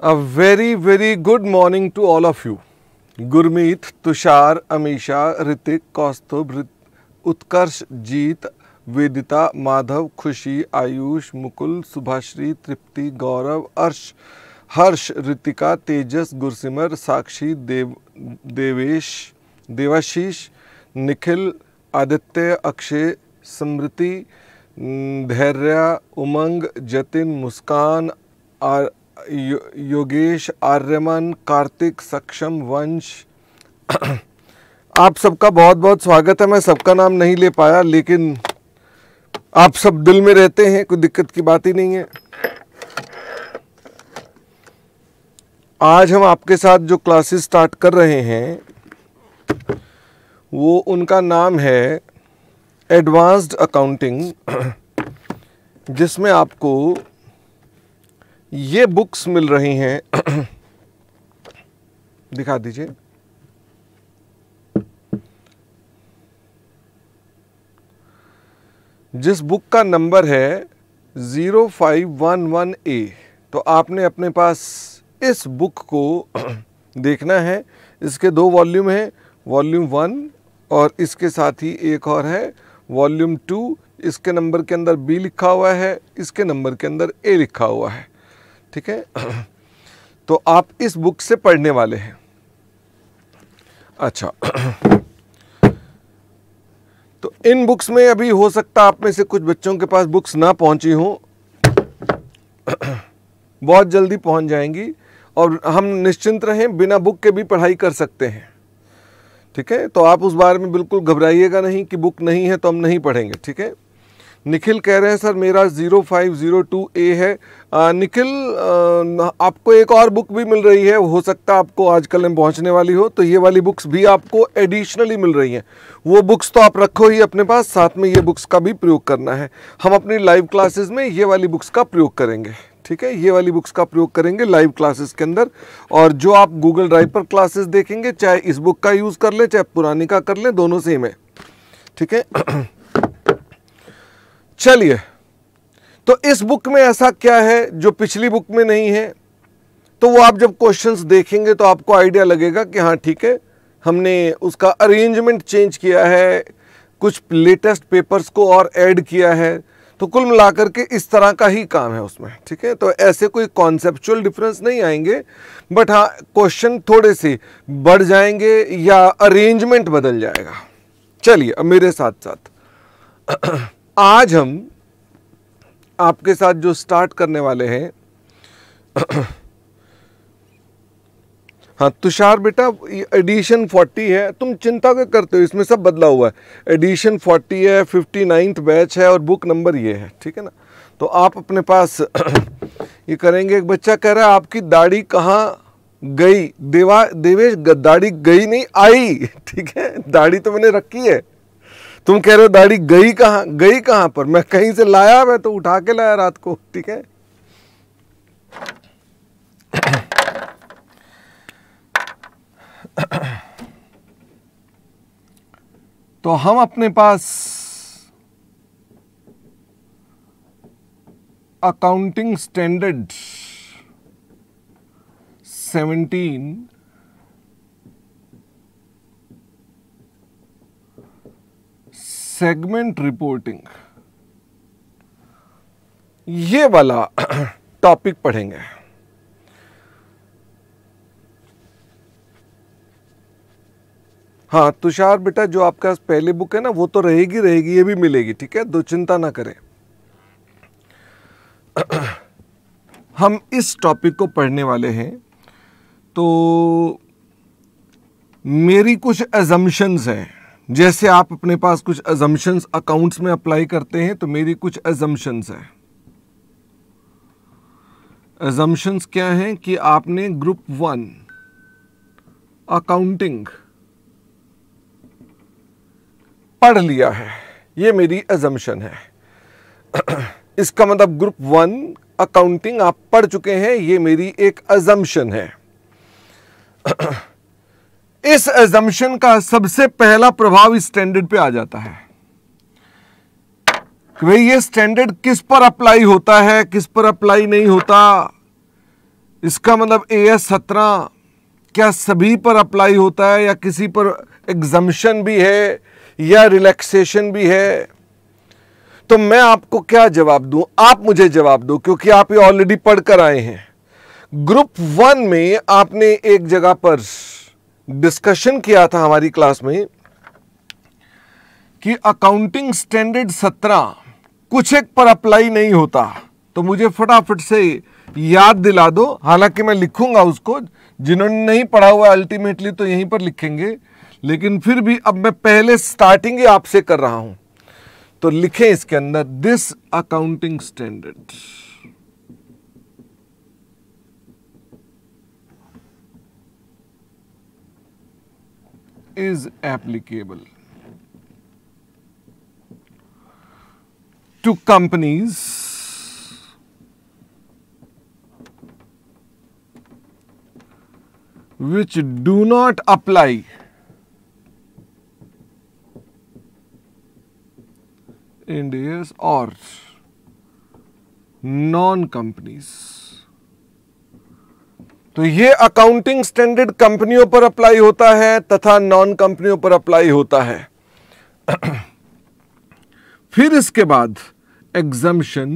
A very, very good morning to all of you. Gurmeet, Tushar, Amisha, Ritik, Kaustubh, Utkarsh, Jeet, Vedita, Madhav, Khushi, Ayush, Mukul, Subhashri, Tripti, Gaurav, Arsh, Harsh, Ritika, Tejas, Gursimar, Sakshi, Dev, Devesh, Devashish, Nikhil, Aditya, Akshay, Samriti, धैर्य उमंग जतिन मुस्कान यो, योगेश आर्यमन कार्तिक सक्षम वंश आप सबका बहुत बहुत स्वागत है मैं सबका नाम नहीं ले पाया लेकिन आप सब दिल में रहते हैं कोई दिक्कत की बात ही नहीं है आज हम आपके साथ जो क्लासेस स्टार्ट कर रहे हैं वो उनका नाम है एडवांस्ड अकाउंटिंग जिसमें आपको ये बुक्स मिल रही हैं दिखा दीजिए जिस बुक का नंबर है zero five one one A तो आपने अपने पास इस बुक को देखना है इसके दो वॉल्यूम हैं वॉल्यूम वन और इसके साथ ही एक और है वॉल्यूम टू इसके नंबर के अंदर बी लिखा हुआ है इसके नंबर के अंदर ए लिखा हुआ है ठीक है तो आप इस बुक से पढ़ने वाले हैं अच्छा तो इन बुक्स में अभी हो सकता आप में से कुछ बच्चों के पास बुक्स ना पहुंची हो बहुत जल्दी पहुंच जाएंगी और हम निश्चिंत रहें बिना बुक के भी पढ़ाई कर सकते हैं ठीक है तो आप उस बारे में बिल्कुल घबराइएगा नहीं कि बुक नहीं है तो हम नहीं पढ़ेंगे ठीक है निखिल कह रहे हैं सर मेरा zero five zero two A है आ, निखिल आ, आपको एक और बुक भी मिल रही है हो सकता है आपको आजकल में पहुंचने वाली हो तो ये वाली बुक्स भी आपको एडिशनली मिल रही हैं वो बुक्स तो आप रखो ही अपने पास साथ में ये बुक्स का भी प्रयोग करना है हम अपनी लाइव क्लासेस में ये वाली बुक्स का प्रयोग करेंगे ठीक है ये वाली बुक्स का प्रयोग करेंगे लाइव क्लासेस के अंदर और जो आप गूगल ड्राइव पर क्लासेस देखेंगे चाहे इस बुक का यूज़ कर लें चाहे पुरानी का कर लें दोनों सेम है ठीक है चलिए तो इस बुक में ऐसा क्या है जो पिछली बुक में नहीं है तो वो आप जब क्वेश्चंस देखेंगे तो आपको आइडिया लगेगा कि हाँ ठीक है हमने उसका अरेंजमेंट चेंज किया है कुछ लेटेस्ट पेपर्स को और ऐड किया है तो कुल मिलाकर के इस तरह का ही काम है उसमें ठीक है तो ऐसे कोई कॉन्सेप्चुअल डिफरेंस नहीं आएंगे बट हाँ क्वेश्चन थोड़े से बढ़ जाएंगे या अरेंजमेंट बदल जाएगा चलिए अब मेरे साथ साथ आज हम आपके साथ जो स्टार्ट करने वाले हैं हाँ तुषार बेटा एडिशन 40 है तुम चिंता क्या करते हो इसमें सब बदला हुआ है एडिशन 40 है फिफ्टी नाइन्थ बैच है और बुक नंबर ये है ठीक है ना तो आप अपने पास ये करेंगे एक बच्चा कह रहा है आपकी दाढ़ी कहाँ गई देवा देवेश दाढ़ी गई नहीं आई ठीक है दाढ़ी तो मैंने रखी है तुम कह रहे हो दाढ़ी गई कहां गई कहां पर मैं कहीं से लाया मैं तो उठा के लाया रात को ठीक है तो हम अपने पास अकाउंटिंग स्टैंडर्ड 17 सेगमेंट रिपोर्टिंग ये वाला टॉपिक पढ़ेंगे हाँ तुषार बेटा जो आपका पहले बुक है ना वो तो रहेगी रहेगी ये भी मिलेगी ठीक है दो चिंता ना करें हम इस टॉपिक को पढ़ने वाले हैं तो मेरी कुछ एजम्पन्स हैं जैसे आप अपने पास कुछ एजम्पन्स अकाउंट्स में अप्लाई करते हैं तो मेरी कुछ एजम्पन्स हैं एजम्पन्स क्या हैं कि आपने ग्रुप वन अकाउंटिंग पढ़ लिया है ये मेरी एजम्पन है इसका मतलब ग्रुप वन अकाउंटिंग आप पढ़ चुके हैं ये मेरी एक एजम्पन है इस एजम्पन का सबसे पहला प्रभाव इस स्टैंडर्ड पे आ जाता है कि भाई ये स्टैंडर्ड किस पर अप्लाई होता है किस पर अप्लाई नहीं होता इसका मतलब ए एस सत्रह क्या सभी पर अप्लाई होता है या किसी पर एग्जम्पन भी है या रिलैक्सेशन भी है तो मैं आपको क्या जवाब दूं आप मुझे जवाब दो क्योंकि आप ये ऑलरेडी पढ़कर आए हैं ग्रुप वन में आपने एक जगह पर डिस्कशन किया था हमारी क्लास में कि अकाउंटिंग स्टैंडर्ड सत्रह कुछ एक पर अप्लाई नहीं होता तो मुझे फटाफट से याद दिला दो हालांकि मैं लिखूंगा उसको जिन्होंने नहीं पढ़ा हुआ अल्टीमेटली तो यहीं पर लिखेंगे लेकिन फिर भी अब मैं पहले स्टार्टिंग ही आपसे कर रहा हूं तो लिखें इसके अंदर this accounting standard is applicable to companies which do not apply India's or non companies तो ये अकाउंटिंग स्टैंडर्ड कंपनियों पर अप्लाई होता है तथा नॉन कंपनियों पर अप्लाई होता है फिर इसके बाद एग्जाम्शन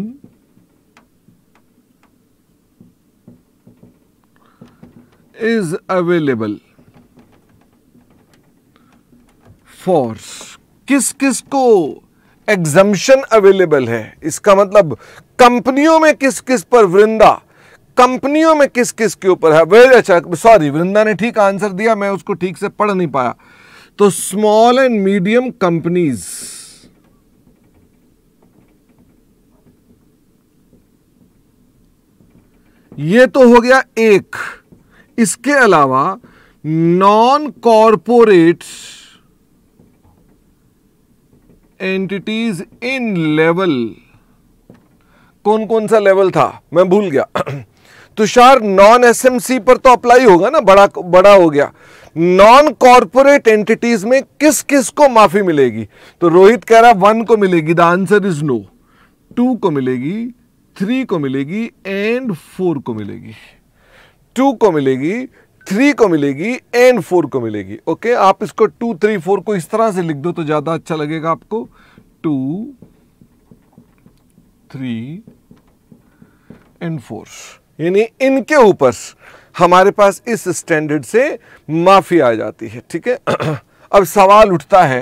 इज अवेलेबल फॉर किस किस को एग्जम्पन अवेलेबल है इसका मतलब कंपनियों में किस किस पर वृंदा कंपनियों में किस किस के ऊपर है वेरी अच्छा सॉरी वृंदा ने ठीक आंसर दिया मैं उसको ठीक से पढ़ नहीं पाया तो स्मॉल एंड मीडियम कंपनीज ये तो हो गया एक इसके अलावा नॉन कॉरपोरेट एंटिटीज इन लेवल कौन कौन सा लेवल था मैं भूल गया तुषार नॉन एसएमसी पर तो अप्लाई होगा ना बड़ा बड़ा हो गया नॉन कॉरपोरेट एंटिटीज में किस किस को माफी मिलेगी तो रोहित कह रहा वन को मिलेगी the answer is no two को मिलेगी थ्री को मिलेगी एंड फोर को मिलेगी टू को मिलेगी थ्री को मिलेगी एंड फोर को मिलेगी ओके okay? आप इसको टू थ्री फोर को इस तरह से लिख दो तो ज़्यादा अच्छा लगेगा आपको टू थ्री एंड फोर यानी इनके ऊपर हमारे पास इस स्टैंडर्ड से माफ़ी आ जाती है ठीक है अब सवाल उठता है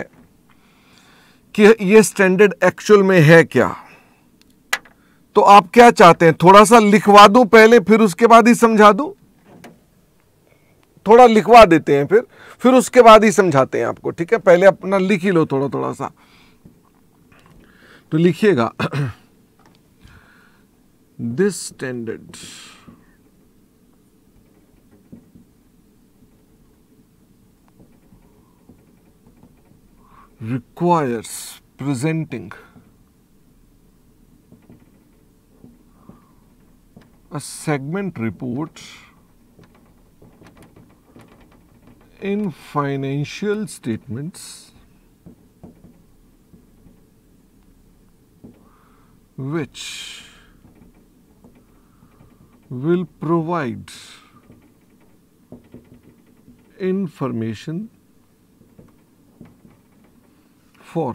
कि ये स्टैंडर्ड एक्चुअल में है क्या तो आप क्या चाहते हैं थोड़ा सा लिखवा दूं पहले फिर उसके बाद ही समझा दूं थोड़ा लिखवा देते हैं फिर फिर उसके बाद ही समझाते हैं आपको ठीक है पहले अपना लिख ही लो थोड़ा थोड़ा सा तो लिखिएगा this standard requires presenting a segment report in financial statements which will provide information for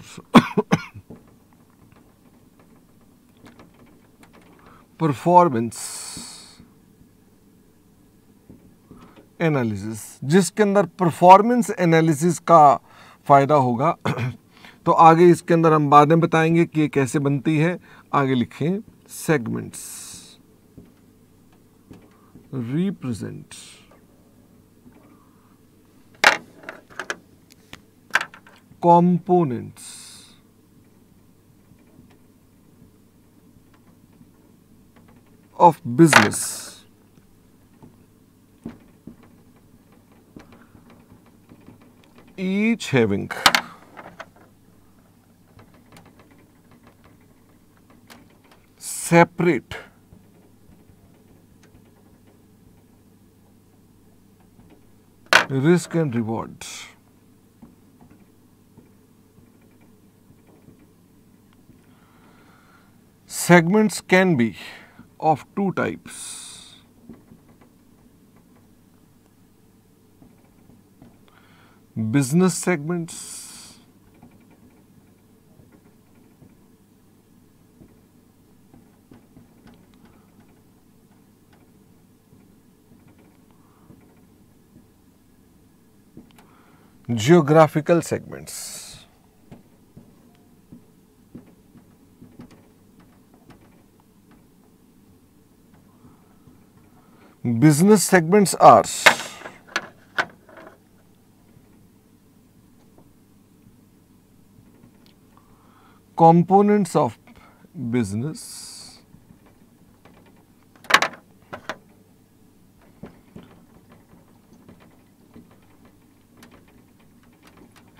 performance analysis जिसके अंदर परफॉर्मेंस एनालिसिस का फ़ायदा होगा तो आगे इसके अंदर हम बाद में बताएंगे कि ये कैसे बनती है आगे लिखें segments represent components of business each having separate risk and reward. Segments can be of two types. Business segments geographical segments. Business segments are components of business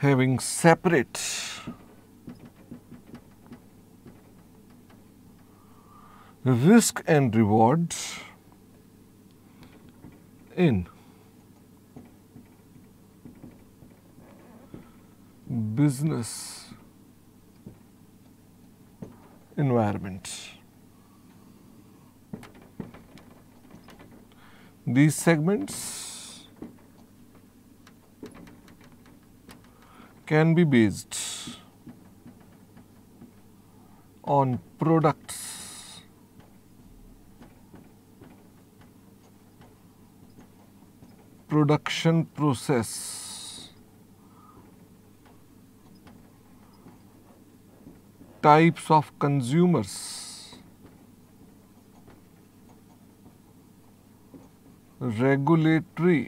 having separate risk and reward in business environment. These segments can be based on products production process types of consumers regulatory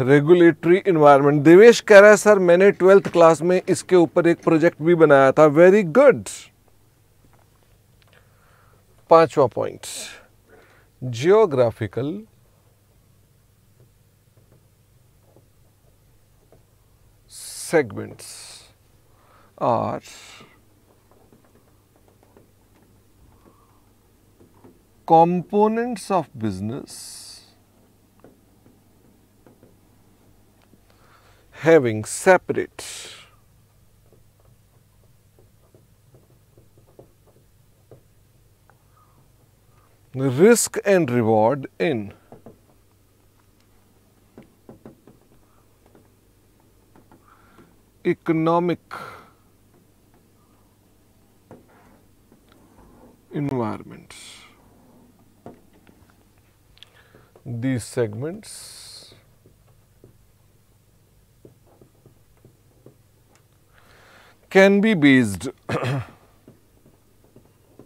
regulatory environment Devesh कह रहा है sir मैंने twelfth class में इसके ऊपर एक project भी बनाया था वेरी गुड पांचवा point geographical segments are components of business having separate risk and reward in economic environments. These segments can be based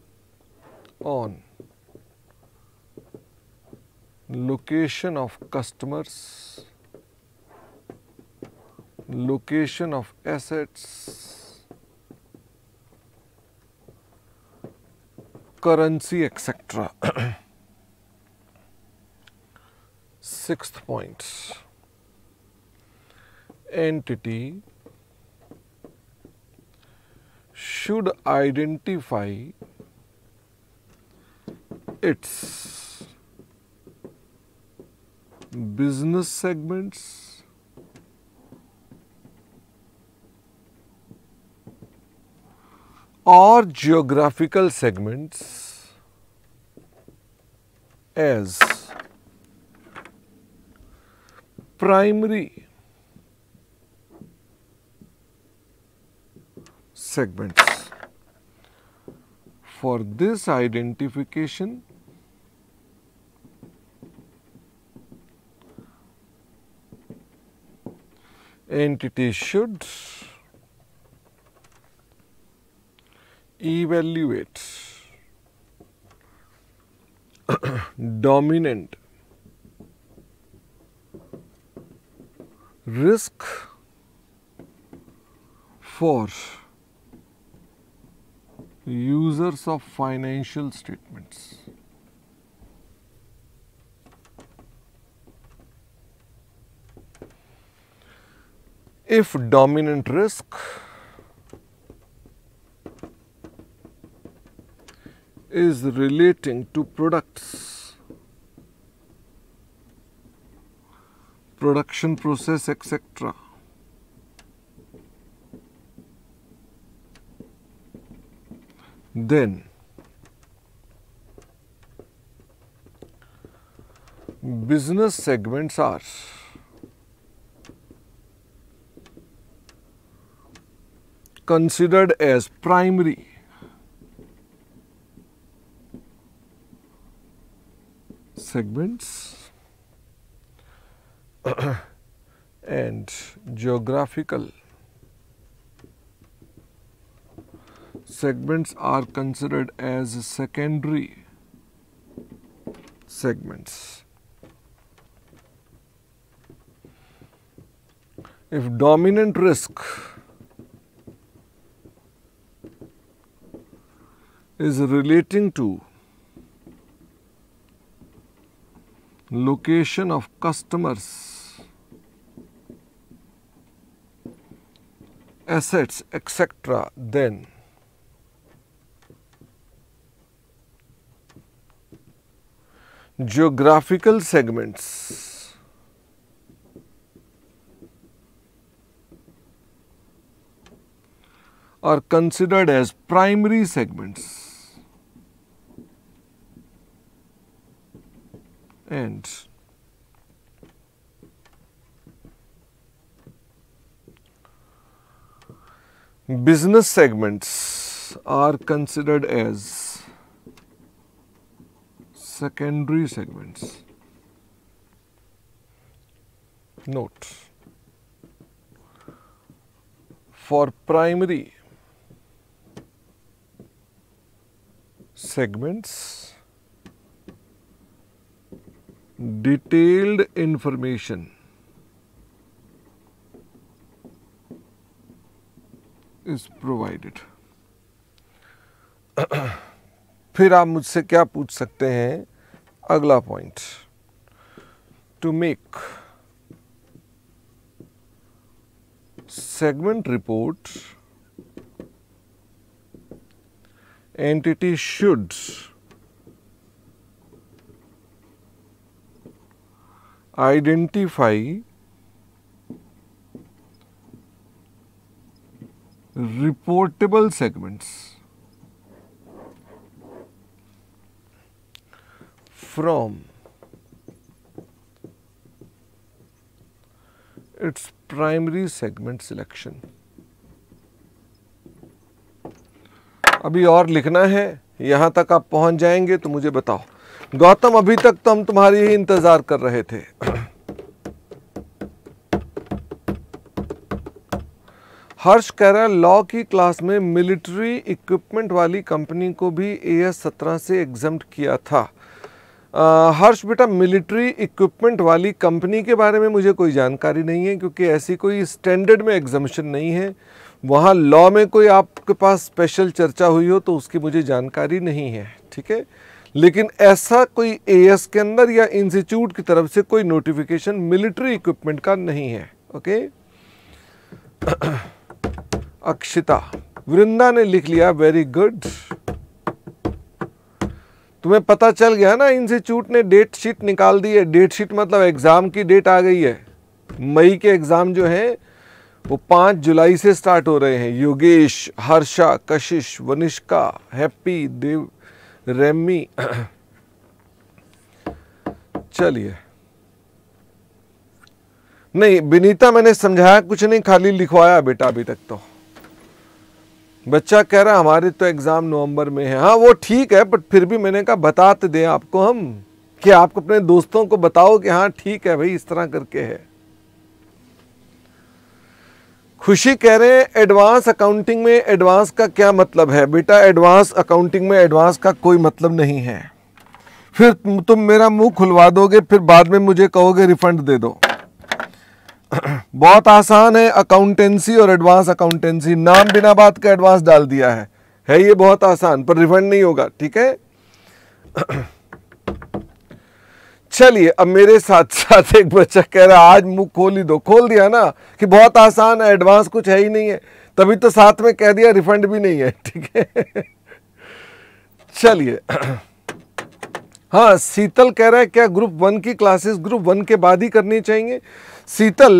on location of customers, location of assets, currency etc. Sixth point, entity should identify its business segments or geographical segments as primary segments for this identification entity should evaluate dominant risk for users of financial statements. If dominant risk is relating to products, production process etc. then business segments are considered as primary segments and geographical segments are considered as secondary segments. If dominant risk is relating to location of customers, assets, etc., then geographical segments. are considered as primary segments and business segments are considered as secondary segments. Note for primary segments detailed information is provided. फिर आप मुझसे क्या पूछ सकते हैं अगला point to make segment report entity should identify reportable segments from its primary segment selection. अभी और लिखना है यहां तक आप पहुंच जाएंगे तो मुझे बताओ गौतम अभी तक तो हम तुम्हारी ही इंतज़ार कर रहे थे हर्ष कह रहा है लॉ की क्लास में मिलिट्री इक्विपमेंट वाली कंपनी को भी ए एस सत्रह से एग्जाम किया था आ, हर्ष बेटा मिलिट्री इक्विपमेंट वाली कंपनी के बारे में मुझे कोई जानकारी नहीं है क्योंकि ऐसी कोई स्टैंडर्ड में एग्जामिशन नहीं है वहाँ लॉ में कोई आपके पास स्पेशल चर्चा हुई हो तो उसकी मुझे जानकारी नहीं है ठीक है लेकिन ऐसा कोई एएस के अंदर या इंस्टीट्यूट की तरफ से कोई नोटिफिकेशन मिलिट्री इक्विपमेंट का नहीं है ओके अक्षिता वृंदा ने लिख लिया वेरी गुड तुम्हें पता चल गया ना इंस्टीट्यूट ने डेट शीट निकाल दी है डेट शीट मतलब एग्ज़ाम की डेट आ गई है मई के एग्ज़ाम जो हैं वो पाँच जुलाई से स्टार्ट हो रहे हैं योगेश हर्षा कशिश वनिष्का हैप्पी देव रेमी चलिए नहीं विनीता मैंने समझाया कुछ नहीं खाली लिखवाया बेटा अभी तक तो बच्चा कह रहा हमारे तो एग्ज़ाम नवंबर में है हाँ वो ठीक है बट फिर भी मैंने कहा बता तो दें आपको हम कि आप अपने दोस्तों को बताओ कि हाँ ठीक है भाई इस तरह करके है खुशी कह रहे हैं एडवांस अकाउंटिंग में एडवांस का क्या मतलब है बेटा एडवांस अकाउंटिंग में एडवांस का कोई मतलब नहीं है फिर तुम मेरा मुंह खुलवा दोगे फिर बाद में मुझे कहोगे रिफंड दे दो बहुत आसान है अकाउंटेंसी और एडवांस अकाउंटेंसी नाम बिना बात का एडवांस डाल दिया है है ये बहुत आसान पर रिफंड नहीं होगा ठीक है चलिए अब मेरे साथ साथ एक बच्चा कह रहा है आज मुंह खोल ही दो खोल दिया ना कि बहुत आसान है एडवांस कुछ है ही नहीं है तभी तो साथ में कह दिया रिफंड भी नहीं है ठीक है चलिए हाँ शीतल कह रहा है क्या ग्रुप वन की क्लासेस ग्रुप वन के बाद ही करनी चाहिए शीतल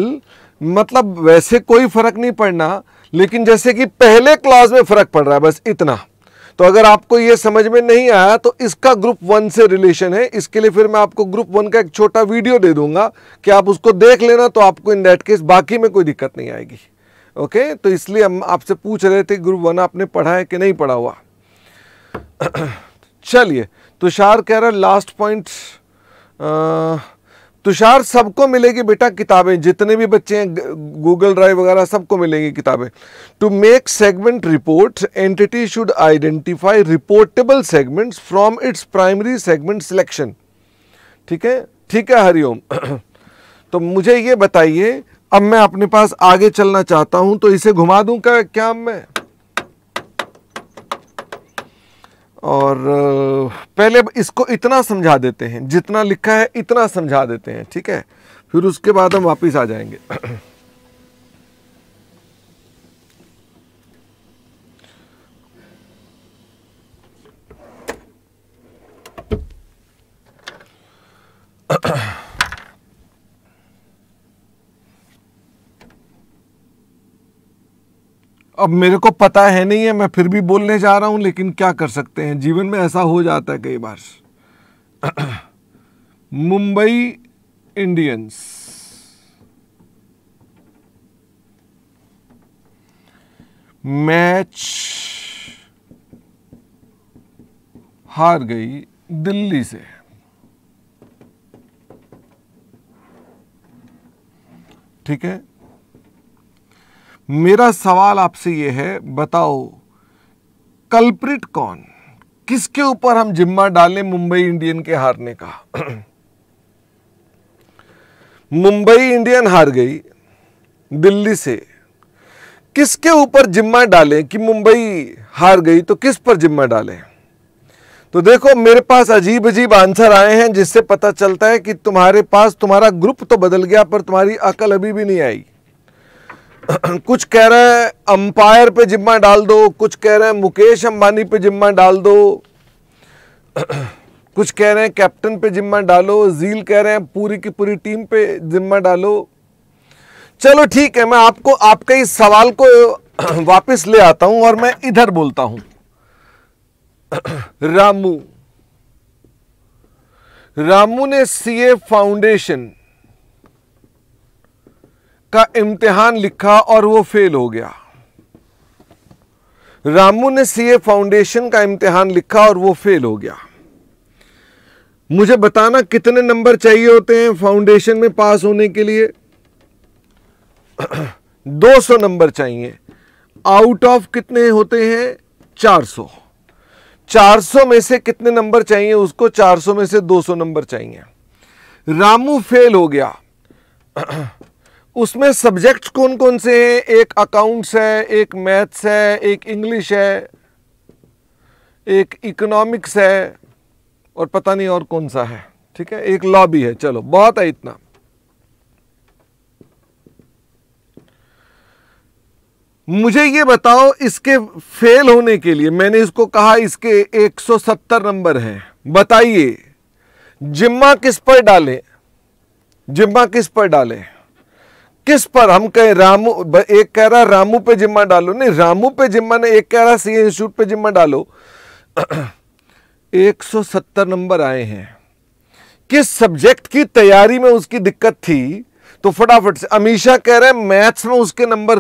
मतलब वैसे कोई फर्क नहीं पड़ना लेकिन जैसे कि पहले क्लास में फर्क पड़ रहा है बस इतना तो अगर आपको यह समझ में नहीं आया तो इसका ग्रुप वन से रिलेशन है इसके लिए फिर मैं आपको ग्रुप वन का एक छोटा वीडियो दे दूंगा कि आप उसको देख लेना तो आपको इन डेट केस बाकी में कोई दिक्कत नहीं आएगी ओके तो इसलिए हम आपसे पूछ रहे थे ग्रुप वन आपने पढ़ा है कि नहीं पढ़ा हुआ चलिए तुषार कह रहा लास्ट पॉइंट तुषार सबको मिलेगी बेटा किताबें जितने भी बच्चे हैं गूगल ड्राइव वगैरह सबको मिलेंगी किताबें to make segment report entity should identify reportable segments from its primary segment selection ठीक है ठीक है हरिओम तो मुझे ये बताइए अब मैं अपने पास आगे चलना चाहता हूं तो इसे घुमा दूं क्या क्या मैं और पहले इसको इतना समझा देते हैं जितना लिखा है इतना समझा देते हैं ठीक है फिर उसके बाद हम वापस आ जाएंगे अब मेरे को पता है नहीं है मैं फिर भी बोलने जा रहा हूं लेकिन क्या कर सकते हैं जीवन में ऐसा हो जाता है कई बार मुंबई इंडियंस मैच हार गई दिल्ली से ठीक है मेरा सवाल आपसे ये है बताओ कल्प्रिट कौन किसके ऊपर हम जिम्मा डालें मुंबई इंडियन के हारने का मुंबई इंडियन हार गई दिल्ली से किसके ऊपर जिम्मा डालें कि मुंबई हार गई तो किस पर जिम्मा डालें तो देखो मेरे पास अजीब अजीब आंसर आए हैं जिससे पता चलता है कि तुम्हारे पास तुम्हारा ग्रुप तो बदल गया पर तुम्हारी अकल अभी भी नहीं आई कुछ कह रहे हैं अंपायर पे जिम्मा डाल दो कुछ कह रहे हैं मुकेश अंबानी पे जिम्मा डाल दो कुछ कह रहे हैं कैप्टन पे जिम्मा डालो जील कह रहे हैं पूरी की पूरी टीम पे जिम्मा डालो चलो ठीक है मैं आपको आपके इस सवाल को वापस ले आता हूं और मैं इधर बोलता हूं रामू रामू ने सीए फाउंडेशन का इम्तिहान लिखा और वो फेल हो गया रामू ने सीए फाउंडेशन का इम्तिहान लिखा और वो फेल हो गया मुझे बताना कितने नंबर चाहिए होते हैं फाउंडेशन में पास होने के लिए 200 नंबर चाहिए आउट ऑफ कितने होते हैं 400 400 में से कितने नंबर चाहिए उसको 400 में से 200 नंबर चाहिए रामू फेल हो गया उसमें सब्जेक्ट्स कौन कौन से हैं एक अकाउंट्स है एक मैथ्स है एक इंग्लिश है एक इकोनॉमिक्स है और पता नहीं और कौन सा है ठीक है एक लॉ भी है चलो बहुत है इतना मुझे ये बताओ इसके फेल होने के लिए मैंने इसको कहा इसके 170 नंबर हैं बताइए जिम्मा किस पर डालें जिम्मा किस पर डालें किस पर हम कहें रामू एक कह रहा रामू पे जिम्मा डालो नहीं रामू पे जिम्मा नहीं एक कह रहा सी इंस्टीट्यूट पे जिम्मा डालो 170 नंबर आए हैं किस सब्जेक्ट की तैयारी में उसकी दिक्कत थी तो फटाफट से अमीशा कह रहे हैं मैथ्स में उसके नंबर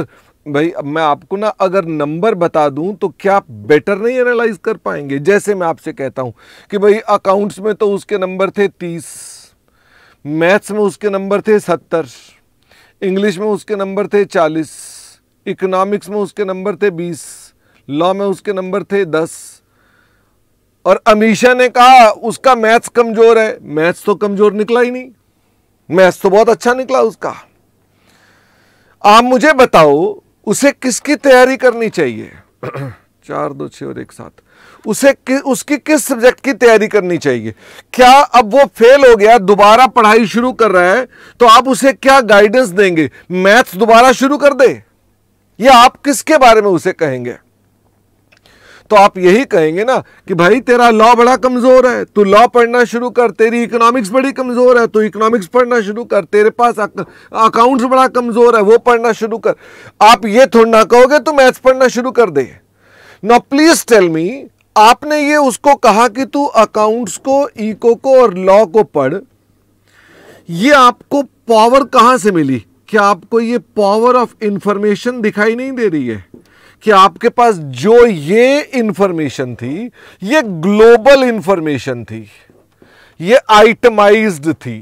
भाई अब मैं आपको ना अगर नंबर बता दूं तो क्या आप बेटर नहीं एनालाइज कर पाएंगे जैसे मैं आपसे कहता हूं कि भाई अकाउंट्स में तो उसके नंबर थे तीस मैथ्स में उसके नंबर थे सत्तर इंग्लिश में उसके नंबर थे चालीस इकोनॉमिक्स में उसके नंबर थे बीस लॉ में उसके नंबर थे दस और अमीशा ने कहा उसका मैथ्स कमज़ोर है मैथ्स तो कमज़ोर निकला ही नहीं मैथ्स तो बहुत अच्छा निकला उसका आप मुझे बताओ उसे किसकी तैयारी करनी चाहिए चार दो छ और एक साथ उसे कि, उसकी किस सब्जेक्ट की तैयारी करनी चाहिए क्या अब वो फेल हो गया दोबारा पढ़ाई शुरू कर रहा है तो आप उसे क्या गाइडेंस देंगे मैथ्स दोबारा शुरू कर दे या आप किसके बारे में उसे कहेंगे तो आप यही कहेंगे ना कि भाई तेरा लॉ बड़ा कमज़ोर है तू लॉ पढ़ना शुरू कर तेरी इकोनॉमिक्स बड़ी कमज़ोर है तू इकोनॉमिक्स पढ़ना शुरू कर तेरे पास अकाउंट्स बड़ा कमज़ोर है वो पढ़ना शुरू कर आप ये थोड़ा ना कहोगे तो मैथ्स पढ़ना शुरू कर दे नो प्लीज़ टेल मी आपने ये उसको कहा कि तू अकाउंट्स को इको को और लॉ को पढ़ ये आपको पावर कहां से मिली क्या आपको ये पावर ऑफ इंफॉर्मेशन दिखाई नहीं दे रही है कि आपके पास जो ये इंफॉर्मेशन थी ये ग्लोबल इंफॉर्मेशन थी ये आइटमाइज्ड थी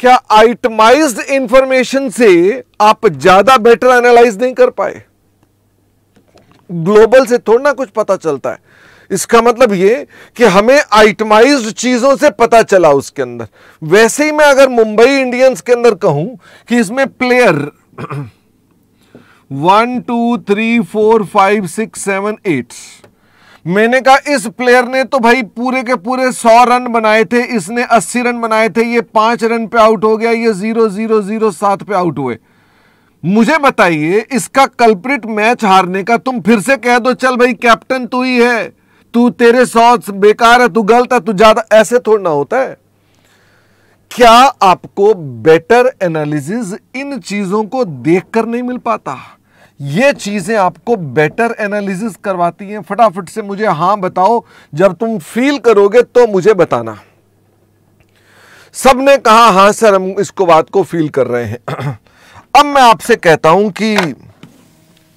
क्या आइटमाइज्ड इंफॉर्मेशन से आप ज्यादा बेटर एनालाइज नहीं कर पाए ग्लोबल से थोड़ा ना कुछ पता चलता है इसका मतलब ये कि हमें आइटमाइज्ड चीज़ों से पता चला उसके अंदर वैसे ही मैं अगर मुंबई इंडियंस के अंदर कहूं कि इसमें player one two three four five six seven eight मैंने कहा इस प्लेयर ने तो भाई पूरे के पूरे सौ रन बनाए थे इसने अस्सी रन बनाए थे ये पांच रन पे आउट हो गया ये जीरो जीरो जीरो सात पे आउट हुए मुझे बताइए इसका कल्प्रिट मैच हारने का तुम फिर से कह दो चल भाई कैप्टन तू ही है तू तेरे शॉट्स बेकार है तू गलत है तू ज्यादा ऐसे थोड़ा ना होता है क्या आपको बेटर एनालिसिस इन चीजों को देखकर नहीं मिल पाता ये चीजें आपको बेटर एनालिसिस करवाती हैं फटाफट से मुझे हां बताओ जब तुम फील करोगे तो मुझे बताना सबने कहा हां सर हम इसको बात को फील कर रहे हैं अब मैं आपसे कहता हूं कि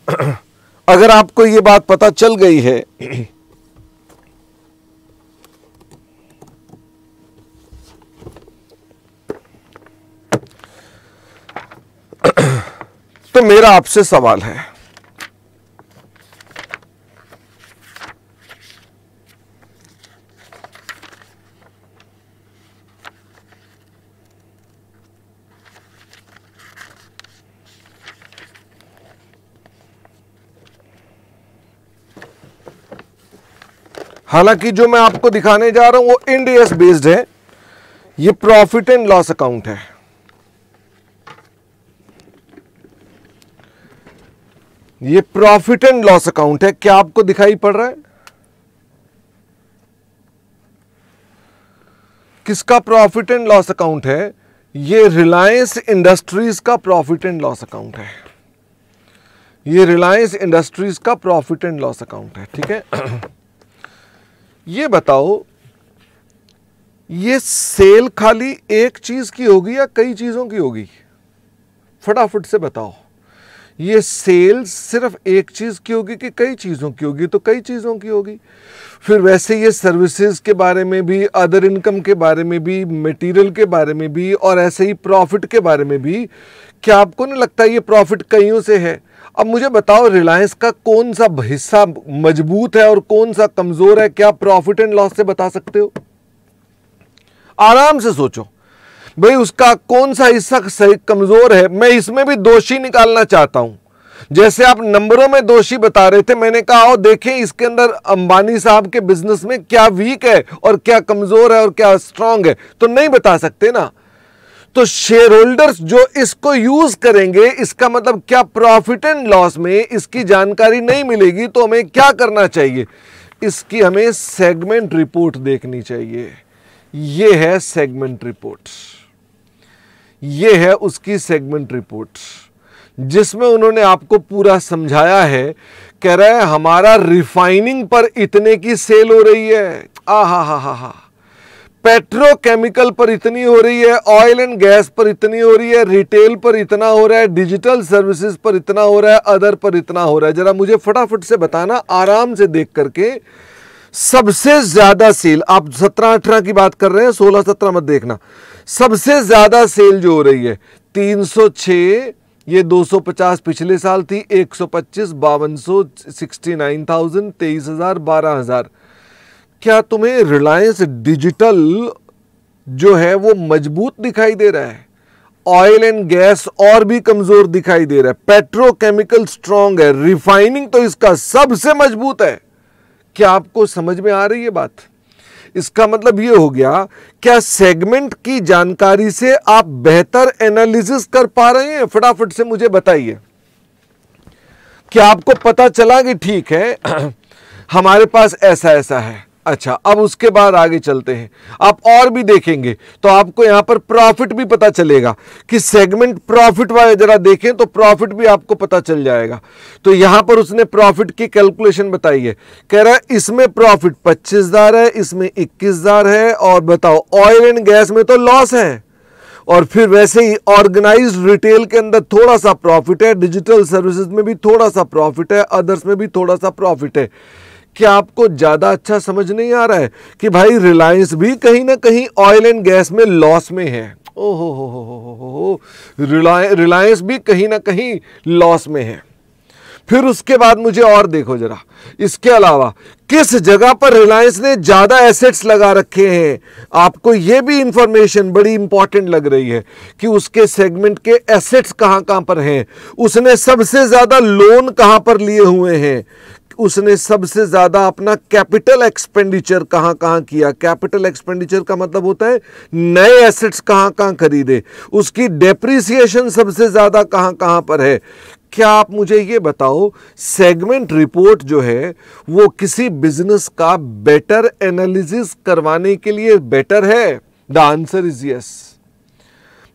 अगर आपको ये बात पता चल गई है तो मेरा आपसे सवाल है हालांकि जो मैं आपको दिखाने जा रहा हूं वो इंडियस बेस्ड है ये प्रॉफिट एंड लॉस अकाउंट है ये प्रॉफिट एंड लॉस अकाउंट है क्या आपको दिखाई पड़ रहा है किसका प्रॉफिट एंड लॉस अकाउंट है ये रिलायंस इंडस्ट्रीज का प्रॉफिट एंड लॉस अकाउंट है ये रिलायंस इंडस्ट्रीज का प्रॉफिट एंड लॉस अकाउंट है ठीक है ये बताओ ये सेल खाली एक चीज की होगी या कई चीजों की होगी फटाफट से बताओ ये सेल सिर्फ एक चीज की होगी कि कई चीजों की होगी तो कई चीजों की होगी फिर वैसे ये सर्विसेज के बारे में भी अदर इनकम के बारे में भी मटेरियल के बारे में भी और ऐसे ही प्रॉफिट के बारे में भी क्या आपको नहीं लगता ये प्रॉफिट कईयों से है अब मुझे बताओ रिलायंस का कौन सा हिस्सा मजबूत है और कौन सा कमजोर है क्या प्रॉफिट एंड लॉस से बता सकते हो आराम से सोचो भाई उसका कौन सा हिस्सा सही कमजोर है मैं इसमें भी दोषी निकालना चाहता हूं जैसे आप नंबरों में दोषी बता रहे थे मैंने कहा आओ देखें इसके अंदर अंबानी साहब के बिजनेस में क्या वीक है और क्या कमजोर है और क्या स्ट्रांग है तो नहीं बता सकते ना तो शेयर होल्डर्स जो इसको यूज करेंगे इसका मतलब क्या प्रॉफिट एंड लॉस में इसकी जानकारी नहीं मिलेगी तो हमें क्या करना चाहिए इसकी हमें सेगमेंट रिपोर्ट देखनी चाहिए यह है सेगमेंट रिपोर्ट ये है उसकी सेगमेंट रिपोर्ट जिसमें उन्होंने आपको पूरा समझाया है कह रहा है हमारा रिफाइनिंग पर इतने की सेल हो रही है आ हा हा हा हा पेट्रोकेमिकल पर इतनी हो रही है ऑयल एंड गैस पर इतनी हो रही है रिटेल पर इतना हो रहा है डिजिटल सर्विसेज पर इतना हो रहा है अदर पर इतना हो रहा है जरा मुझे फटाफट से बताना आराम से देख करके सबसे ज्यादा सेल आप सत्रह अठारह की बात कर रहे हैं सोलह सत्रह मत देखना सबसे ज्यादा सेल जो हो रही है तीन ये 250 पिछले साल थी 125 बावन सौ सिक्सटी नाइन थाउजेंड तेईस हज़ार बारह हज़ार क्या तुम्हें रिलायंस डिजिटल जो है वो मजबूत दिखाई दे रहा है ऑयल एंड गैस और भी कमजोर दिखाई दे रहा है पेट्रोकेमिकल स्ट्रांग है रिफाइनिंग तो इसका सबसे मजबूत है क्या आपको समझ में आ रही है बात इसका मतलब ये हो गया क्या सेगमेंट की जानकारी से आप बेहतर एनालिसिस कर पा रहे हैं फटाफट से मुझे बताइए क्या आपको पता चला कि ठीक है हमारे पास ऐसा ऐसा है अच्छा अब उसके बाद आगे चलते हैं आप और भी देखेंगे तो आपको यहां पर प्रॉफिट भी पता चलेगा कि सेगमेंट प्रॉफिट वाले जरा देखें तो प्रॉफिट भी आपको पता चल जाएगा तो यहां पर उसने प्रॉफिट की कैलकुलेशन बताई है कह रहा है इसमें प्रॉफिट पच्चीस है इसमें इक्कीस है और बताओ ऑयल एंड गैस में तो लॉस है और फिर वैसे ही ऑर्गेनाइज रिटेल के अंदर थोड़ा सा प्रॉफिट है डिजिटल सर्विसेज में भी थोड़ा सा प्रॉफिट है अदर्स में भी थोड़ा सा प्रॉफिट है क्या आपको ज़्यादा अच्छा समझ नहीं आ रहा है कि भाई रिलायंस भी कहीं ना कहीं ऑयल एंड गैस में लॉस में है ओ हो हो हो रिलायंस भी कहीं ना कहीं लॉस में है फिर उसके बाद मुझे और देखो जरा इसके अलावा किस जगह पर रिलायंस ने ज़्यादा एसेट्स लगा रखे हैं आपको यह भी इंफॉर्मेशन बड़ी इंपॉर्टेंट लग रही है कि उसके सेगमेंट के एसेट्स कहां कहां पर हैं उसने सबसे ज़्यादा लोन कहां पर लिए हुए हैं उसने सबसे ज़्यादा अपना कैपिटल एक्सपेंडिचर कहां कहां किया कैपिटल एक्सपेंडिचर का मतलब होता है नए एसेट्स कहां कहां खरीदे उसकी डेप्रिसिएशन सबसे ज़्यादा कहां कहां पर है क्या आप मुझे ये बताओ सेगमेंट रिपोर्ट जो है वो किसी बिजनेस का बेटर एनालिसिस करवाने के लिए बेटर है द आंसर इज यस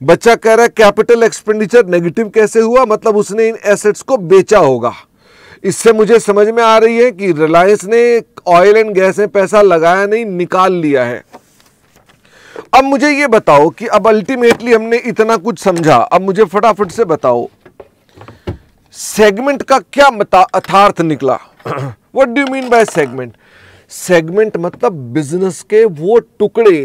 बच्चा कह रहा है कैपिटल एक्सपेंडिचर नेगेटिव कैसे हुआ मतलब उसने इन एसेट्स को बेचा होगा इससे मुझे समझ में आ रही है कि रिलायंस ने ऑयल एंड गैस में पैसा लगाया नहीं निकाल लिया है अब मुझे ये बताओ कि अब अल्टीमेटली हमने इतना कुछ समझा अब मुझे फटाफट से बताओ सेगमेंट का क्या अथार्थ निकला what do mean by segment segment मतलब बिजनेस के वो टुकड़े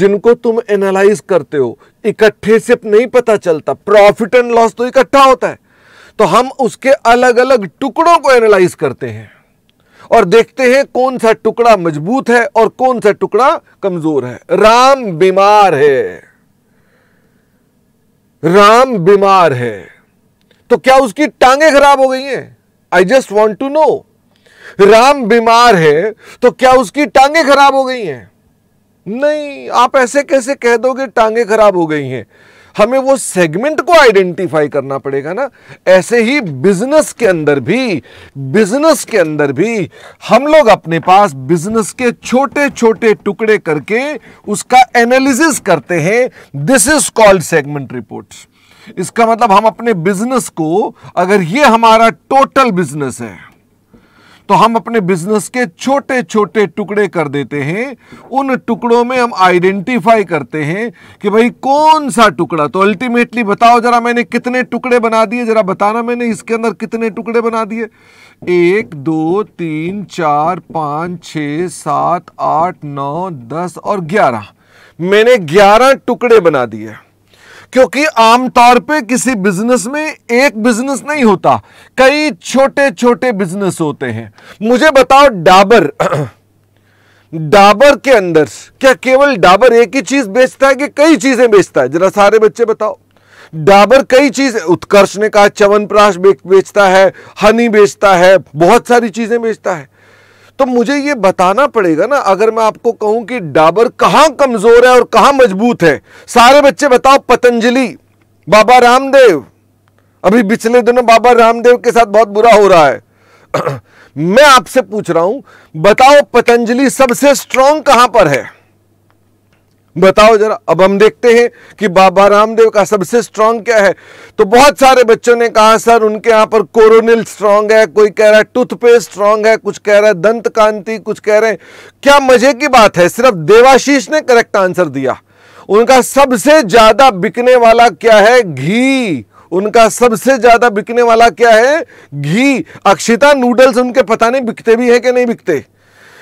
जिनको तुम एनालाइज करते हो इकट्ठे से नहीं पता चलता प्रॉफिट एंड लॉस तो इकट्ठा होता है तो हम उसके अलग अलग टुकड़ों को एनालाइज करते हैं और देखते हैं कौन सा टुकड़ा मजबूत है और कौन सा टुकड़ा कमजोर है राम बीमार है राम बीमार है तो क्या उसकी टांगे खराब हो गई हैं I just want to know Ram बीमार है तो क्या उसकी टांगे खराब हो गई हैं नहीं आप ऐसे कैसे कह दोगे टांगे खराब हो गई हैं हमें वो सेगमेंट को आइडेंटिफाई करना पड़ेगा ना ऐसे ही बिजनेस के अंदर भी बिजनेस के अंदर भी हम लोग अपने पास बिजनेस के छोटे छोटे टुकड़े करके उसका एनालिसिस करते हैं this is called segment report इसका मतलब हम अपने बिजनेस को अगर ये हमारा टोटल बिजनेस है तो हम अपने बिजनेस के छोटे छोटे टुकड़े कर देते हैं उन टुकड़ों में हम आइडेंटिफाई करते हैं कि भाई कौन सा टुकड़ा तो अल्टीमेटली बताओ जरा मैंने कितने टुकड़े बना दिए जरा बताना मैंने इसके अंदर कितने टुकड़े बना दिए एक दो तीन चार पाँच छ सात आठ नौ दस और ग्यारह मैंने ग्यारह टुकड़े बना दिए क्योंकि आमतौर पे किसी बिजनेस में एक बिजनेस नहीं होता कई छोटे छोटे बिजनेस होते हैं मुझे बताओ डाबर डाबर के अंदर क्या केवल डाबर एक ही चीज बेचता है कि कई चीजें बेचता है जरा सारे बच्चे बताओ डाबर कई चीज उत्कर्ष ने कहा चवनप्राश बेचता है हनी बेचता है बहुत सारी चीजें बेचता है तो मुझे ये बताना पड़ेगा ना अगर मैं आपको कहूं कि डाबर कहां कमजोर है और कहां मजबूत है सारे बच्चे बताओ पतंजलि बाबा रामदेव अभी पिछले दिनों बाबा रामदेव के साथ बहुत बुरा हो रहा है मैं आपसे पूछ रहा हूं बताओ पतंजलि सबसे स्ट्रांग कहां पर है बताओ जरा अब हम देखते हैं कि बाबा रामदेव का सबसे स्ट्रांग क्या है तो बहुत सारे बच्चों ने कहा सर उनके यहाँ पर कोरोनिल स्ट्रांग है कोई कह रहा है टूथपेस्ट स्ट्रांग है कुछ कह रहा है दंत कांति कुछ कह रहे हैं क्या मजे की बात है सिर्फ देवाशीष ने करेक्ट आंसर दिया उनका सबसे ज्यादा बिकने वाला क्या है घी उनका सबसे ज्यादा बिकने वाला क्या है घी अक्षिता नूडल्स उनके पता नहीं बिकते भी है कि नहीं बिकते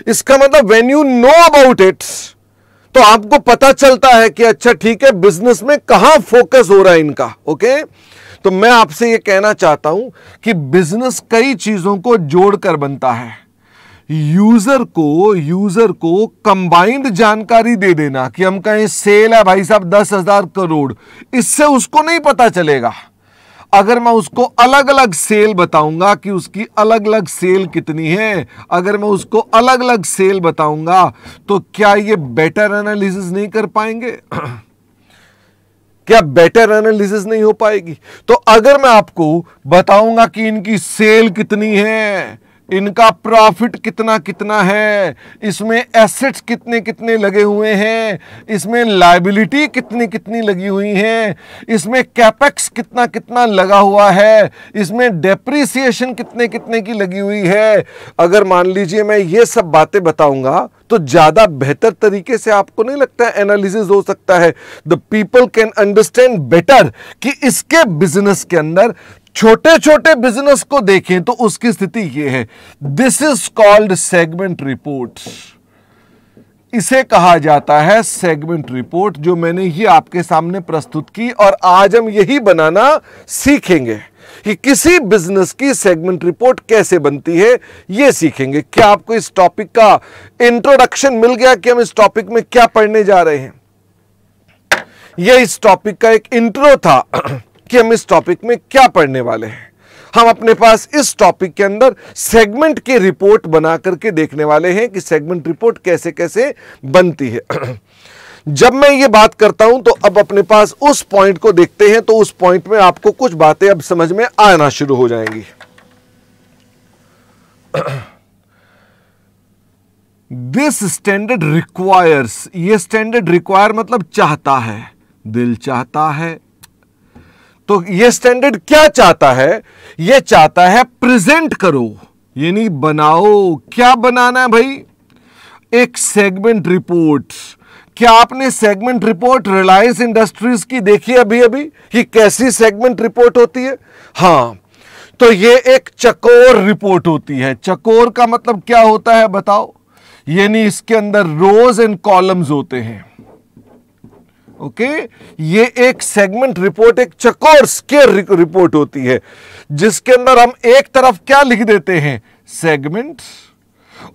इसका मतलब when you know about its तो आपको पता चलता है कि अच्छा ठीक है बिजनेस में कहा फोकस हो रहा है इनका ओके तो मैं आपसे यह कहना चाहता हूं कि बिजनेस कई चीजों को जोड़कर बनता है यूजर को यूजर को कंबाइंड जानकारी दे देना कि हम कहें सेल है भाई साहब दस हजार करोड़ इससे उसको नहीं पता चलेगा अगर मैं उसको अलग अलग सेल बताऊंगा कि उसकी अलग अलग सेल कितनी है अगर मैं उसको अलग अलग सेल बताऊंगा तो क्या ये बेटर एनालिसिस नहीं कर पाएंगे क्या बेटर एनालिसिस नहीं हो पाएगी तो अगर मैं आपको बताऊंगा कि इनकी सेल कितनी है इनका प्रॉफिट कितना कितना है इसमें एसेट्स कितने कितने लगे हुए हैं इसमें लाइबिलिटी कितनी कितनी लगी हुई है इसमें कैपेक्स कितना कितना लगा हुआ है इसमें डेप्रिसिएशन कितने कितने की लगी हुई है अगर मान लीजिए मैं ये सब बातें बताऊंगा तो ज़्यादा बेहतर तरीके से आपको नहीं लगता एनालिसिस हो सकता है the people can understand better कि इसके बिजनेस के अंदर छोटे छोटे बिजनेस को देखें तो उसकी स्थिति यह है this is called segment report इसे कहा जाता है सेगमेंट रिपोर्ट जो मैंने ही आपके सामने प्रस्तुत की और आज हम यही बनाना सीखेंगे कि किसी बिजनेस की सेगमेंट रिपोर्ट कैसे बनती है ये सीखेंगे क्या आपको इस टॉपिक का इंट्रोडक्शन मिल गया कि हम इस टॉपिक में क्या पढ़ने जा रहे हैं यह इस टॉपिक का एक इंट्रो था कि हम इस टॉपिक में क्या पढ़ने वाले हैं हम अपने पास इस टॉपिक के अंदर सेगमेंट की रिपोर्ट बना करके देखने वाले हैं कि सेगमेंट रिपोर्ट कैसे कैसे बनती है जब मैं ये बात करता हूं तो अब अपने पास उस पॉइंट को देखते हैं तो उस पॉइंट में आपको कुछ बातें अब समझ में आना शुरू हो जाएंगी दिस स्टैंडर्ड रिक्वायर्स ये स्टैंडर्ड रिक्वायर मतलब चाहता है दिल चाहता है तो ये स्टैंडर्ड क्या चाहता है ये चाहता है प्रेजेंट करो यानी बनाओ क्या बनाना है भाई एक सेगमेंट रिपोर्ट क्या आपने सेगमेंट रिपोर्ट रिलायंस इंडस्ट्रीज की देखी अभी अभी कि कैसी सेगमेंट रिपोर्ट होती है हाँ तो ये एक चकोर रिपोर्ट होती है चकोर का मतलब क्या होता है बताओ यानी इसके अंदर रोज एंड कॉलम्स होते हैं ओके ये एक सेगमेंट रिपोर्ट एक चकोर स्केर रिपोर्ट होती है जिसके अंदर हम एक तरफ क्या लिख देते हैं सेगमेंट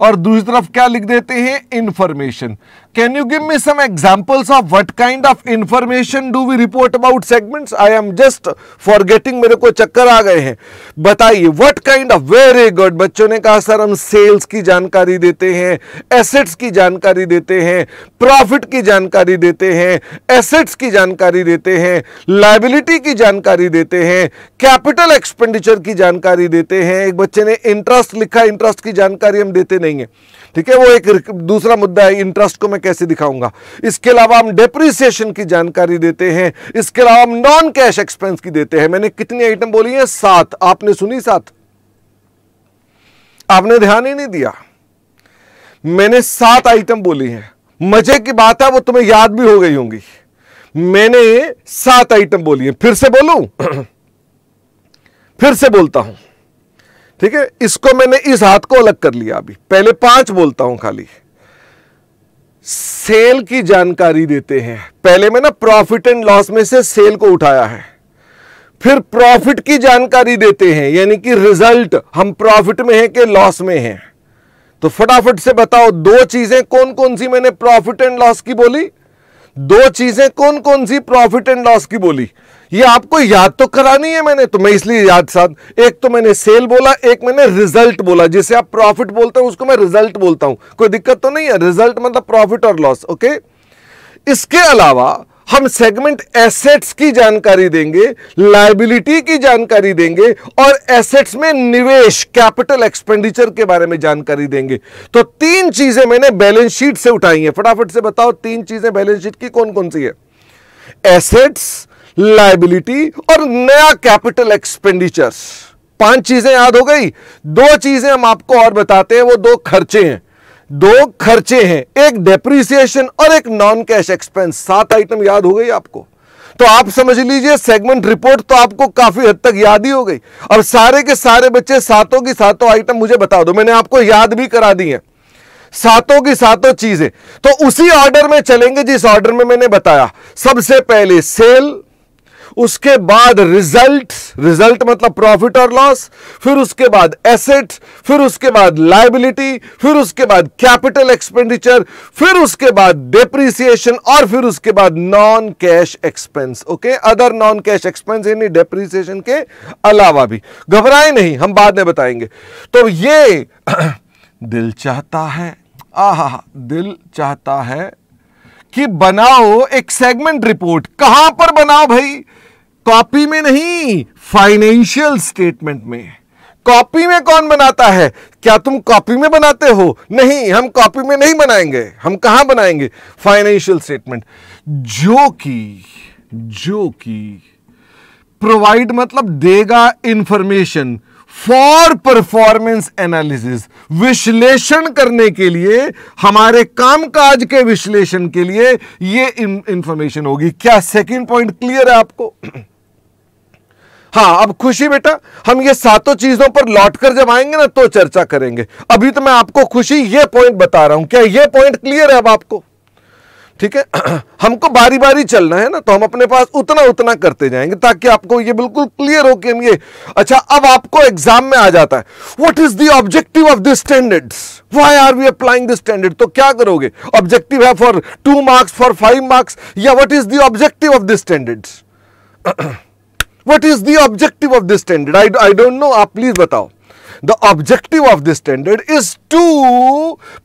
और दूसरी तरफ क्या लिख देते हैं information Can you give me some examples of what kind of information do we report about segments? I am just forgetting mere ko chakkar aa gaye hain bataiye what kind of very good bachcho ne kaha sir hum sales ki jankari dete hain assets ki jankari dete hain profit ki jankari dete hain assets ki jankari dete hain liability ki jankari dete hain capital expenditure ki jankari dete hain ek bachche ne interest likha interest ki jankari hum dete nahi है ठीक है वो एक दूसरा मुद्दा है interest को मैं कैसे दिखाऊंगा इसके अलावा हम डेप्रिसिएशन की जानकारी देते हैं इसके अलावा हम नॉन कैश एक्सपेंस की देते हैं मैंने कितनी आइटम बोली है सात आपने सुनी सात आपने ध्यान ही नहीं दिया मैंने सात आइटम बोली है मजे की बात है वो तुम्हें याद भी हो गई होंगी मैंने सात आइटम बोली है फिर से बोलू फिर से बोलता हूं ठीक है इसको मैंने इस हाथ को अलग कर लिया अभी पहले पांच बोलता हूं खाली सेल की जानकारी देते हैं पहले मैं ना प्रॉफिट एंड लॉस में से सेल को उठाया है फिर प्रॉफिट की जानकारी देते हैं यानी कि रिजल्ट हम प्रॉफिट में हैं कि लॉस में हैं तो फटाफट से बताओ दो चीजें कौन कौन सी मैंने प्रॉफिट एंड लॉस की बोली दो चीजें कौन कौन सी प्रॉफिट एंड लॉस की बोली ये आपको याद तो करानी है मैंने तो मैं इसलिए याद साथ एक तो मैंने सेल बोला एक मैंने रिजल्ट बोला जिसे आप प्रॉफिट बोलते हो उसको मैं रिजल्ट बोलता हूं कोई दिक्कत तो नहीं है रिजल्ट मतलब प्रॉफिट और लॉस ओके इसके अलावा हम सेगमेंट एसेट्स की जानकारी देंगे लाइबिलिटी की जानकारी देंगे और एसेट्स में निवेश कैपिटल एक्सपेंडिचर के बारे में जानकारी देंगे तो तीन चीजें मैंने बैलेंस शीट से उठाई हैं फटाफट से बताओ तीन चीजें बैलेंस शीट की कौन कौन सी है एसेट्स लाइबिलिटी और नया कैपिटल एक्सपेंडिचर्स पांच चीजें याद हो गई दो चीजें हम आपको और बताते हैं वो दो खर्चे हैं दो खर्चे हैं एक डेप्रिसिएशन और एक नॉन कैश एक्सपेंस सात आइटम याद हो गई आपको तो आप समझ लीजिए सेगमेंट रिपोर्ट तो आपको काफी हद तक याद ही हो गई अब सारे के सारे बच्चे सातों की सातों आइटम मुझे बता दो मैंने आपको याद भी करा दी है सातों की सातों चीजें तो उसी ऑर्डर में चलेंगे जिस ऑर्डर में मैंने बताया सबसे पहले सेल उसके बाद रिजल्ट रिजल्ट मतलब प्रॉफिट और लॉस फिर उसके बाद एसेट फिर उसके बाद लाइबिलिटी फिर उसके बाद कैपिटल एक्सपेंडिचर फिर उसके बाद डेप्रिसिएशन और फिर उसके बाद non cash expense okay other non cash expense यानी डेप्रिसिएशन के अलावा भी घबराए नहीं हम बाद में बताएंगे तो ये दिल चाहता है आह दिल चाहता है कि बनाओ एक सेगमेंट रिपोर्ट कहां पर बनाओ भाई कॉपी में नहीं फाइनेंशियल स्टेटमेंट में कॉपी में कौन बनाता है क्या तुम कॉपी में बनाते हो नहीं हम कॉपी में नहीं बनाएंगे हम कहां बनाएंगे फाइनेंशियल स्टेटमेंट जो कि जो कि प्रोवाइड मतलब देगा इंफॉर्मेशन फॉर परफॉर्मेंस एनालिसिस विश्लेषण करने के लिए हमारे कामकाज के विश्लेषण के लिए ये इंफॉर्मेशन होगी क्या सेकंड पॉइंट क्लियर है आपको हाँ अब खुशी बेटा हम ये सातों चीजों पर लौट कर जब आएंगे ना तो चर्चा करेंगे अभी तो मैं आपको खुशी ये पॉइंट बता रहा हूं क्या ये पॉइंट क्लियर है अब आपको ठीक है हमको बारी बारी चलना है ना तो हम अपने पास उतना उतना करते जाएंगे ताकि आपको ये बिल्कुल क्लियर हो कि हम ये अच्छा अब आपको एग्जाम में आ जाता है what is the objective of this standards why are we applying this standard तो क्या करोगे ऑब्जेक्टिव है for two marks for five marks या what is the objective of this standards what is the objective of this standard I I don't know आप please बताओ the objective of this standard is to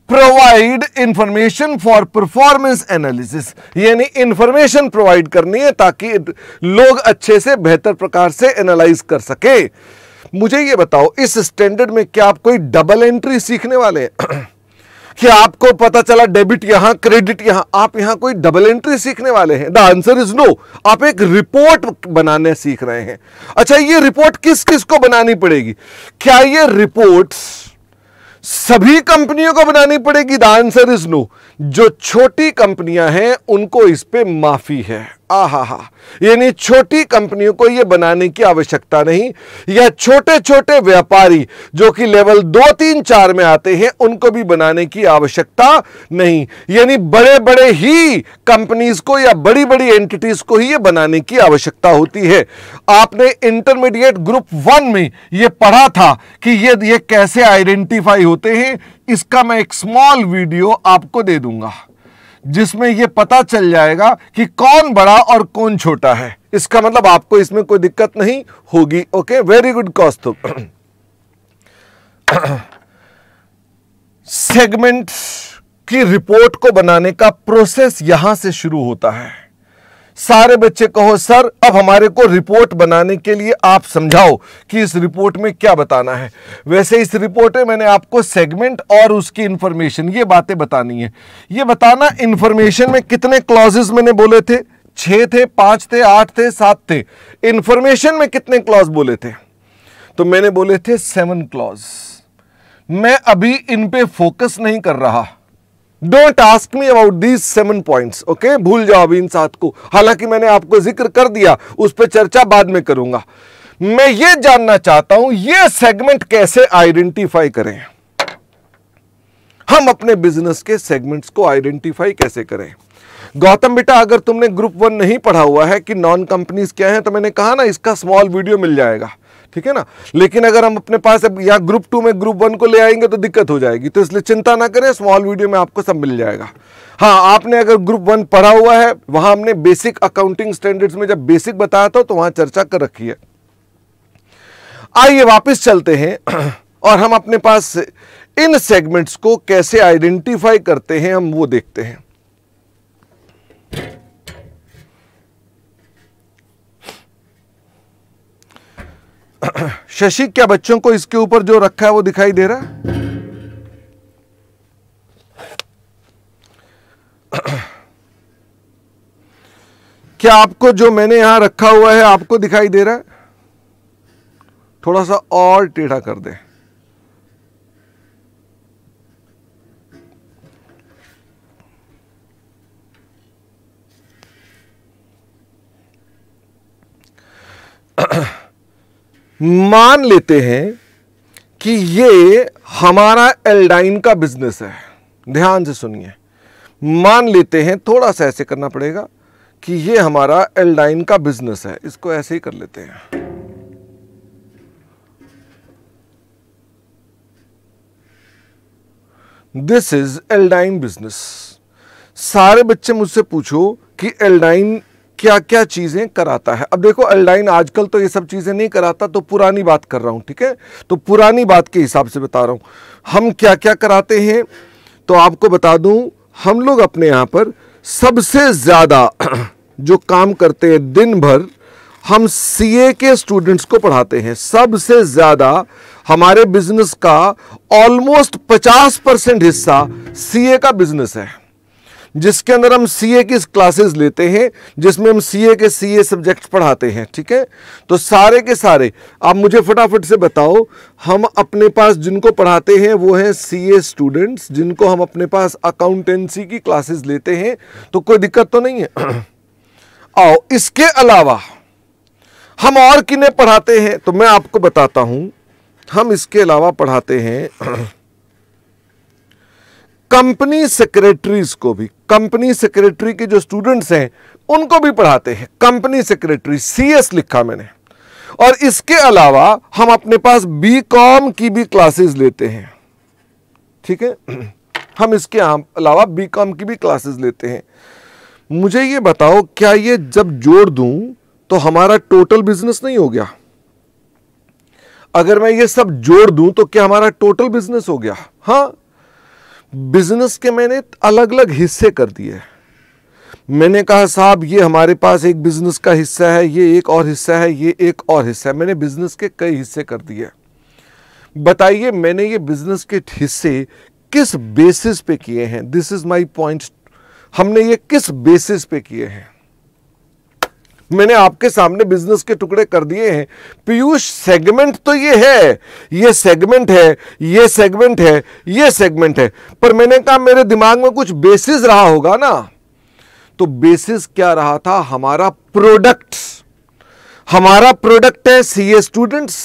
provide information for performance analysis यानी information provide करनी है ताकि लोग अच्छे से बेहतर प्रकार से एनालाइज कर सके मुझे ये बताओ इस स्टैंडर्ड में क्या आप कोई डबल एंट्री सीखने वाले हैं कि आपको पता चला डेबिट यहां क्रेडिट यहां आप यहां कोई डबल एंट्री सीखने वाले हैं द आंसर इज नो आप एक रिपोर्ट बनाने सीख रहे हैं अच्छा ये रिपोर्ट किस किस को बनानी पड़ेगी क्या ये रिपोर्ट्स सभी कंपनियों को बनानी पड़ेगी द आंसर इज नो जो छोटी कंपनियां हैं उनको इस पे माफी है आहा यानी छोटी कंपनियों को यह बनाने की आवश्यकता नहीं या छोटे छोटे व्यापारी जो कि लेवल दो तीन चार में आते हैं उनको भी बनाने की आवश्यकता नहीं यानी बड़े बड़े ही कंपनीज को या बड़ी बड़ी एंटिटीज को ही यह बनाने की आवश्यकता होती है आपने इंटरमीडिएट ग्रुप वन में यह पढ़ा था कि ये ये कैसे आइडेंटिफाई होते हैं इसका मैं एक स्मॉल वीडियो आपको दे दूंगा जिसमें यह पता चल जाएगा कि कौन बड़ा और कौन छोटा है इसका मतलब आपको इसमें कोई दिक्कत नहीं होगी okay very good Kaustubh segment की रिपोर्ट को बनाने का प्रोसेस यहां से शुरू होता है सारे बच्चे कहो सर अब हमारे को रिपोर्ट बनाने के लिए आप समझाओ कि इस रिपोर्ट में क्या बताना है वैसे इस रिपोर्ट में मैंने आपको सेगमेंट और उसकी इंफॉर्मेशन ये बातें बतानी है ये बताना इन्फॉर्मेशन में कितने क्लॉजेज मैंने बोले थे छः थे पांच थे आठ थे सात थे इंफॉर्मेशन में कितने क्लॉज बोले थे तो मैंने बोले थे सेवन क्लॉज मैं अभी इन पे फोकस नहीं कर रहा don't ask me about these seven points okay भूल जाओ अभी इन सात को हालांकि मैंने आपको जिक्र कर दिया उस पर चर्चा बाद में करूंगा मैं ये जानना चाहता हूं ये सेगमेंट कैसे आइडेंटिफाई करें हम अपने बिजनेस के सेगमेंट्स को आइडेंटिफाई कैसे करें गौतम बेटा अगर तुमने ग्रुप वन नहीं पढ़ा हुआ है कि नॉन कंपनीज क्या है तो मैंने कहा ना इसका स्मॉल वीडियो मिल जाएगा ठीक है ना लेकिन अगर हम अपने पास अब या ग्रुप टू में ग्रुप वन को ले आएंगे तो दिक्कत हो जाएगी तो इसलिए चिंता ना करें स्मॉल वीडियो में आपको सब मिल जाएगा हाँ आपने अगर ग्रुप वन पढ़ा हुआ है वहां हमने बेसिक अकाउंटिंग स्टैंडर्ड्स में जब बेसिक बताया था तो वहां चर्चा कर रखी है आइए वापस चलते हैं और हम अपने पास इन सेगमेंट्स को कैसे आइडेंटिफाई करते हैं हम वो देखते हैं शशि क्या बच्चों को इसके ऊपर जो रखा है वो दिखाई दे रहा क्या आपको जो मैंने यहां रखा हुआ है आपको दिखाई दे रहा है थोड़ा सा और टेढ़ा कर दें मान लेते हैं कि ये हमारा एल्डाइन का बिजनेस है ध्यान से सुनिए मान लेते हैं थोड़ा सा ऐसे करना पड़ेगा कि ये हमारा एल्डाइन का बिजनेस है इसको ऐसे ही कर लेते हैं दिस इज एल्डाइन बिजनेस सारे बच्चे मुझसे पूछो कि एल्डाइन क्या क्या चीज़ें कराता है अब देखो अल्डाइन आजकल तो ये सब चीज़ें नहीं कराता तो पुरानी बात कर रहा हूँ ठीक है तो पुरानी बात के हिसाब से बता रहा हूँ हम क्या क्या कराते हैं तो आपको बता दूँ हम लोग अपने यहाँ पर सबसे ज़्यादा जो काम करते हैं दिन भर हम सी के स्टूडेंट्स को पढ़ाते हैं सबसे ज़्यादा हमारे बिजनेस का ऑलमोस्ट पचास परसेंट हिस्सा सी का बिजनेस है जिसके अंदर हम सी ए की क्लासेस लेते हैं जिसमें हम सी ए के सी ए सब्जेक्ट पढ़ाते हैं ठीक है तो सारे के सारे आप मुझे फटाफट से बताओ हम अपने पास जिनको पढ़ाते हैं वो हैं सीए स्टूडेंट्स जिनको हम अपने पास अकाउंटेंसी की क्लासेस लेते हैं तो कोई दिक्कत तो नहीं है आओ इसके अलावा हम और किन्हें पढ़ाते हैं तो मैं आपको बताता हूं हम इसके अलावा पढ़ाते हैं कंपनी सेक्रेटरीज को भी कंपनी सेक्रेटरी के जो स्टूडेंट्स हैं उनको भी पढ़ाते हैं कंपनी सेक्रेटरी सीएस लिखा मैंने और इसके अलावा हम अपने पास बी की भी क्लासेस लेते हैं ठीक है हम इसके अलावा बी कॉम की भी क्लासेस लेते हैं मुझे ये बताओ क्या ये जब जोड़ दूं तो हमारा टोटल बिजनेस नहीं हो गया अगर मैं ये सब जोड़ दूं तो क्या हमारा टोटल बिजनेस हो गया हाँ बिजनेस के मैंने अलग अलग हिस्से कर दिए मैंने कहा साहब ये हमारे पास एक बिजनेस का हिस्सा है ये एक और हिस्सा है ये एक और हिस्सा है मैंने बिजनेस के कई हिस्से कर दिए बताइए मैंने ये बिजनेस के हिस्से किस बेसिस पे किए हैं दिस इज माई पॉइंट हमने ये किस बेसिस पे किए हैं मैंने आपके सामने बिजनेस के टुकड़े कर दिए हैं पीयूष सेगमेंट तो ये है ये सेगमेंट है ये सेगमेंट है ये सेगमेंट है पर मैंने कहा मेरे दिमाग में कुछ बेसिस रहा होगा ना तो बेसिस क्या रहा था हमारा प्रोडक्ट हमारा प्रोडक्ट है सीए स्टूडेंट्स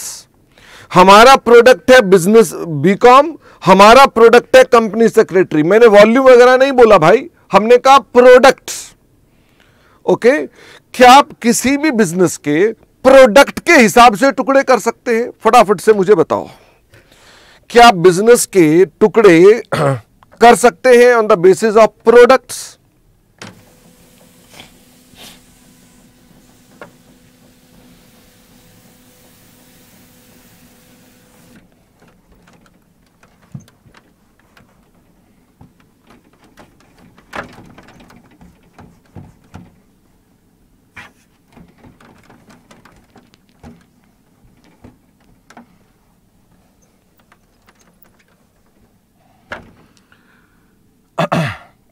हमारा प्रोडक्ट है बिजनेस बीकॉम हमारा प्रोडक्ट है कंपनी सेक्रेटरी मैंने वॉल्यूम वगैरह नहीं बोला भाई हमने कहा प्रोडक्ट ओके okay? क्या आप किसी भी बिजनेस के प्रोडक्ट के हिसाब से टुकड़े कर सकते हैं फटाफट से मुझे बताओ क्या आप बिजनेस के टुकड़े कर सकते हैं on the basis of products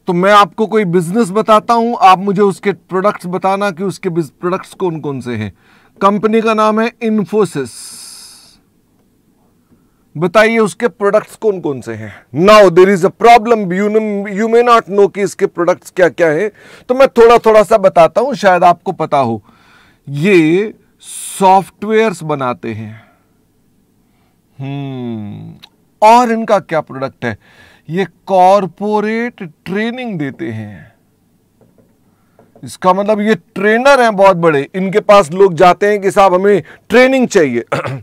तो मैं आपको कोई बिजनेस बताता हूं आप मुझे उसके प्रोडक्ट्स बताना कि उसके प्रोडक्ट्स कौन कौन से हैं कंपनी का नाम है इन्फोसिस बताइए उसके प्रोडक्ट्स कौन कौन से हैं now there is a problem you may not know कि इसके प्रोडक्ट्स क्या क्या हैं तो मैं थोड़ा थोड़ा सा बताता हूं शायद आपको पता हो ये सॉफ्टवेयर्स बनाते हैं हम्म और इनका क्या प्रोडक्ट है ये कॉरपोरेट ट्रेनिंग देते हैं इसका मतलब ये ट्रेनर हैं बहुत बड़े इनके पास लोग जाते हैं कि साहब हमें ट्रेनिंग चाहिए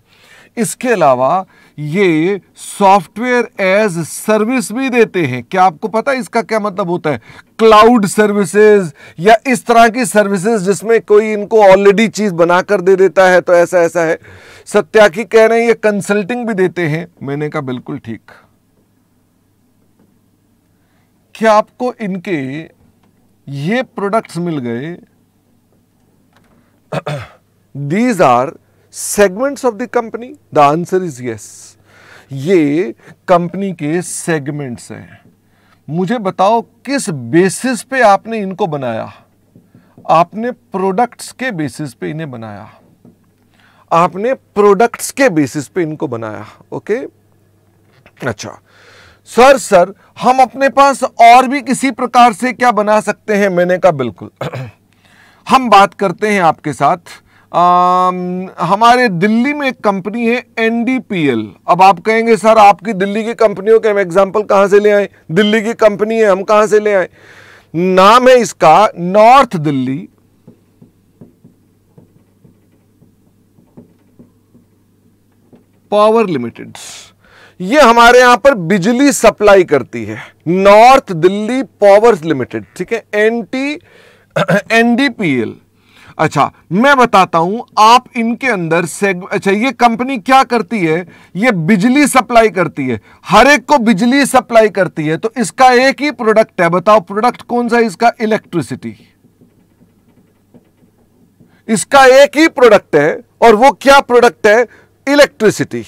इसके अलावा ये सॉफ्टवेयर एज सर्विस भी देते हैं क्या आपको पता है इसका क्या मतलब होता है क्लाउड सर्विसेज या इस तरह की सर्विसेज जिसमें कोई इनको ऑलरेडी चीज़ बनाकर दे देता है तो ऐसा ऐसा है सत्या की कह रहे हैं ये कंसल्टिंग भी देते हैं मैंने कहा बिल्कुल ठीक कि आपको इनके ये प्रोडक्ट्स मिल गए these are segments of the company the answer is yes ये कंपनी के सेगमेंट्स हैं मुझे बताओ किस बेसिस पे आपने इनको बनाया आपने प्रोडक्ट्स के बेसिस पे इन्हें बनाया आपने प्रोडक्ट्स के बेसिस पे इनको बनाया ओके अच्छा सर सर हम अपने पास और भी किसी प्रकार से क्या बना सकते हैं मैंने कहा बिल्कुल हम बात करते हैं आपके साथ आ, हमारे दिल्ली में एक कंपनी है एनडीपीएल अब आप कहेंगे सर आपकी दिल्ली की कंपनियों के हम एग्जाम्पल कहाँ से ले आए दिल्ली की कंपनी है हम कहाँ से ले आए नाम है इसका नॉर्थ दिल्ली पावर लिमिटेड ये हमारे यहां पर बिजली सप्लाई करती है नॉर्थ दिल्ली पावर्स लिमिटेड ठीक है एन टी एनडीपीएल अच्छा मैं बताता हूं आप इनके अंदर से अच्छा ये कंपनी क्या करती है ये बिजली सप्लाई करती है हर एक को बिजली सप्लाई करती है तो इसका एक ही प्रोडक्ट है बताओ प्रोडक्ट कौन सा है इसका इलेक्ट्रिसिटी इसका एक ही प्रोडक्ट है और वो क्या प्रोडक्ट है इलेक्ट्रिसिटी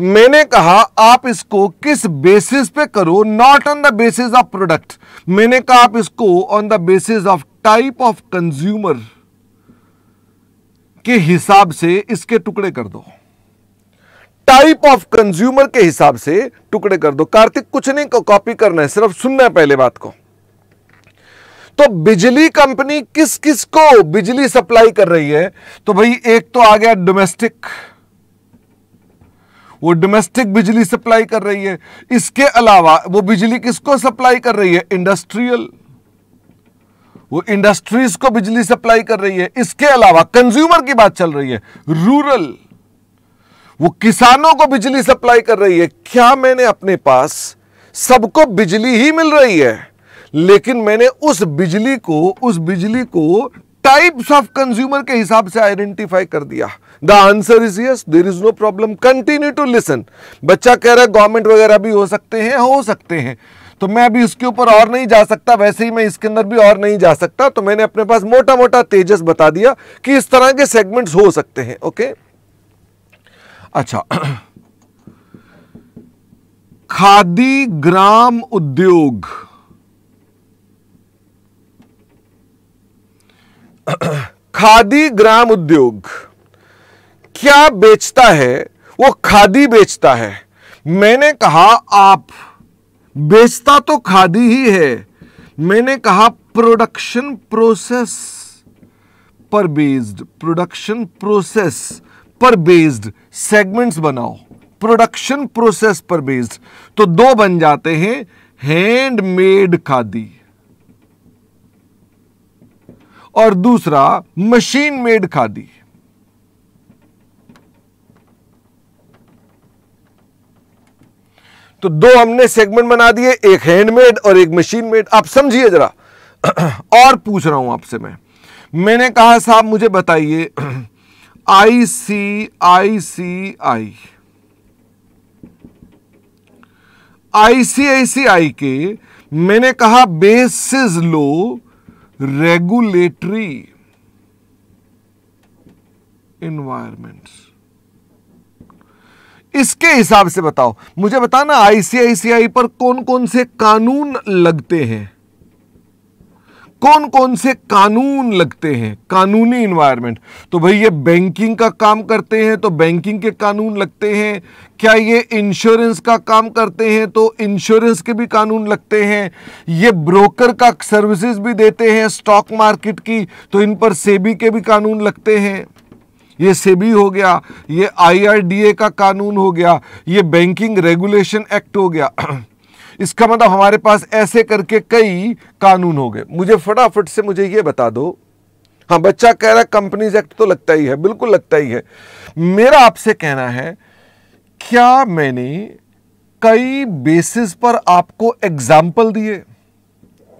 मैंने कहा आप इसको किस बेसिस पे करो not on the basis of product मैंने कहा आप इसको on the basis of type of consumer के हिसाब से इसके टुकड़े कर दो टाइप ऑफ कंज्यूमर के हिसाब से टुकड़े कर दो कार्तिक कुछ नहीं को कॉपी करना है सिर्फ सुनना है पहले बात को तो बिजली कंपनी किस किस को बिजली सप्लाई कर रही है तो भाई एक तो आ गया डोमेस्टिक वो डोमेस्टिक बिजली सप्लाई कर रही है इसके अलावा वो बिजली किसको सप्लाई कर रही है इंडस्ट्रियल वो इंडस्ट्रीज को बिजली सप्लाई कर रही है इसके अलावा कंज्यूमर की बात चल रही है रूरल वो किसानों को बिजली सप्लाई कर रही है क्या मैंने अपने पास सबको बिजली ही मिल रही है लेकिन मैंने उस बिजली को उस बिजली को टाइप्स ऑफ कंज्यूमर के हिसाब से आइडेंटिफाई कर दिया the answer is yes there is no problem continue to listen बच्चा कह रहा है गवर्नमेंट वगैरह भी हो सकते हैं हो सकते हैं तो मैं अभी उसके ऊपर और नहीं जा सकता वैसे ही मैं इसके अंदर भी और नहीं जा सकता तो मैंने अपने पास मोटा मोटा तेजस बता दिया कि इस तरह के सेगमेंट्स हो सकते हैं ओके अच्छा खादी ग्राम उद्योग खादी ग्राम उद्योग क्या बेचता है वो खादी बेचता है मैंने कहा आप बेचता तो खादी ही है मैंने कहा प्रोडक्शन प्रोसेस पर बेस्ड प्रोडक्शन प्रोसेस पर बेस्ड सेगमेंट्स बनाओ प्रोडक्शन प्रोसेस पर बेस्ड तो दो बन जाते हैं हैंडमेड खादी और दूसरा मशीन मेड खादी तो दो हमने सेगमेंट बना दिए एक हैंडमेड और एक मशीन मेड आप समझिए जरा और पूछ रहा हूं आपसे मैं मैंने कहा साहब मुझे बताइए आई सी आई सी आई आईसीआईसीआई के मैंने कहा बेसिस लो regulatory environments इसके हिसाब से बताओ मुझे बताना आईसीआईसीआई पर कौन कौन से कानून लगते हैं कौन कौन से कानून लगते हैं कानूनी इन्वायरमेंट तो भाई ये बैंकिंग का काम करते हैं तो बैंकिंग के कानून लगते हैं क्या ये इंश्योरेंस का काम करते हैं तो इंश्योरेंस के भी कानून लगते हैं ये ब्रोकर का सर्विसेज भी देते हैं स्टॉक मार्केट की तो इन पर सेबी के भी कानून लगते हैं ये सेबी हो गया ये आईआरडीए का कानून हो गया ये बैंकिंग रेगुलेशन एक्ट हो गया इसका मतलब हमारे पास ऐसे करके कई कानून हो गए मुझे फटाफट से मुझे ये बता दो हाँ बच्चा कह रहा कंपनीज एक्ट तो लगता ही है बिल्कुल लगता ही है मेरा आपसे कहना है क्या मैंने कई बेसिस पर आपको एग्जाम्पल दिए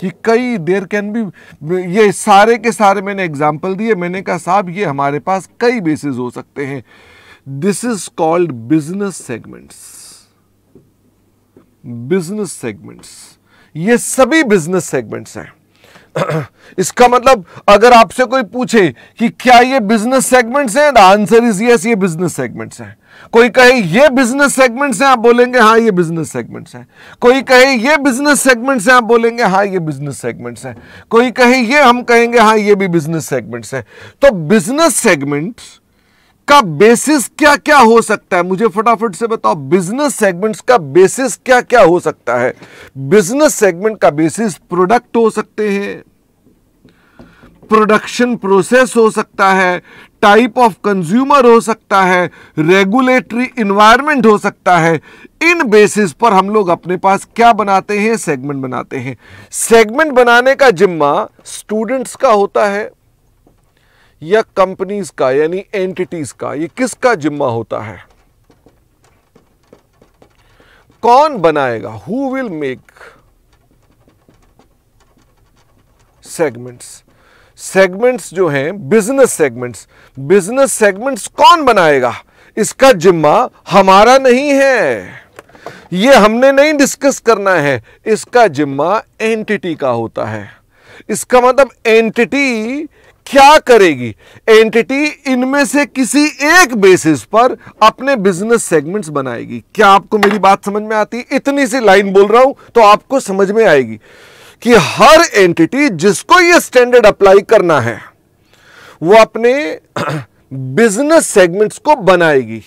कि कई देर कैन भी ये सारे के सारे मैंने एग्जाम्पल दिए मैंने कहा साहब ये हमारे पास कई बेसिस हो सकते हैं this is called business segments business segments ये सभी बिजनेस सेगमेंट्स हैं इसका मतलब अगर आपसे कोई पूछे कि क्या ये बिजनेस सेगमेंट्स हैं द आंसर इज यस ये बिजनेस सेगमेंट्स हैं कोई कहे ये बिजनेस सेगमेंट्स हैं आप बोलेंगे हाँ ये बिजनेस सेगमेंट्स हैं कोई कहे ये बिजनेस सेगमेंट्स हैं आप बोलेंगे हाँ ये बिजनेस सेगमेंट्स हैं कोई कहे ये हम कहेंगे हाँ ये भी बिजनेस सेगमेंट्स हैं तो बिजनेस सेगमेंट्स का बेसिस क्या क्या हो सकता है मुझे फटाफट से बताओ बिजनेस सेगमेंट्स का बेसिस क्या क्या हो सकता है बिजनेस सेगमेंट का बेसिस प्रोडक्ट हो सकते हैं प्रोडक्शन प्रोसेस हो सकता है टाइप ऑफ कंज्यूमर हो सकता है रेगुलेटरी इन्वायरमेंट हो सकता है इन बेसिस पर हम लोग अपने पास क्या बनाते हैं सेगमेंट बनाते हैं सेगमेंट बनाने का जिम्मा स्टूडेंट्स का होता है या कंपनीज का यानी एंटिटीज का ये किसका जिम्मा होता है कौन बनाएगा who will make segments segments जो हैं बिजनेस सेगमेंट्स बिजनेस सेगमेंट्स कौन बनाएगा इसका जिम्मा हमारा नहीं है ये हमने नहीं डिस्कस करना है इसका जिम्मा एंटिटी का होता है इसका मतलब एंटिटी क्या करेगी एंटिटी इनमें से किसी एक बेसिस पर अपने बिजनेस सेगमेंट्स बनाएगी क्या आपको मेरी बात समझ में आती है इतनी सी लाइन बोल रहा हूं तो आपको समझ में आएगी कि हर एंटिटी जिसको ये स्टैंडर्ड अप्लाई करना है वो अपने बिजनेस सेगमेंट्स को बनाएगी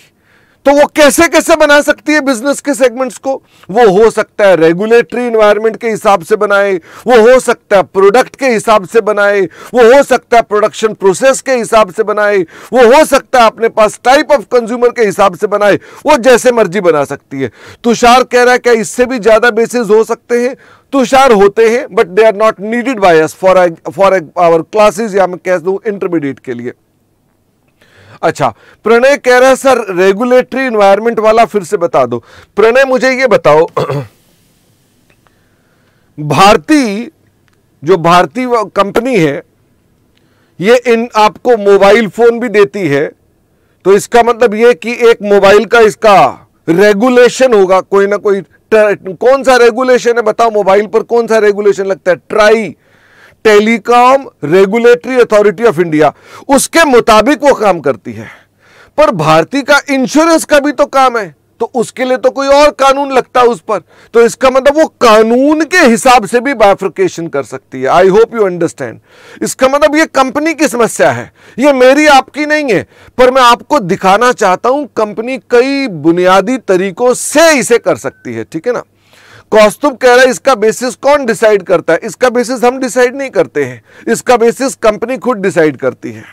तो वो कैसे कैसे बना सकती है बिजनेस के सेगमेंट्स को वो हो सकता है रेगुलेटरी इन्वायरमेंट के हिसाब से बनाए वो हो सकता है प्रोडक्ट के हिसाब से बनाए वो हो सकता है प्रोडक्शन प्रोसेस के हिसाब से बनाए वो हो सकता है अपने पास टाइप ऑफ कंज्यूमर के हिसाब से बनाए वो जैसे मर्जी बना सकती है तुषार कह रहा है क्या इससे भी ज़्यादा बेसिस हो सकते हैं तुषार होते हैं but they are not needed by us for for our classes या मैं कह दू इंटरमीडिएट के लिए अच्छा प्रणय कह रहा है सर रेगुलेटरी इन्वायरमेंट वाला फिर से बता दो प्रणय मुझे ये बताओ भारतीय जो भारतीय कंपनी है ये इन आपको मोबाइल फोन भी देती है तो इसका मतलब ये कि एक मोबाइल का इसका रेगुलेशन होगा कोई ना कोई कौन सा रेगुलेशन है बताओ मोबाइल पर कौन सा रेगुलेशन लगता है TRAI telecom regulatory authority of India उसके मुताबिक वो काम करती है पर भारती का इंश्योरेंस का भी तो काम है तो उसके लिए तो कोई और कानून लगता है उस पर तो इसका मतलब वो कानून के हिसाब से भी बाइफ्रिकेशन कर सकती है आई होप यू अंडरस्टैंड इसका मतलब ये कंपनी की समस्या है ये मेरी आपकी नहीं है पर मैं आपको दिखाना चाहता हूं कंपनी कई बुनियादी तरीकों से इसे कर सकती है ठीक है ना कौस्तुभ कह रहा है इसका बेसिस कौन डिसाइड करता है इसका बेसिस हम डिसाइड नहीं करते हैं इसका बेसिस कंपनी खुद डिसाइड करती है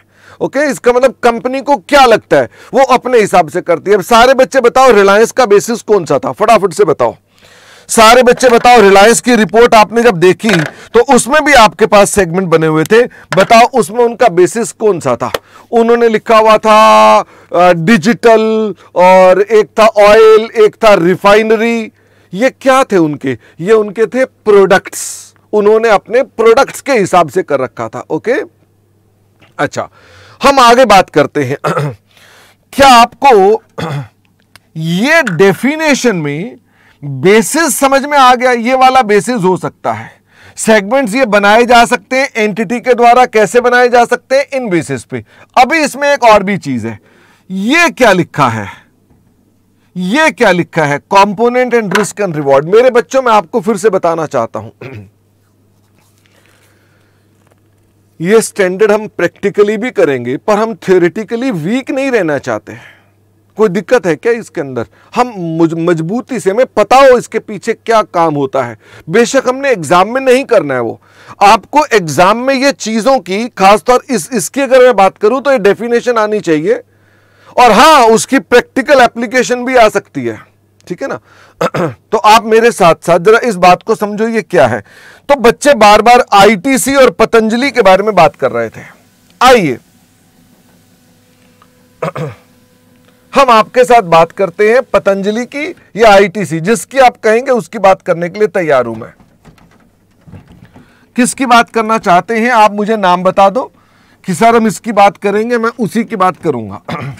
ओके okay, इसका मतलब कंपनी को क्या लगता है वो अपने हिसाब से करती है अब सारे बच्चे बताओ रिलायंस का बेसिस कौन सा था फटाफट से बताओ सारे बच्चे बताओ रिलायंस की रिपोर्ट आपने जब देखी तो उसमें भी आपके पास सेगमेंट बने हुए थे बताओ उसमें उनका बेसिस कौन सा था उन्होंने लिखा हुआ था डिजिटल और एक था ऑयल एक था रिफाइनरी ये क्या थे उनके ये उनके थे प्रोडक्ट्स उन्होंने अपने प्रोडक्ट्स के हिसाब से कर रखा था ओके अच्छा हम आगे बात करते हैं क्या आपको ये डेफिनेशन में बेसिस समझ में आ गया ये वाला बेसिस हो सकता है सेगमेंट्स ये बनाए जा सकते हैं एंटिटी के द्वारा कैसे बनाए जा सकते हैं इन बेसिस पे अभी इसमें एक और भी चीज है ये क्या लिखा है ये क्या लिखा है component and risk and reward मेरे बच्चों मैं आपको फिर से बताना चाहता हूं ये स्टैंडर्ड हम प्रैक्टिकली भी करेंगे पर हम थियोरेटिकली वीक नहीं रहना चाहते हैं कोई दिक्कत है क्या इसके अंदर हम मजबूती से हमें पता हो इसके पीछे क्या काम होता है बेशक हमने एग्जाम में नहीं करना है वो आपको एग्जाम में ये चीज़ों की खासतौर इस इसकी अगर मैं बात करूं तो ये डेफिनेशन आनी चाहिए और हाँ उसकी प्रैक्टिकल एप्लीकेशन भी आ सकती है ठीक है ना तो आप मेरे साथ साथ जरा इस बात को समझो ये क्या है तो बच्चे बार बार आईटीसी और पतंजलि के बारे में बात कर रहे थे आइए हम आपके साथ बात करते हैं पतंजलि की या आईटीसी जिसकी आप कहेंगे उसकी बात करने के लिए तैयार हूं मैं किसकी बात करना चाहते हैं आप मुझे नाम बता दो कि सर हम इसकी बात करेंगे मैं उसी की बात करूंगा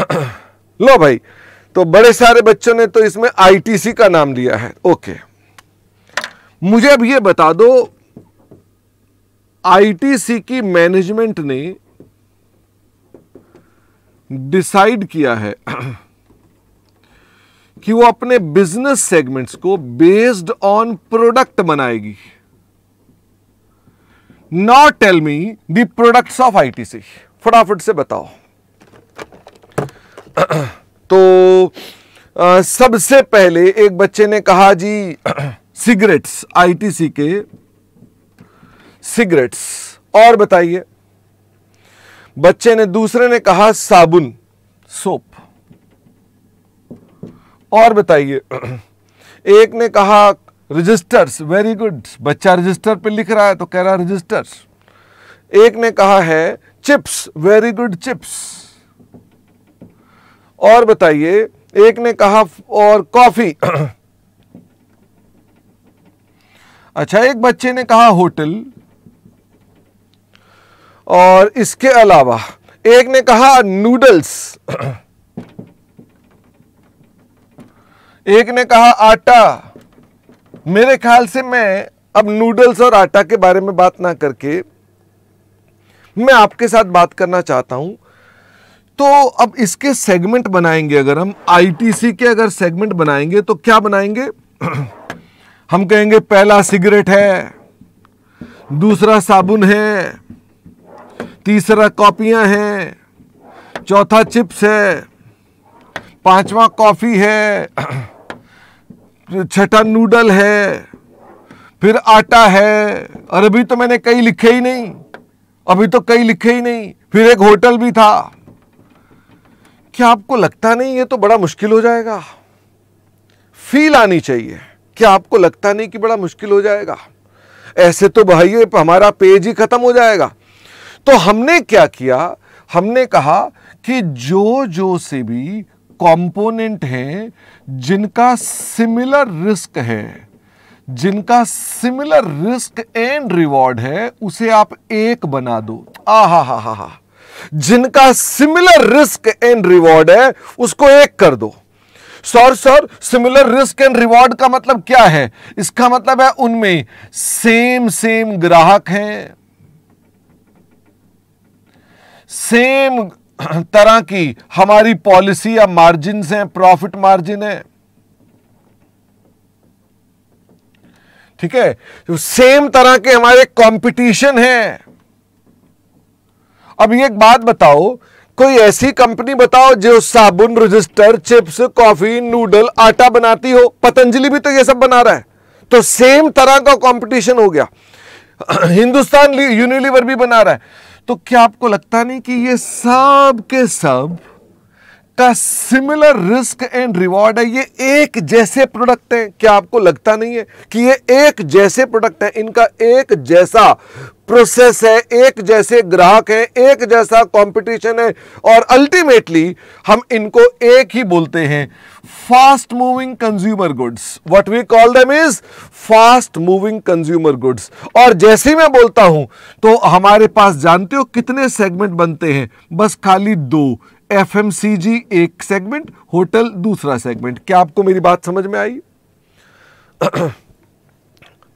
लो भाई तो बड़े सारे बच्चों ने तो इसमें आईटीसी का नाम लिया है ओके मुझे अब ये बता दो आईटीसी की मैनेजमेंट ने डिसाइड किया है कि वो अपने बिजनेस सेगमेंट्स को बेस्ड ऑन प्रोडक्ट बनाएगी not tell me the products of ITC फटाफट से बताओ तो सबसे पहले एक बच्चे ने कहा जी सिगरेट्स आईटीसी के सिगरेट्स और बताइए बच्चे ने दूसरे ने कहा साबुन सोप और बताइए एक ने कहा रजिस्टर्स वेरी गुड बच्चा रजिस्टर पे लिख रहा है तो कह रहा है रजिस्टर्स एक ने कहा है चिप्स वेरी गुड चिप्स और बताइए एक ने कहा और कॉफी अच्छा एक बच्चे ने कहा होटल और इसके अलावा एक ने कहा नूडल्स एक ने कहा आटा मेरे ख्याल से मैं अब नूडल्स और आटा के बारे में बात ना करके मैं आपके साथ बात करना चाहता हूं तो अब इसके सेगमेंट बनाएंगे अगर हम आईटीसी के अगर सेगमेंट बनाएंगे तो क्या बनाएंगे हम कहेंगे पहला सिगरेट है दूसरा साबुन है तीसरा कॉपियां हैं चौथा चिप्स है पांचवा कॉफ़ी है छठा नूडल है फिर आटा है और अभी तो मैंने कई लिखे ही नहीं अभी तो कई लिखे ही नहीं फिर एक होटल भी था क्या आपको लगता नहीं है तो बड़ा मुश्किल हो जाएगा फील आनी चाहिए क्या आपको लगता नहीं कि बड़ा मुश्किल हो जाएगा ऐसे तो भाई हमारा पेज ही खत्म हो जाएगा तो हमने क्या किया हमने कहा कि जो जो से भी कंपोनेंट हैं जिनका सिमिलर रिस्क है जिनका सिमिलर रिस्क एंड रिवॉर्ड है उसे आप एक बना दो आ हा हा हा हा जिनका सिमिलर रिस्क एंड रिवॉर्ड है उसको एक कर दो sir sir similar risk and reward का मतलब क्या है इसका मतलब है उनमें सेम सेम ग्राहक हैं सेम तरह की हमारी पॉलिसी या मार्जिन हैं प्रॉफिट मार्जिन है ठीक है सेम तो तरह के हमारे कंपटीशन हैं अब ये एक बात बताओ कोई ऐसी कंपनी बताओ जो साबुन रजिस्टर चिप्स कॉफी नूडल आटा बनाती हो पतंजलि भी तो ये सब बना रहा है तो सेम तरह का कंपटीशन हो गया हिंदुस्तान यूनिलीवर भी बना रहा है तो क्या आपको लगता नहीं कि ये सब के सब का सिमिलर रिस्क एंड रिवॉर्ड है ये एक जैसे प्रोडक्ट हैं क्या आपको लगता नहीं है कि ये एक जैसे प्रोडक्ट हैं इनका एक जैसा प्रोसेस है एक जैसे ग्राहक हैं एक जैसा कंपटीशन है और अल्टीमेटली हम इनको एक ही बोलते हैं fast moving consumer goods what we call them is fast moving consumer goods और जैसे ही मैं बोलता हूं तो हमारे पास जानते हो कितने सेगमेंट बनते हैं बस खाली दो जी एक सेगमेंट होटल दूसरा सेगमेंट क्या आपको मेरी बात समझ में आई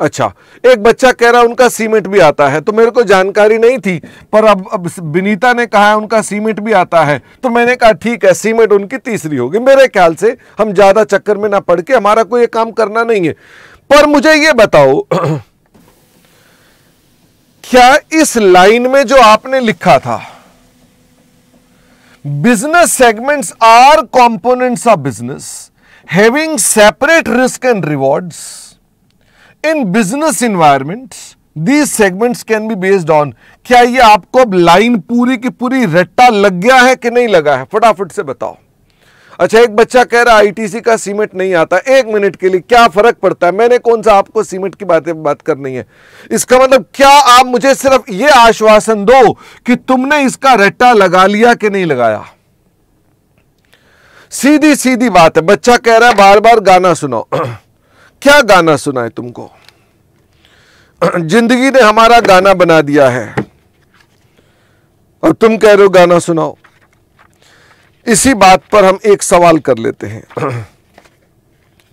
अच्छा एक बच्चा कह रहा उनका सीमेंट भी आता है तो मेरे को जानकारी नहीं थी पर अब अब विनीता ने कहा है उनका सीमेंट भी आता है तो मैंने कहा ठीक है सीमेंट उनकी तीसरी होगी मेरे ख्याल से हम ज़्यादा चक्कर में ना पड़ के हमारा कोई काम करना नहीं है पर मुझे ये बताओ क्या इस लाइन में जो आपने लिखा था business segments are components of business having separate risk and rewards. In business environments, these segments can be based on kya ye aapko ab line puri ki puri रट्टा lag gaya hai ki nahi laga hai fatafat se batao अच्छा एक बच्चा कह रहा ITC का cement नहीं आता एक मिनट के लिए क्या फर्क पड़ता है मैंने कौन सा आपको सीमेंट की बातें बात करनी है इसका मतलब क्या आप मुझे सिर्फ ये आश्वासन दो कि तुमने इसका रट्टा लगा लिया कि नहीं लगाया सीधी सीधी बात है बच्चा कह रहा है बार बार गाना सुनो क्या गाना सुना है तुमको जिंदगी ने हमारा गाना बना दिया है और तुम कह रहे हो गाना सुनाओ इसी बात पर हम एक सवाल कर लेते हैं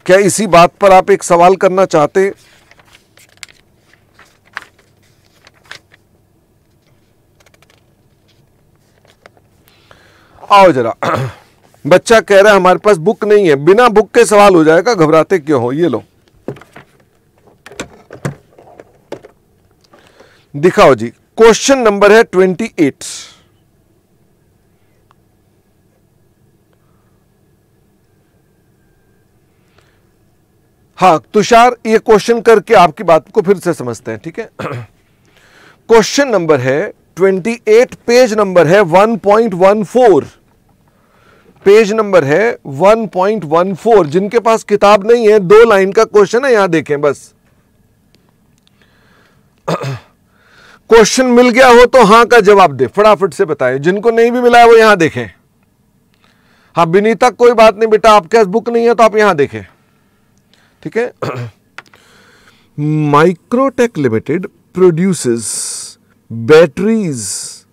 क्या इसी बात पर आप एक सवाल करना चाहते आओ जरा बच्चा कह रहा है हमारे पास बुक नहीं है बिना बुक के सवाल हो जाएगा घबराते क्यों हो ये लो दिखाओ जी क्वेश्चन नंबर है ट्वेंटी एट हाँ तुषार ये क्वेश्चन करके आपकी बात को फिर से समझते हैं ठीक है क्वेश्चन नंबर है 28 पेज नंबर है 1.14 पेज नंबर है 1.14 जिनके पास किताब नहीं है दो लाइन का क्वेश्चन है यहां देखें बस क्वेश्चन मिल गया हो तो हां का जवाब दे फटाफट से बताएं जिनको नहीं भी मिला है वो यहां देखें हाँ विनीता कोई बात नहीं बेटा आपके पास बुक नहीं है तो आप यहां देखें ठीक है Limited produces batteries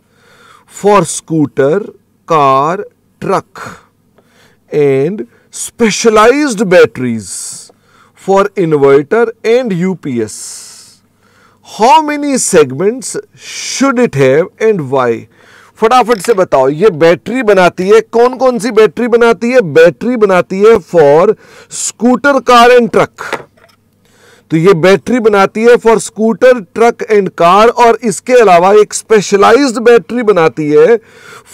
for scooter, car, truck, and specialized batteries for inverter and UPS. How many segments should it have and why? फटाफट से बताओ ये बैटरी बनाती है कौन कौन सी बैटरी बनाती है बैटरी बनाती है for scooter car and truck तो ये बैटरी बनाती है for scooter truck and car और इसके अलावा एक स्पेशलाइज्ड बैटरी बनाती है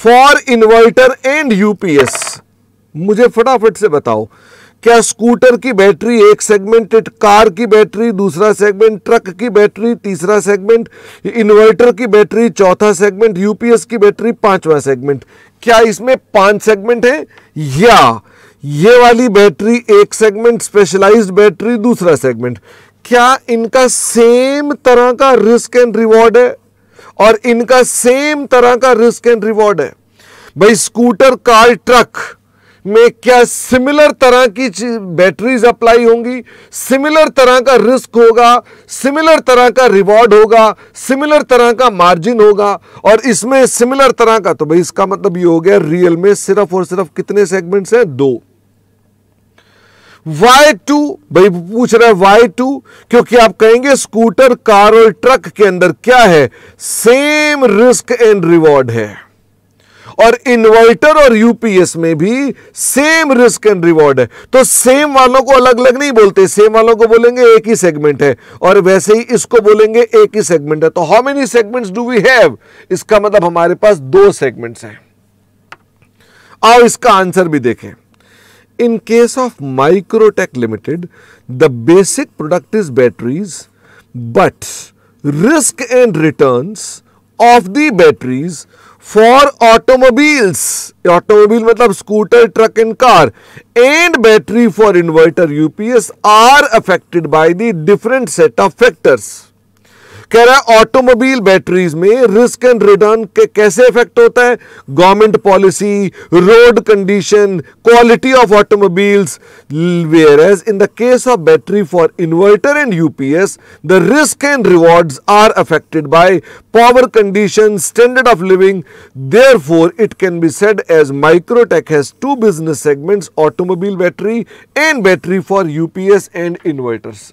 फॉर इन्वर्टर एंड यूपीएस मुझे फटाफट से बताओ क्या स्कूटर की बैटरी एक सेगमेंट कार की बैटरी दूसरा सेगमेंट ट्रक की बैटरी तीसरा सेगमेंट इन्वर्टर की बैटरी चौथा सेगमेंट यूपीएस की बैटरी पांचवा सेगमेंट क्या इसमें पांच सेगमेंट है या ये वाली बैटरी एक सेगमेंट स्पेशलाइज्ड बैटरी दूसरा सेगमेंट क्या इनका सेम तरह का रिस्क एंड रिवॉर्ड है और इनका सेम तरह का रिस्क एंड रिवॉर्ड है भाई स्कूटर कार ट्रक में क्या सिमिलर तरह की बैटरीज अप्लाई होंगी सिमिलर तरह का रिस्क होगा सिमिलर तरह का रिवॉर्ड होगा सिमिलर तरह का मार्जिन होगा और इसमें सिमिलर तरह का तो भाई इसका मतलब ये हो गया रियल में सिर्फ और सिर्फ कितने सेगमेंट्स हैं दो वाई टू भाई पूछ रहे Y2 वाई टू क्योंकि आप कहेंगे स्कूटर कार और ट्रक के अंदर क्या है सेम रिस्क एंड रिवॉर्ड है और इन्वर्टर और यूपीएस में भी सेम रिस्क एंड रिवॉर्ड है तो सेम वालों को अलग अलग नहीं बोलते सेम वालों को बोलेंगे एक ही सेगमेंट है और वैसे ही इसको बोलेंगे एक ही सेगमेंट है तो how many segments do we have इसका मतलब हमारे पास दो सेगमेंट्स हैं आओ इसका आंसर भी देखें in case of Microtek limited the basic product is batteries but risk and returns of the batteries for automobiles automobile मतलब scooter truck and car and battery for inverter UPS are affected by the different set of factors कह रहा है automobile batteries में risk and return के कैसे effect होता है government policy road condition quality of automobiles whereas in the case of battery for inverter and UPS the risk and reward are affected by power condition standard of living therefore it can be said as Microtek has two business segments automobile battery and battery for UPS and inverters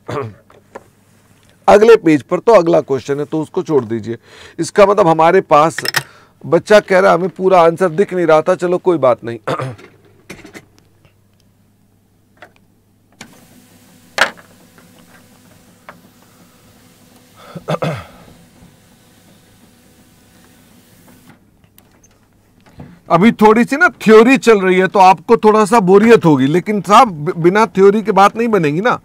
अगले page पर तो अगला question है तो उसको छोड़ दीजिए इसका मतलब हमारे पास बच्चा कह रहा हमें पूरा आंसर दिख नहीं रहा था चलो कोई बात नहीं अभी थोड़ी सी ना थ्योरी चल रही है तो आपको थोड़ा सा बोरियत होगी लेकिन साहब बिना थ्योरी के बात नहीं बनेगी ना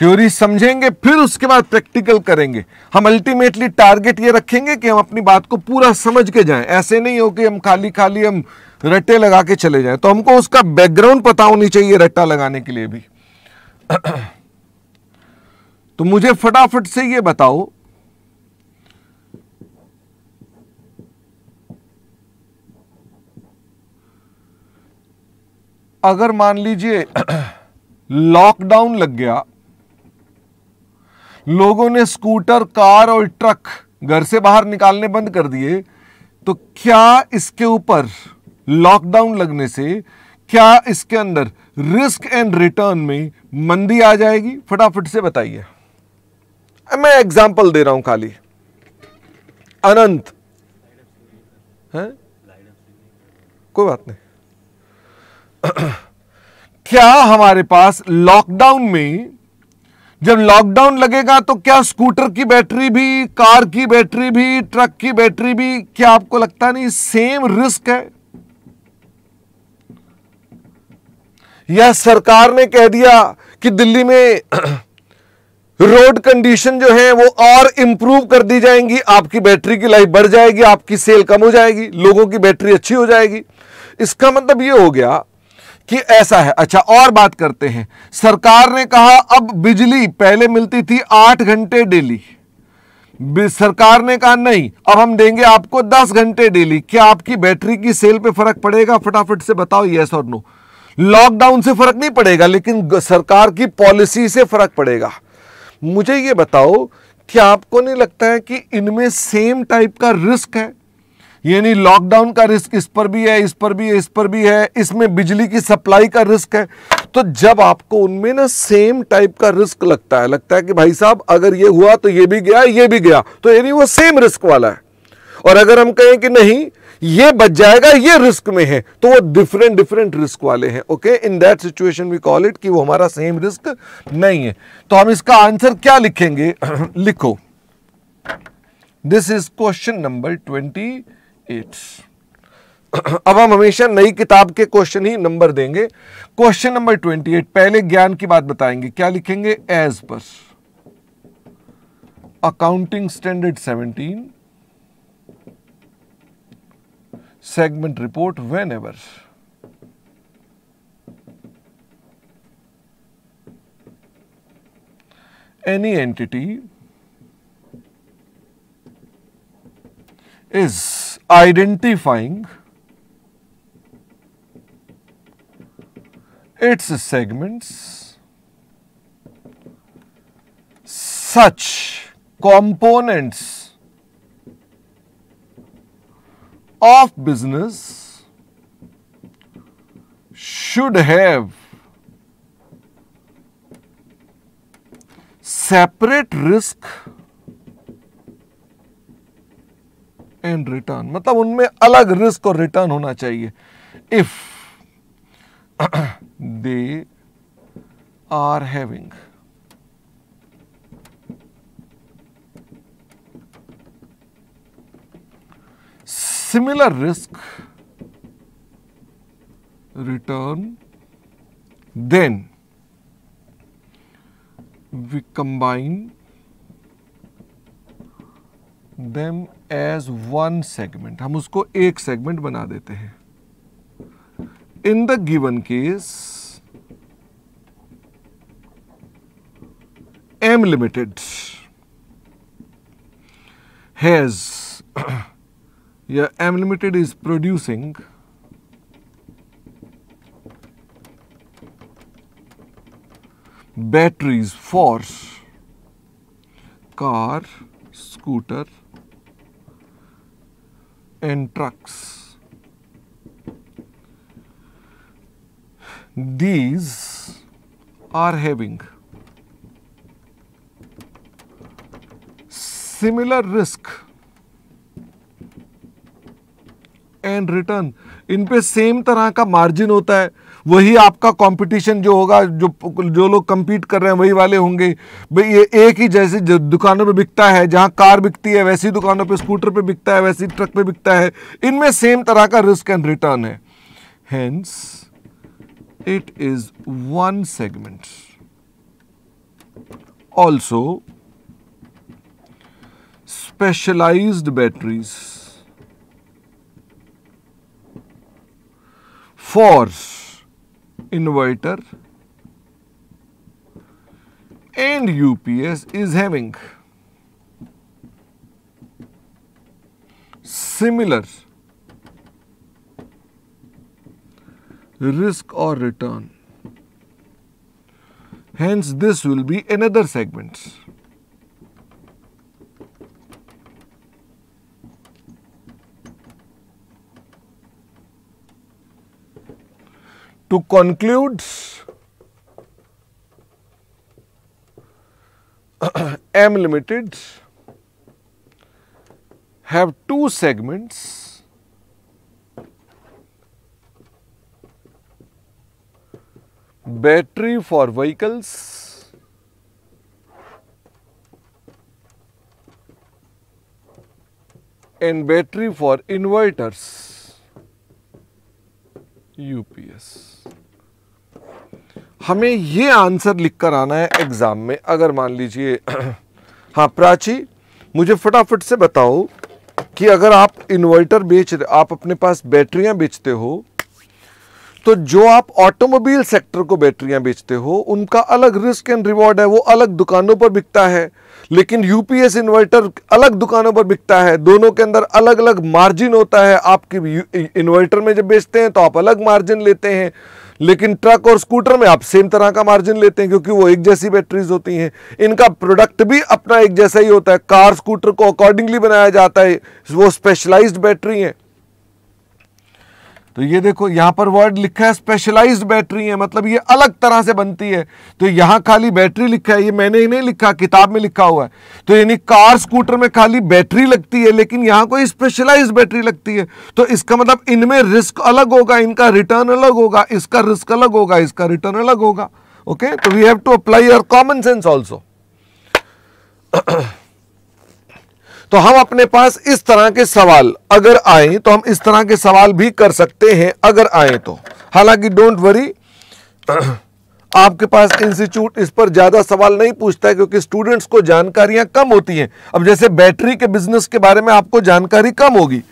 थ्योरी समझेंगे फिर उसके बाद प्रैक्टिकल करेंगे हम अल्टीमेटली टारगेट ये रखेंगे कि हम अपनी बात को पूरा समझ के जाएं ऐसे नहीं हो कि हम खाली खाली हम रट्टे लगा के चले जाएं तो हमको उसका बैकग्राउंड पता होनी चाहिए रट्टा लगाने के लिए भी तो मुझे फटाफट से ये बताओ अगर मान लीजिए लॉकडाउन लग गया लोगों ने स्कूटर कार और ट्रक घर से बाहर निकालने बंद कर दिए तो क्या इसके ऊपर लॉकडाउन लगने से क्या इसके अंदर रिस्क एंड रिटर्न में मंदी आ जाएगी फटाफट से बताइए मैं एग्जाम्पल दे रहा हूं खाली अनंत है कोई बात नहीं क्या हमारे पास लॉकडाउन में जब लॉकडाउन लगेगा तो क्या स्कूटर की बैटरी भी कार की बैटरी भी ट्रक की बैटरी भी क्या आपको लगता नहीं सेम रिस्क है या सरकार ने कह दिया कि दिल्ली में रोड कंडीशन जो है वो और इंप्रूव कर दी जाएंगी आपकी बैटरी की लाइफ बढ़ जाएगी आपकी सेल कम हो जाएगी लोगों की बैटरी अच्छी हो जाएगी इसका मतलब ये हो गया कि ऐसा है अच्छा और बात करते हैं सरकार ने कहा अब बिजली पहले मिलती थी आठ घंटे डेली सरकार ने कहा नहीं अब हम देंगे आपको दस घंटे डेली क्या आपकी बैटरी की सेल पे फर्क पड़ेगा फटाफट से बताओ यस और नो लॉकडाउन से फर्क नहीं पड़ेगा लेकिन सरकार की पॉलिसी से फर्क पड़ेगा मुझे ये बताओ क्या आपको नहीं लगता है कि इनमें सेम टाइप का रिस्क है यानी लॉकडाउन का रिस्क इस पर भी है इस पर भी है इस पर भी है इसमें बिजली की सप्लाई का रिस्क है तो जब आपको उनमें ना सेम टाइप का रिस्क लगता है लगता है कि भाई साहब अगर ये हुआ तो ये भी गया ये भी गया तो यानी वो सेम रिस्क वाला है और अगर हम कहें कि नहीं ये बच जाएगा ये रिस्क में है तो वो डिफरेंट डिफरेंट रिस्क वाले हैं okay in that situation we call it कि वो हमारा सेम रिस्क नहीं है तो हम इसका आंसर क्या लिखेंगे लिखो this is question number twenty eight अब हम हमेशा नई किताब के क्वेश्चन ही नंबर देंगे क्वेश्चन नंबर ट्वेंटी एट पहले ज्ञान की बात बताएंगे क्या लिखेंगे as per accounting standard seventeen report whenever any entity is identifying its segments such components of business should have separate risk and return मतलब उनमें अलग रिस्क और रिटर्न होना चाहिए if they are having similar risk return then we combine them as one segment हम उसको एक segment बना देते हैं in the given case M limited has या M limited is producing batteries for car scooter and trucks. These are having similar risk and return. इन पे same तरह का मार्जिन होता है वही आपका कंपटीशन जो होगा जो जो लोग कम्पीट कर रहे हैं वही वाले होंगे भाई ये एक ही जैसे दुकानों पर बिकता है जहाँ कार बिकती है वैसी दुकानों पर स्कूटर पर बिकता है वैसी ट्रक पे बिकता है इनमें सेम तरह का रिस्क एंड रिटर्न है hence it is one segment also specialized batteries for inverter and UPS is having similar risk or return. Hence, this will be another segment. To conclude, M Limited have two segments battery for vehicles and battery for inverters UPS. हमें ये answer लिख कर आना है exam में अगर मान लीजिए हाँ प्राची मुझे फटाफट से बताओ कि अगर आप इन्वर्टर बेच आप अपने पास बैटरियां बेचते हो तो जो आप ऑटोमोबाइल सेक्टर को बैटरियां बेचते हो उनका अलग रिस्क एंड रिवॉर्ड है वो अलग दुकानों पर बिकता है लेकिन यूपीएस इन्वर्टर अलग दुकानों पर बिकता है दोनों के अंदर अलग अलग मार्जिन होता है आपकी इन्वर्टर में जब बेचते हैं तो आप अलग मार्जिन लेते हैं लेकिन ट्रक और स्कूटर में आप सेम तरह का मार्जिन लेते हैं क्योंकि वो एक जैसी बैटरीज होती हैं इनका प्रोडक्ट भी अपना एक जैसा ही होता है कार स्कूटर को अकॉर्डिंगली बनाया जाता है वो स्पेशलाइज्ड बैटरी है तो ये देखो यहां पर वर्ड लिखा है स्पेशलाइज्ड बैटरी है मतलब ये अलग तरह से बनती है तो यहां खाली बैटरी लिखा है ये मैंने ही नहीं लिखा किताब में लिखा हुआ है तो यानी कार स्कूटर में खाली बैटरी लगती है लेकिन यहां कोई स्पेशलाइज्ड बैटरी लगती है तो इसका मतलब इनमें रिस्क अलग होगा इनका रिटर्न अलग होगा इसका रिस्क अलग होगा इसका रिटर्न अलग होगा ओके तो we have to apply our common sense also तो हम अपने पास इस तरह के सवाल अगर आए तो हम इस तरह के सवाल भी कर सकते हैं अगर आए तो हालांकि डोंट वरी आपके पास इंस्टीट्यूट इस पर ज़्यादा सवाल नहीं पूछता है क्योंकि स्टूडेंट्स को जानकारियां कम होती हैं अब जैसे बैटरी के बिजनेस के बारे में आपको जानकारी कम होगी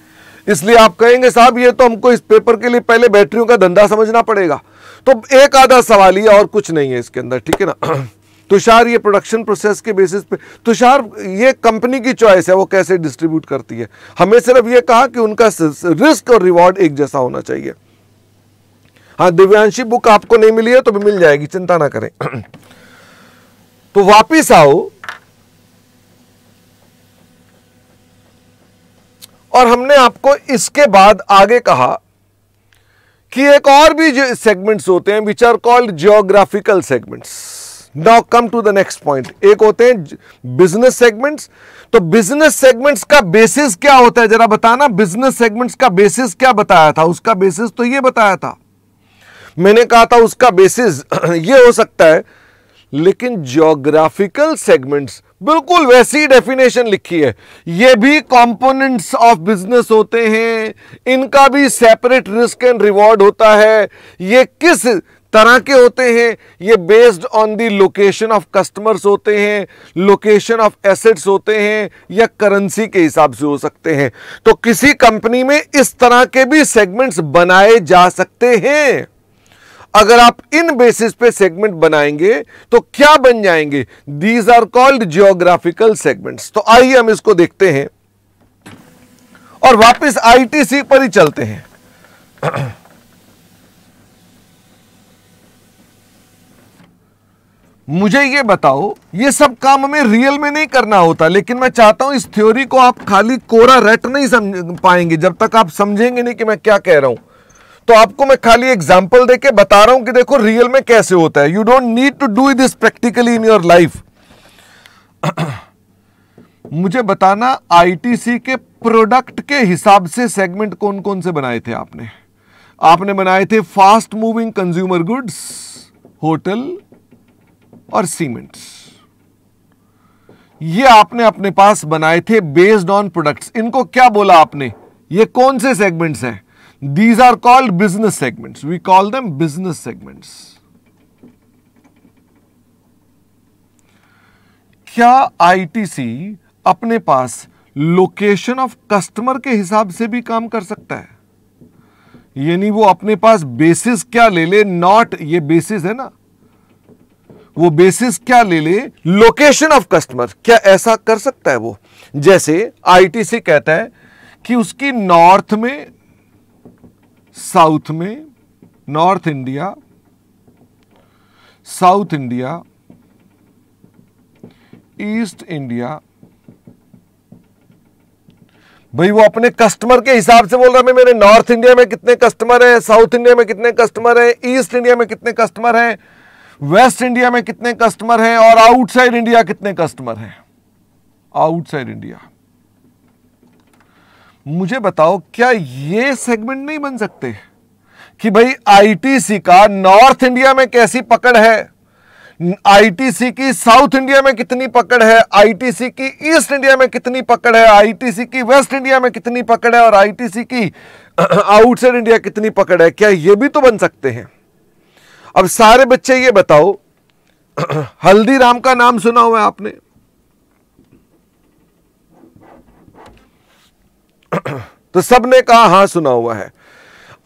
इसलिए आप कहेंगे साहब ये तो हमको इस पेपर के लिए पहले बैटरियों का धंधा समझना पड़ेगा तो एक आधा सवाल ही और कुछ नहीं है इसके अंदर ठीक है ना तुषार ये प्रोडक्शन प्रोसेस के बेसिस पे तुषार ये कंपनी की चॉइस है वो कैसे डिस्ट्रीब्यूट करती है हमें सिर्फ ये कहा कि उनका रिस्क और रिवॉर्ड एक जैसा होना चाहिए हाँ दिव्यांशी बुक आपको नहीं मिली है तो भी मिल जाएगी चिंता ना करें तो वापिस आओ और हमने आपको इसके बाद आगे कहा कि एक और भी सेगमेंट्स होते हैं which are called geographical segments now come to the next point एक होते हैं बिजनेस सेगमेंट्स तो बिजनेस सेगमेंट्स का बेसिस क्या होता है जरा बताना बिजनेस सेगमेंट्स का बेसिस क्या बताया था उसका बेसिस तो ये बताया था मैंने कहा था उसका बेसिस ये हो सकता है लेकिन जियोग्राफिकल सेगमेंट्स बिल्कुल वैसी डेफिनेशन लिखी है ये भी कंपोनेंट्स ऑफ बिजनेस होते हैं इनका भी सेपरेट रिस्क एंड रिवॉर्ड होता है ये किस तरह के होते हैं ये based on the location of customers होते हैं लोकेशन ऑफ एसेट्स होते हैं या करेंसी के हिसाब से हो सकते हैं तो किसी कंपनी में इस तरह के भी सेगमेंट्स बनाए जा सकते हैं अगर आप इन बेसिस पे सेगमेंट बनाएंगे तो क्या बन जाएंगे these are called geographical segments तो आइए हम इसको देखते हैं और वापस आईटीसी पर ही चलते हैं मुझे ये बताओ ये सब काम हमें रियल में नहीं करना होता लेकिन मैं चाहता हूं इस थ्योरी को आप खाली कोरा रट नहीं समझ पाएंगे जब तक आप समझेंगे नहीं कि मैं क्या कह रहा हूं तो आपको मैं खाली एग्जाम्पल दे के बता रहा हूं कि देखो रियल में कैसे होता है you don't need to do this practically in your life मुझे बताना आईटीसी के प्रोडक्ट के हिसाब से सेगमेंट कौन कौन से बनाए थे आपने आपने बनाए थे fast moving consumer goods hotel और सीमेंट्स ये आपने अपने पास बनाए थे बेस्ड ऑन प्रोडक्ट्स इनको क्या बोला आपने ये कौन से सेगमेंट्स हैं these are called business segments we call them business segments क्या आईटीसी अपने पास लोकेशन ऑफ कस्टमर के हिसाब से भी काम कर सकता है यानी वो अपने पास बेसिस क्या ले ले नॉट ये बेसिस है ना वो बेसिस क्या ले ले लोकेशन ऑफ कस्टमर क्या ऐसा कर सकता है वो जैसे आईटीसी कहता है कि उसकी नॉर्थ में साउथ में north India south India east India भाई वो अपने कस्टमर के हिसाब से बोल रहा है मेरे नॉर्थ इंडिया में कितने कस्टमर हैं साउथ इंडिया में कितने कस्टमर हैं ईस्ट इंडिया में कितने कस्टमर हैं वेस्ट इंडिया में कितने कस्टमर हैं और आउटसाइड इंडिया कितने कस्टमर हैं आउटसाइड इंडिया मुझे बताओ क्या ये सेगमेंट नहीं बन सकते कि भाई आईटीसी का नॉर्थ इंडिया में कैसी पकड़ है आईटीसी की साउथ इंडिया में कितनी पकड़ है आईटीसी की ईस्ट इंडिया में कितनी पकड़ है आईटीसी की वेस्ट इंडिया में कितनी पकड़ है और आईटीसी की आउटसाइड इंडिया कितनी पकड़ है क्या ये भी तो बन सकते हैं अब सारे बच्चे ये बताओ हल्दीराम का नाम सुना हुआ आपने तो सबने कहा हां सुना हुआ है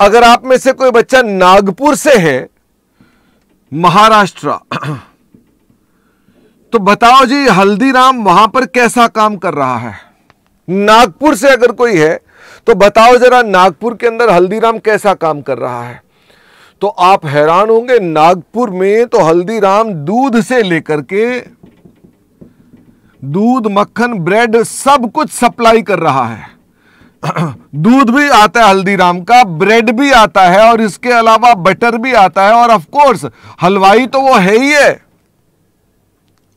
अगर आप में से कोई बच्चा नागपुर से है महाराष्ट्र तो बताओ जी हल्दीराम वहां पर कैसा काम कर रहा है नागपुर से अगर कोई है तो बताओ जरा नागपुर के अंदर हल्दीराम कैसा काम कर रहा है तो आप हैरान होंगे नागपुर में तो हल्दीराम दूध से लेकर के दूध मक्खन ब्रेड सब कुछ सप्लाई कर रहा है दूध भी आता है हल्दीराम का ब्रेड भी आता है और इसके अलावा बटर भी आता है और ऑफ कोर्स हलवाई तो वो है ही है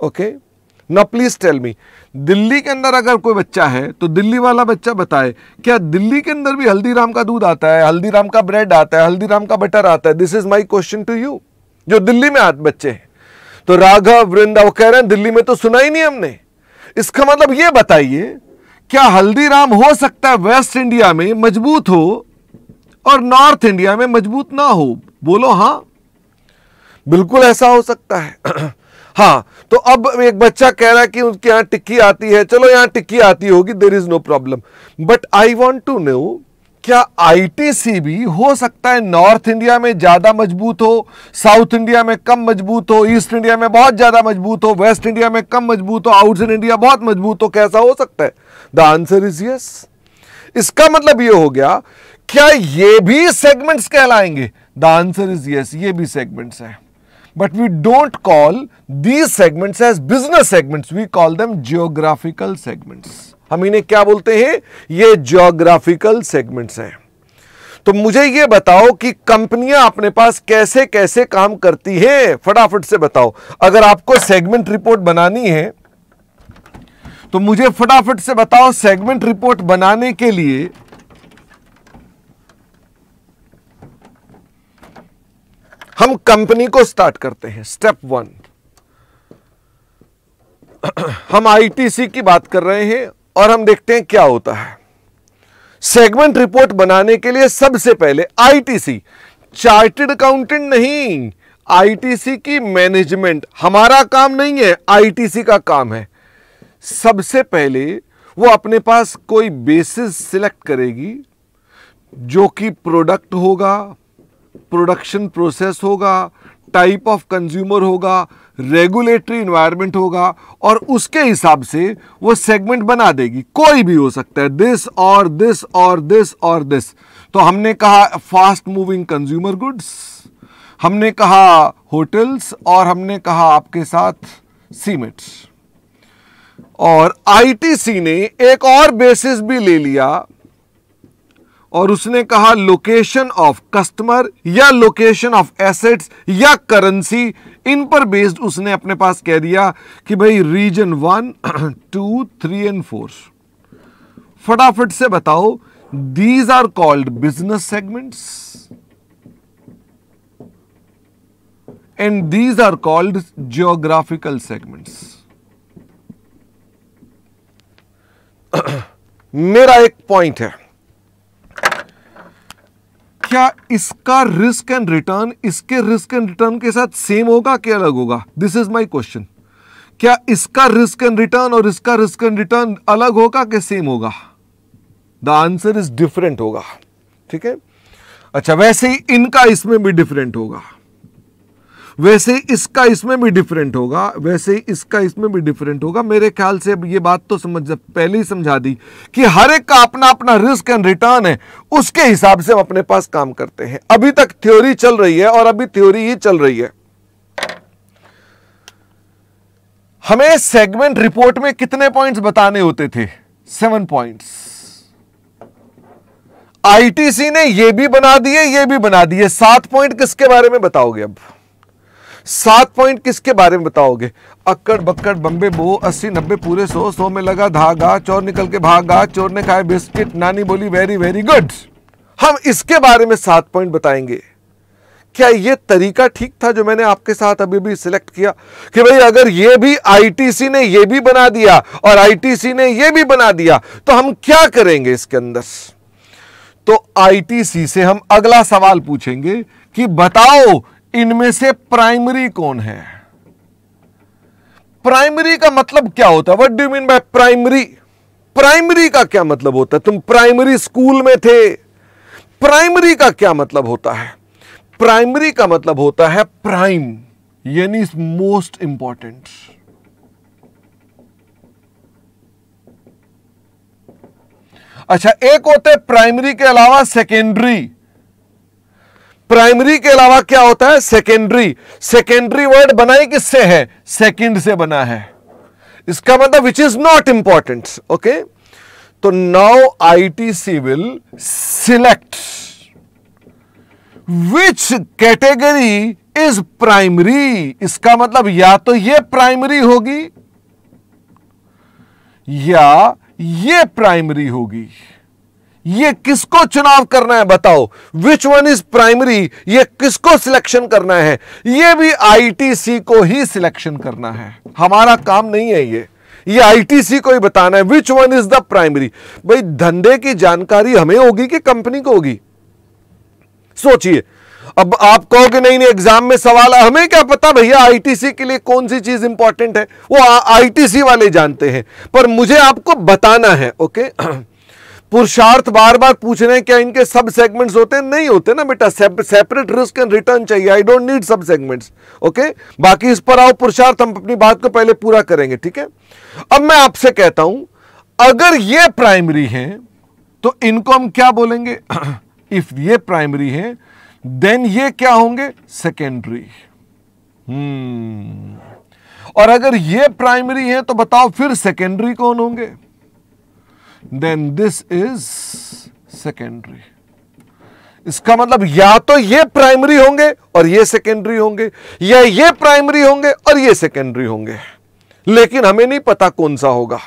okay now please tell me Delhi के अंदर अगर कोई बच्चा है तो दिल्ली वाला बच्चा बताए क्या दिल्ली के अंदर भी हल्दीराम का दूध आता है हल्दीराम का ब्रेड आता है हल्दीराम का बटर आता है this is my question to you जो दिल्ली में आते बच्चे हैं तो राघव वृंदा वो कह रहे हैं दिल्ली में तो सुना ही नहीं हमने इसका मतलब ये बताइए क्या हल्दीराम हो सकता है वेस्ट इंडिया में मजबूत हो और नॉर्थ इंडिया में मजबूत ना हो बोलो हाँ बिल्कुल ऐसा हो सकता है हाँ तो अब एक बच्चा कह रहा है कि उनके यहाँ टिक्की आती है चलो यहाँ टिक्की आती होगी there is no problem but I want to know क्या आईटीसी भी हो सकता है नॉर्थ इंडिया में ज़्यादा मजबूत हो साउथ इंडिया में कम मजबूत हो ईस्ट इंडिया में बहुत ज़्यादा मजबूत हो वेस्ट इंडिया में कम मजबूत हो आउटसाइड इंडिया बहुत मजबूत हो कैसा हो सकता है द आंसर इज यस इसका मतलब ये हो गया क्या ये भी सेगमेंट्स कहलाएंगे द आंसर इज यस ये भी सेगमेंट्स हैं but we don't call these segments as business segments. We call them geographical segments. हम इन्हें क्या बोलते हैं ये जियोग्राफिकल सेगमेंट्स हैं तो मुझे ये बताओ कि कंपनियां अपने पास कैसे कैसे काम करती हैं फटाफट से बताओ अगर आपको सेगमेंट रिपोर्ट बनानी है तो मुझे फटाफट से बताओ सेगमेंट रिपोर्ट बनाने के लिए हम कंपनी को स्टार्ट करते हैं स्टेप वन हम आईटीसी की बात कर रहे हैं और हम देखते हैं क्या होता है सेगमेंट रिपोर्ट बनाने के लिए सबसे पहले आईटीसी चार्टेड अकाउंटेंट नहीं आईटीसी की मैनेजमेंट हमारा काम नहीं है आईटीसी का काम है सबसे पहले वो अपने पास कोई बेसिस सिलेक्ट करेगी जो कि प्रोडक्ट होगा प्रोडक्शन प्रोसेस होगा टाइप ऑफ कंज्यूमर होगा रेगुलेटरी इन्वायरमेंट होगा और उसके हिसाब से वो सेगमेंट बना देगी कोई भी हो सकता है दिस और दिस और दिस और दिस तो हमने कहा फास्ट मूविंग कंज्यूमर गुड्स हमने कहा होटल्स और हमने कहा आपके साथ सीमेंट्स और आईटीसी ने एक और बेसिस भी ले लिया और उसने कहा लोकेशन ऑफ कस्टमर या लोकेशन ऑफ एसेट्स या करेंसी इन पर बेस्ड उसने अपने पास कह दिया कि भाई region one two three and four फटाफट से बताओ these are called business segments and these are called geographical segments मेरा एक पॉइंट है क्या इसका रिस्क एंड रिटर्न इसके रिस्क एंड रिटर्न के साथ सेम होगा क्या अलग होगा दिस इज माई क्वेश्चन क्या इसका रिस्क एंड रिटर्न और इसका रिस्क एंड रिटर्न अलग होगा कि सेम होगा द आंसर इज डिफरेंट होगा ठीक है अच्छा वैसे ही इनका इसमें भी डिफरेंट होगा वैसे इसका इसमें भी डिफरेंट होगा वैसे ही इसका इसमें भी डिफरेंट होगा मेरे ख्याल से अब ये बात तो समझ पहले ही समझा दी कि हर एक का अपना अपना रिस्क एंड रिटर्न है उसके हिसाब से हम अपने पास काम करते हैं अभी तक थ्योरी चल रही है और अभी थ्योरी ही चल रही है हमें सेगमेंट रिपोर्ट में कितने पॉइंट्स बताने होते थे सेवन पॉइंट्स आईटीसी ने ये भी बना दिए ये भी बना दिए सात पॉइंट किसके बारे में बताओगे अब सात पॉइंट किसके बारे में बताओगे अक्कड़ बक्कड़ बम्बे बो अस्सी नब्बे पूरे सौ सौ में लगा धागा चोर निकल के भागा चोर ने खाए बिस्किट नानी बोली वेरी वेरी गुड हम इसके बारे में सात पॉइंट बताएंगे क्या ये तरीका ठीक था जो मैंने आपके साथ अभी भी सिलेक्ट किया कि भाई अगर ये भी आईटीसी ने ये भी बना दिया और आईटीसी ने ये भी बना दिया तो हम क्या करेंगे इसके अंदर तो आईटीसी से हम अगला सवाल पूछेंगे कि बताओ इनमें से प्राइमरी कौन है प्राइमरी का मतलब क्या होता है what do mean by primary primary का क्या मतलब होता है तुम प्राइमरी स्कूल में थे प्राइमरी का क्या मतलब होता है प्राइमरी का मतलब होता है प्राइम यानी मोस्ट इंपॉर्टेंट अच्छा एक होते प्राइमरी के अलावा सेकेंडरी प्राइमरी के अलावा क्या होता है सेकेंडरी सेकेंडरी वर्ड बनाए किससे है सेकेंड से बना है इसका मतलब which is not important okay तो now ITC will select which category is primary इसका मतलब या तो ये प्राइमरी होगी या ये प्राइमरी होगी ये किसको चुनाव करना है बताओ विच वन इज प्राइमरी ये किसको सिलेक्शन करना है ये भी आईटीसी को ही सिलेक्शन करना है हमारा काम नहीं है ये ये आईटीसी को ही बताना है which one is the primary भाई धंधे की जानकारी हमें होगी कि कंपनी को होगी सोचिए अब आप कहोगे नहीं नहीं एग्जाम में सवाल है हमें क्या पता भैया आईटीसी के लिए कौन सी चीज इंपॉर्टेंट है वो आईटीसी वाले जानते हैं पर मुझे आपको बताना है ओके पुरुषार्थ बार बार पूछ रहे हैं क्या इनके सब सेगमेंट्स होते हैं नहीं होते ना बेटा सेपरेट रिस्क एंड रिटर्न चाहिए आई डोंट नीड सब सेगमेंट्स ओके बाकी इस पर आओ पुरुषार्थ हम अपनी बात को पहले पूरा करेंगे ठीक है अब मैं आपसे कहता हूं अगर ये प्राइमरी है तो इनको हम क्या बोलेंगे इफ ये प्राइमरी है देन ये क्या होंगे सेकेंडरी हम्म और अगर ये प्राइमरी है तो बताओ फिर सेकेंडरी कौन होंगे देन दिस इज सेकेंडरी इसका मतलब या तो ये प्राइमरी होंगे और ये सेकेंडरी होंगे या ये प्राइमरी होंगे और ये सेकेंडरी होंगे लेकिन हमें नहीं पता कौन सा होगा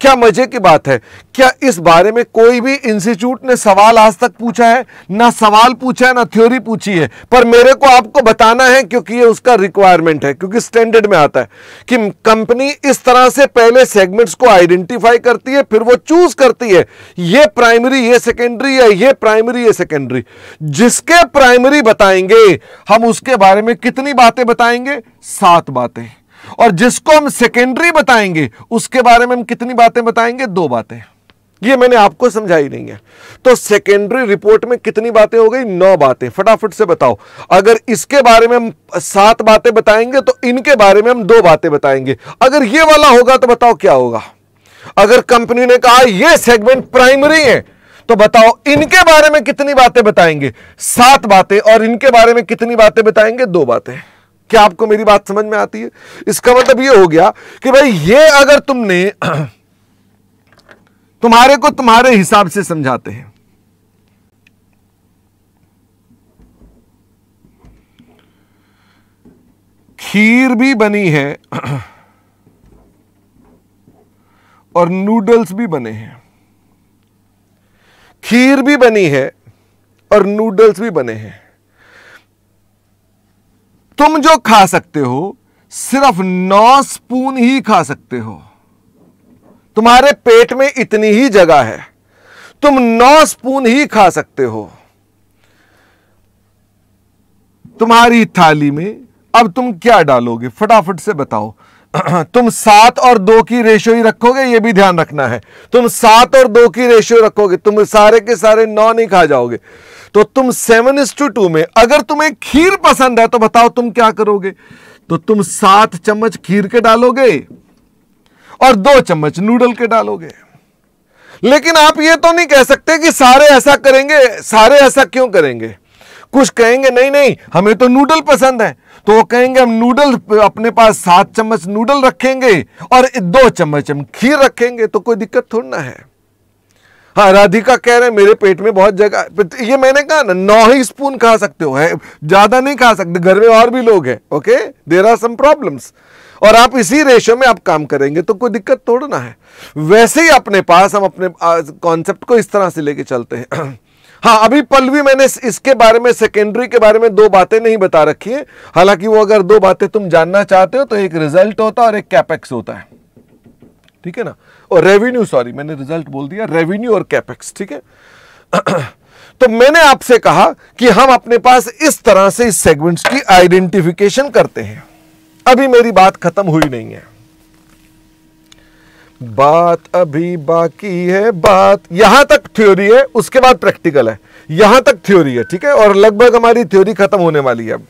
क्या मजे की बात है क्या इस बारे में कोई भी इंस्टीट्यूट ने सवाल आज तक पूछा है ना सवाल पूछा है ना थ्योरी पूछी है पर मेरे को आपको बताना है क्योंकि ये उसका रिक्वायरमेंट है क्योंकि स्टैंडर्ड में आता है कि कंपनी इस तरह से पहले सेगमेंट्स को आइडेंटिफाई करती है फिर वो चूज करती है ये प्राइमरी ये सेकेंडरी है ये प्राइमरी ये सेकेंडरी जिसके प्राइमरी बताएंगे हम उसके बारे में कितनी बातें बताएंगे सात बातें और जिसको हम सेकेंडरी बताएंगे उसके बारे में हम कितनी बातें बताएंगे दो बातें ये मैंने आपको समझाई नहीं है तो सेकेंडरी रिपोर्ट में कितनी बातें हो गई नौ बातें फटाफट से बताओ अगर इसके बारे में हम सात बातें बताएंगे तो इनके बारे में हम दो बातें बताएंगे अगर ये वाला होगा तो बताओ क्या होगा अगर कंपनी ने कहा यह सेगमेंट प्राइमरी है तो बताओ इनके बारे में कितनी बातें बताएंगे सात बातें और इनके बारे में कितनी बातें बताएंगे दो बातें क्या आपको मेरी बात समझ में आती है इसका मतलब ये हो गया कि भाई ये अगर तुमने तुम्हारे को तुम्हारे हिसाब से समझाते हैं खीर भी बनी है और नूडल्स भी बने हैं खीर भी बनी है और नूडल्स भी बने हैं तुम जो खा सकते हो सिर्फ नौ स्पून ही खा सकते हो तुम्हारे पेट में इतनी ही जगह है तुम नौ स्पून ही खा सकते हो तुम्हारी थाली में अब तुम क्या डालोगे फटाफट से बताओ तुम सात और दो की रेशो ही रखोगे ये भी ध्यान रखना है तुम सात और दो की रेशियो रखोगे तुम सारे के सारे नौ नहीं खा जाओगे तो तुम सेवन इज टू टू में अगर तुम्हें खीर पसंद है तो बताओ तुम क्या करोगे तो तुम सात चम्मच खीर के डालोगे और दो चम्मच नूडल के डालोगे लेकिन आप ये तो नहीं कह सकते कि सारे ऐसा करेंगे सारे ऐसा क्यों करेंगे कुछ कहेंगे नहीं नहीं हमें तो नूडल पसंद है तो वो कहेंगे हम नूडल अपने पास सात चम्मच नूडल रखेंगे और दो चम्मच हम खीर रखेंगे तो कोई दिक्कत थोड़ी ना है हाँ राधिका कह रहे हैं मेरे पेट में बहुत जगह ये मैंने कहा ना नौ ही स्पून खा सकते हो है ज़्यादा नहीं खा सकते घर में और भी लोग हैं okay there are some problems और आप इसी रेशो में आप काम करेंगे तो कोई दिक्कत तोड़ना है वैसे ही अपने पास हम अपने कॉन्सेप्ट को इस तरह से लेके चलते हैं हाँ अभी पलवी मैंने इसके बारे में सेकेंडरी के बारे में दो बातें नहीं बता रखी है हालांकि वो अगर दो बातें तुम जानना चाहते हो तो एक रिजल्ट होता है और एक कैपेक्स होता है ठीक है ना और रेवेन्यू सॉरी मैंने रिजल्ट बोल दिया रेवेन्यू और कैपेक्स ठीक है तो मैंने आपसे कहा कि हम अपने पास इस तरह से इस सेगमेंट्स की आइडेंटिफिकेशन करते हैं अभी मेरी बात खत्म हुई नहीं है बात अभी बाकी है बात यहां तक थ्योरी है उसके बाद प्रैक्टिकल है यहां तक थ्योरी है ठीक है और लगभग हमारी थ्योरी खत्म होने वाली है अब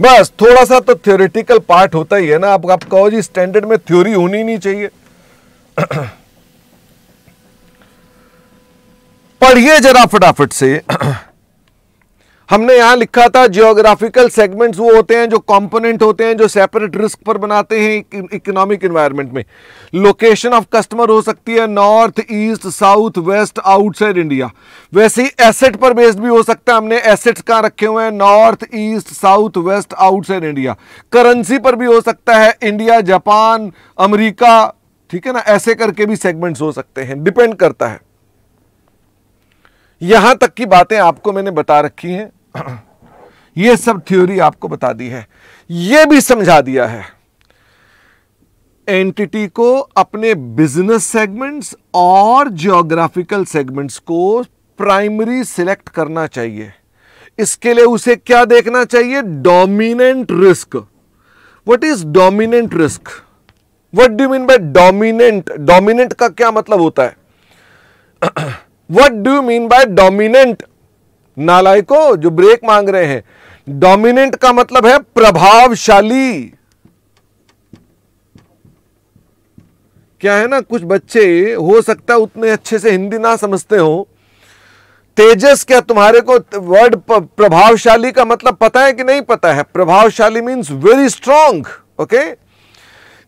बस थोड़ा सा तो थ्योरेटिकल पार्ट होता ही है ना आप, आप कहो जी स्टैंडर्ड में थ्योरी होनी नहीं चाहिए पढ़िए जरा फटाफट से हमने यहाँ लिखा था जियोग्राफिकल सेगमेंट्स वो होते हैं जो कंपोनेंट होते हैं जो सेपरेट रिस्क पर बनाते हैं इकोनॉमिक इन्वायरमेंट में लोकेशन ऑफ कस्टमर हो सकती है north east south west outside India वैसे ही एसेट पर बेस्ड भी हो सकता है हमने एसेट्स कहाँ रखे हुए हैं north east south west outside India currency पर भी हो सकता है इंडिया जापान अमरीका ठीक है ना ऐसे करके भी सेगमेंट्स हो सकते हैं डिपेंड करता है यहां तक की बातें आपको मैंने बता रखी हैं ये सब थ्योरी आपको बता दी है ये भी समझा दिया है एंटिटी को अपने बिजनेस सेगमेंट्स और जियोग्राफिकल सेगमेंट्स को प्राइमरी सिलेक्ट करना चाहिए इसके लिए उसे क्या देखना चाहिए dominant risk what is dominant risk what do mean by dominant dominant का क्या मतलब होता है what do mean by dominant नालायकों जो ब्रेक मांग रहे हैं डोमिनेंट का मतलब है प्रभावशाली क्या है ना कुछ बच्चे हो सकता है उतने अच्छे से हिंदी ना समझते हो तेजस क्या तुम्हारे को वर्ड प्रभावशाली का मतलब पता है कि नहीं पता है प्रभावशाली मींस वेरी स्ट्रांग ओके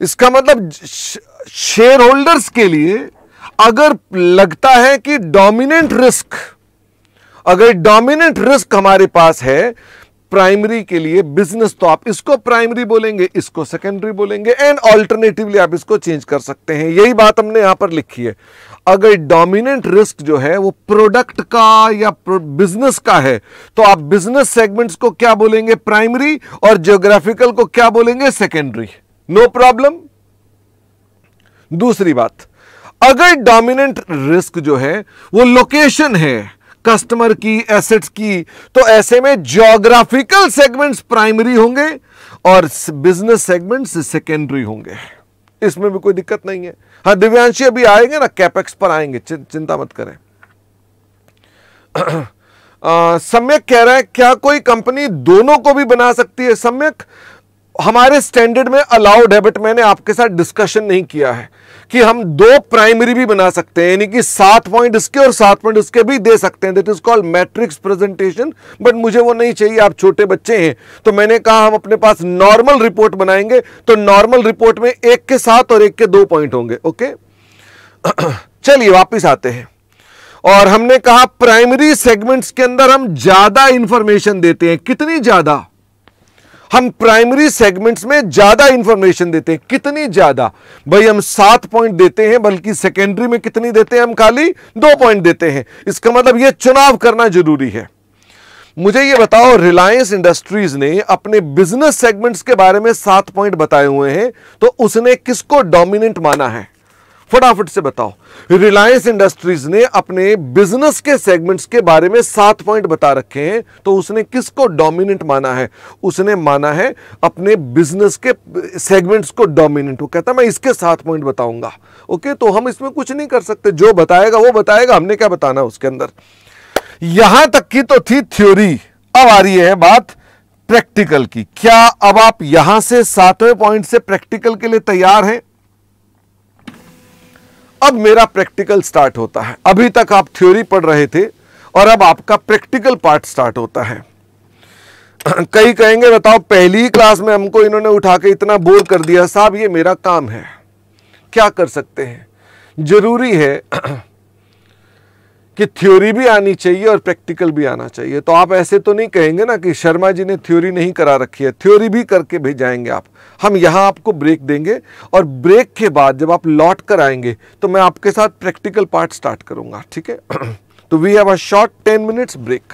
इसका मतलब शेयर होल्डर्स के लिए अगर लगता है कि डोमिनेंट रिस्क अगर डोमिनेंट रिस्क हमारे पास है प्राइमरी के लिए बिजनेस तो आप इसको प्राइमरी बोलेंगे इसको सेकेंडरी बोलेंगे एंड ऑल्टरनेटिवली आप इसको चेंज कर सकते हैं यही बात हमने यहां पर लिखी है अगर डोमिनेंट रिस्क जो है वो प्रोडक्ट का या बिजनेस का है तो आप बिजनेस सेगमेंट्स को क्या बोलेंगे प्राइमरी और जियोग्राफिकल को क्या बोलेंगे सेकेंडरी नो प्रॉब्लम दूसरी बात अगर डोमिनेंट रिस्क जो है वो लोकेशन है कस्टमर की एसेट्स की तो ऐसे में जोग्राफिकल सेगमेंट्स प्राइमरी होंगे और बिजनेस सेगमेंट्स सेकेंडरी होंगे इसमें भी कोई दिक्कत नहीं है हाँ दिव्यांशी अभी आएंगे ना कैपेक्स पर आएंगे चिंता मत करें सम्यक कह रहा है क्या कोई कंपनी दोनों को भी बना सकती है सम्यक हमारे स्टैंडर्ड में अलाउड है बट मैंने आपके साथ डिस्कशन नहीं किया है कि हम दो प्राइमरी भी बना सकते हैं यानी कि सात पॉइंट इसके और सात पॉइंट इसके भी दे सकते हैं that is called matrix presentation but मुझे वो नहीं चाहिए आप छोटे बच्चे हैं तो मैंने कहा हम अपने पास नॉर्मल रिपोर्ट बनाएंगे तो नॉर्मल रिपोर्ट में एक के साथ और एक के दो पॉइंट होंगे ओके चलिए वापिस आते हैं और हमने कहा प्राइमरी सेगमेंट्स के अंदर हम ज्यादा इंफॉर्मेशन देते हैं कितनी ज्यादा हम प्राइमरी सेगमेंट्स में ज़्यादा इंफॉर्मेशन देते हैं कितनी ज़्यादा भाई हम सात पॉइंट देते हैं बल्कि सेकेंडरी में कितनी देते हैं हम खाली दो पॉइंट देते हैं इसका मतलब यह चुनाव करना जरूरी है मुझे ये बताओ रिलायंस इंडस्ट्रीज ने अपने बिजनेस सेगमेंट्स के बारे में सात पॉइंट बताए हुए हैं तो उसने किसको डोमिनेंट माना है फटाफट से बताओ रिलायंस इंडस्ट्रीज ने अपने बिजनेस के सेगमेंट्स के बारे में सात पॉइंट बता रखे हैं तो उसने किसको डोमिनेंट माना है उसने माना है अपने बिजनेस के सेगमेंट्स को डोमिनेंट वो कहता मैं इसके सात पॉइंट बताऊंगा ओके तो हम इसमें कुछ नहीं कर सकते जो बताएगा वो बताएगा हमने क्या बताना उसके अंदर यहां तक की तो थी थ्योरी अब आ रही है बात प्रैक्टिकल की क्या अब आप यहां से सातवें पॉइंट से प्रैक्टिकल के लिए तैयार हैं अब मेरा प्रैक्टिकल स्टार्ट होता है अभी तक आप थ्योरी पढ़ रहे थे और अब आपका प्रैक्टिकल पार्ट स्टार्ट होता है कई कहेंगे बताओ पहली क्लास में हमको इन्होंने उठा के इतना बोर कर दिया साहब ये मेरा काम है क्या कर सकते हैं जरूरी है कि थ्योरी भी आनी चाहिए और प्रैक्टिकल भी आना चाहिए तो आप ऐसे तो नहीं कहेंगे ना कि शर्मा जी ने थ्योरी नहीं करा रखी है थ्योरी भी करके भेजाएंगे आप हम यहाँ आपको ब्रेक देंगे और ब्रेक के बाद जब आप लौट कर आएंगे तो मैं आपके साथ प्रैक्टिकल पार्ट स्टार्ट करूँगा ठीक है तो we have a short ten minutes break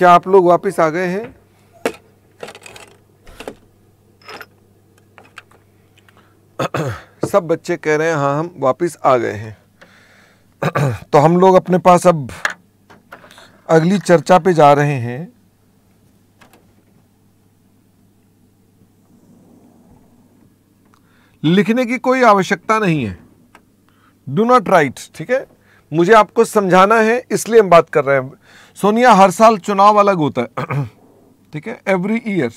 क्या आप लोग वापस आ गए हैं सब बच्चे कह रहे हैं हाँ हम वापस आ गए हैं तो हम लोग अपने पास अब अगली चर्चा पे जा रहे हैं लिखने की कोई आवश्यकता नहीं है डू नॉट राइट ठीक है मुझे आपको समझाना है इसलिए हम बात कर रहे हैं सोनिया हर साल चुनाव अलग होता है ठीक है एवरी ईयर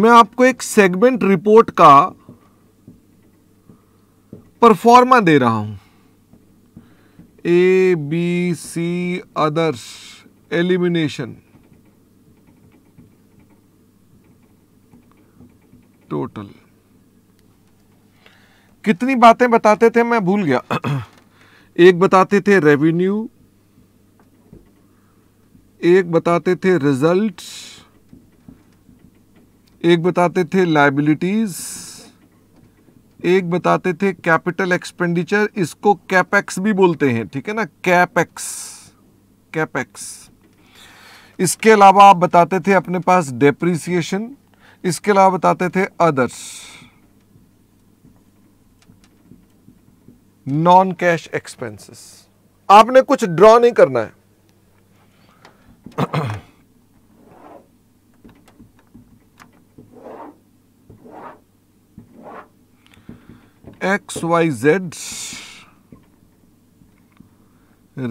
मैं आपको एक सेगमेंट रिपोर्ट का परफॉर्मा दे रहा हूं A B C others elimination total कितनी बातें बताते थे मैं भूल गया एक बताते थे रेवेन्यू एक बताते थे रिजल्ट एक बताते थे लाइबिलिटीज एक बताते थे कैपिटल एक्सपेंडिचर इसको कैपेक्स भी बोलते हैं ठीक है ना कैपेक्स कैपेक्स इसके अलावा आप बताते थे अपने पास डेप्रिसिएशन इसके अलावा बताते थे अदर्स नॉन कैश एक्सपेंसेस आपने कुछ ड्रॉ नहीं करना है एक्स वाई जेड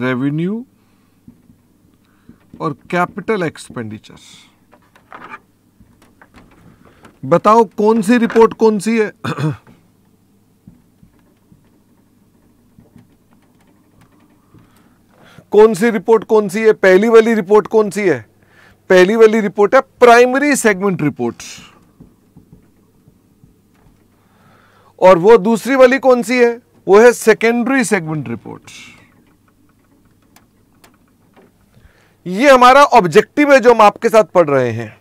रेवेन्यू और कैपिटल एक्सपेंडिचर बताओ कौन सी रिपोर्ट कौन सी है कौन सी रिपोर्ट कौन सी है पहली वाली रिपोर्ट कौन सी है पहली वाली रिपोर्ट है प्राइमरी सेगमेंट रिपोर्ट और वो दूसरी वाली कौन सी है वो है सेकेंडरी सेगमेंट रिपोर्ट ये हमारा ऑब्जेक्टिव है जो हम आपके साथ पढ़ रहे हैं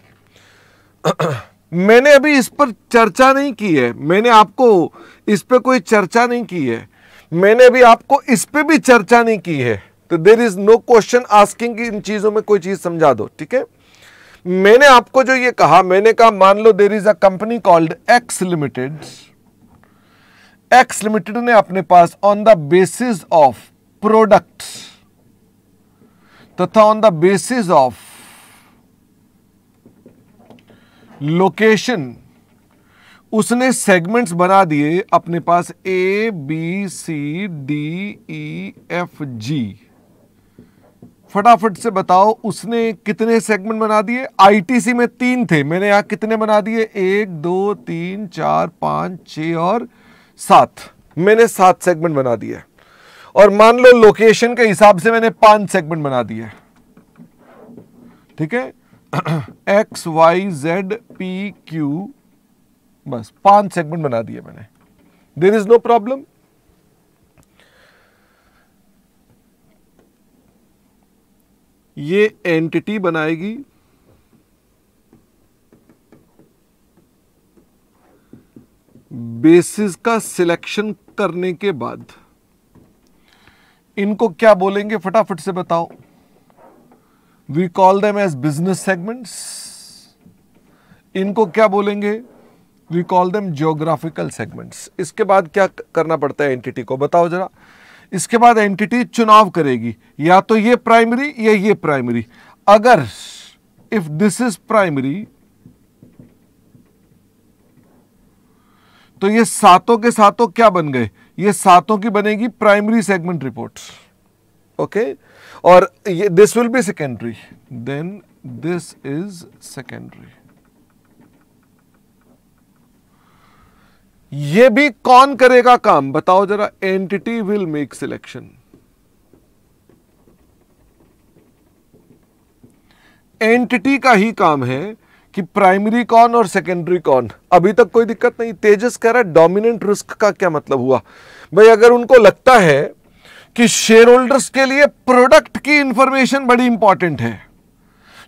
मैंने अभी इस पर चर्चा नहीं की है मैंने आपको इस पर कोई चर्चा नहीं की है मैंने अभी आपको इस पर भी चर्चा नहीं की है तो there is no question asking कि इन चीज़ों में कोई चीज़ समझा दो ठीक है मैंने आपको जो ये कहा मैंने कहा मान लो there is a company called X limited X limited ने अपने पास on the basis of products तथा on the basis of location उसने सेगमेंट्स बना दिए अपने पास A B C D E F G फटाफट से बताओ उसने कितने सेगमेंट बना दिए आईटीसी में तीन थे मैंने यहां कितने बना दिए एक दो तीन चार पांच छ और सात मैंने सात सेगमेंट बना दिए और मान लो लोकेशन के हिसाब से मैंने पांच सेगमेंट बना दिए ठीक है X Y Z P Q बस पांच सेगमेंट बना दिए मैंने देर इज नो प्रॉब्लम ये एंटिटी बनाएगी बेसिस का सिलेक्शन करने के बाद इनको क्या बोलेंगे फटाफट से बताओ we call them as business segments इनको क्या बोलेंगे we call them geographical segments इसके बाद क्या करना पड़ता है एंटिटी को बताओ जरा इसके बाद एंटिटी चुनाव करेगी या तो ये प्राइमरी या ये प्राइमरी अगर इफ दिस इज प्राइमरी तो ये सातों के सातों क्या बन गए ये सातों की बनेगी प्राइमरी सेगमेंट रिपोर्ट ओके और ये this will be secondary then this is secondary ये भी कौन करेगा काम बताओ जरा entity will make selection entity का ही काम है कि प्राइमरी कौन और सेकेंडरी कौन अभी तक कोई दिक्कत नहीं तेजस कह रहा है डोमिनेंट रिस्क का क्या मतलब हुआ भाई अगर उनको लगता है कि शेयर होल्डर्स के लिए प्रोडक्ट की इंफॉर्मेशन बड़ी इंपॉर्टेंट है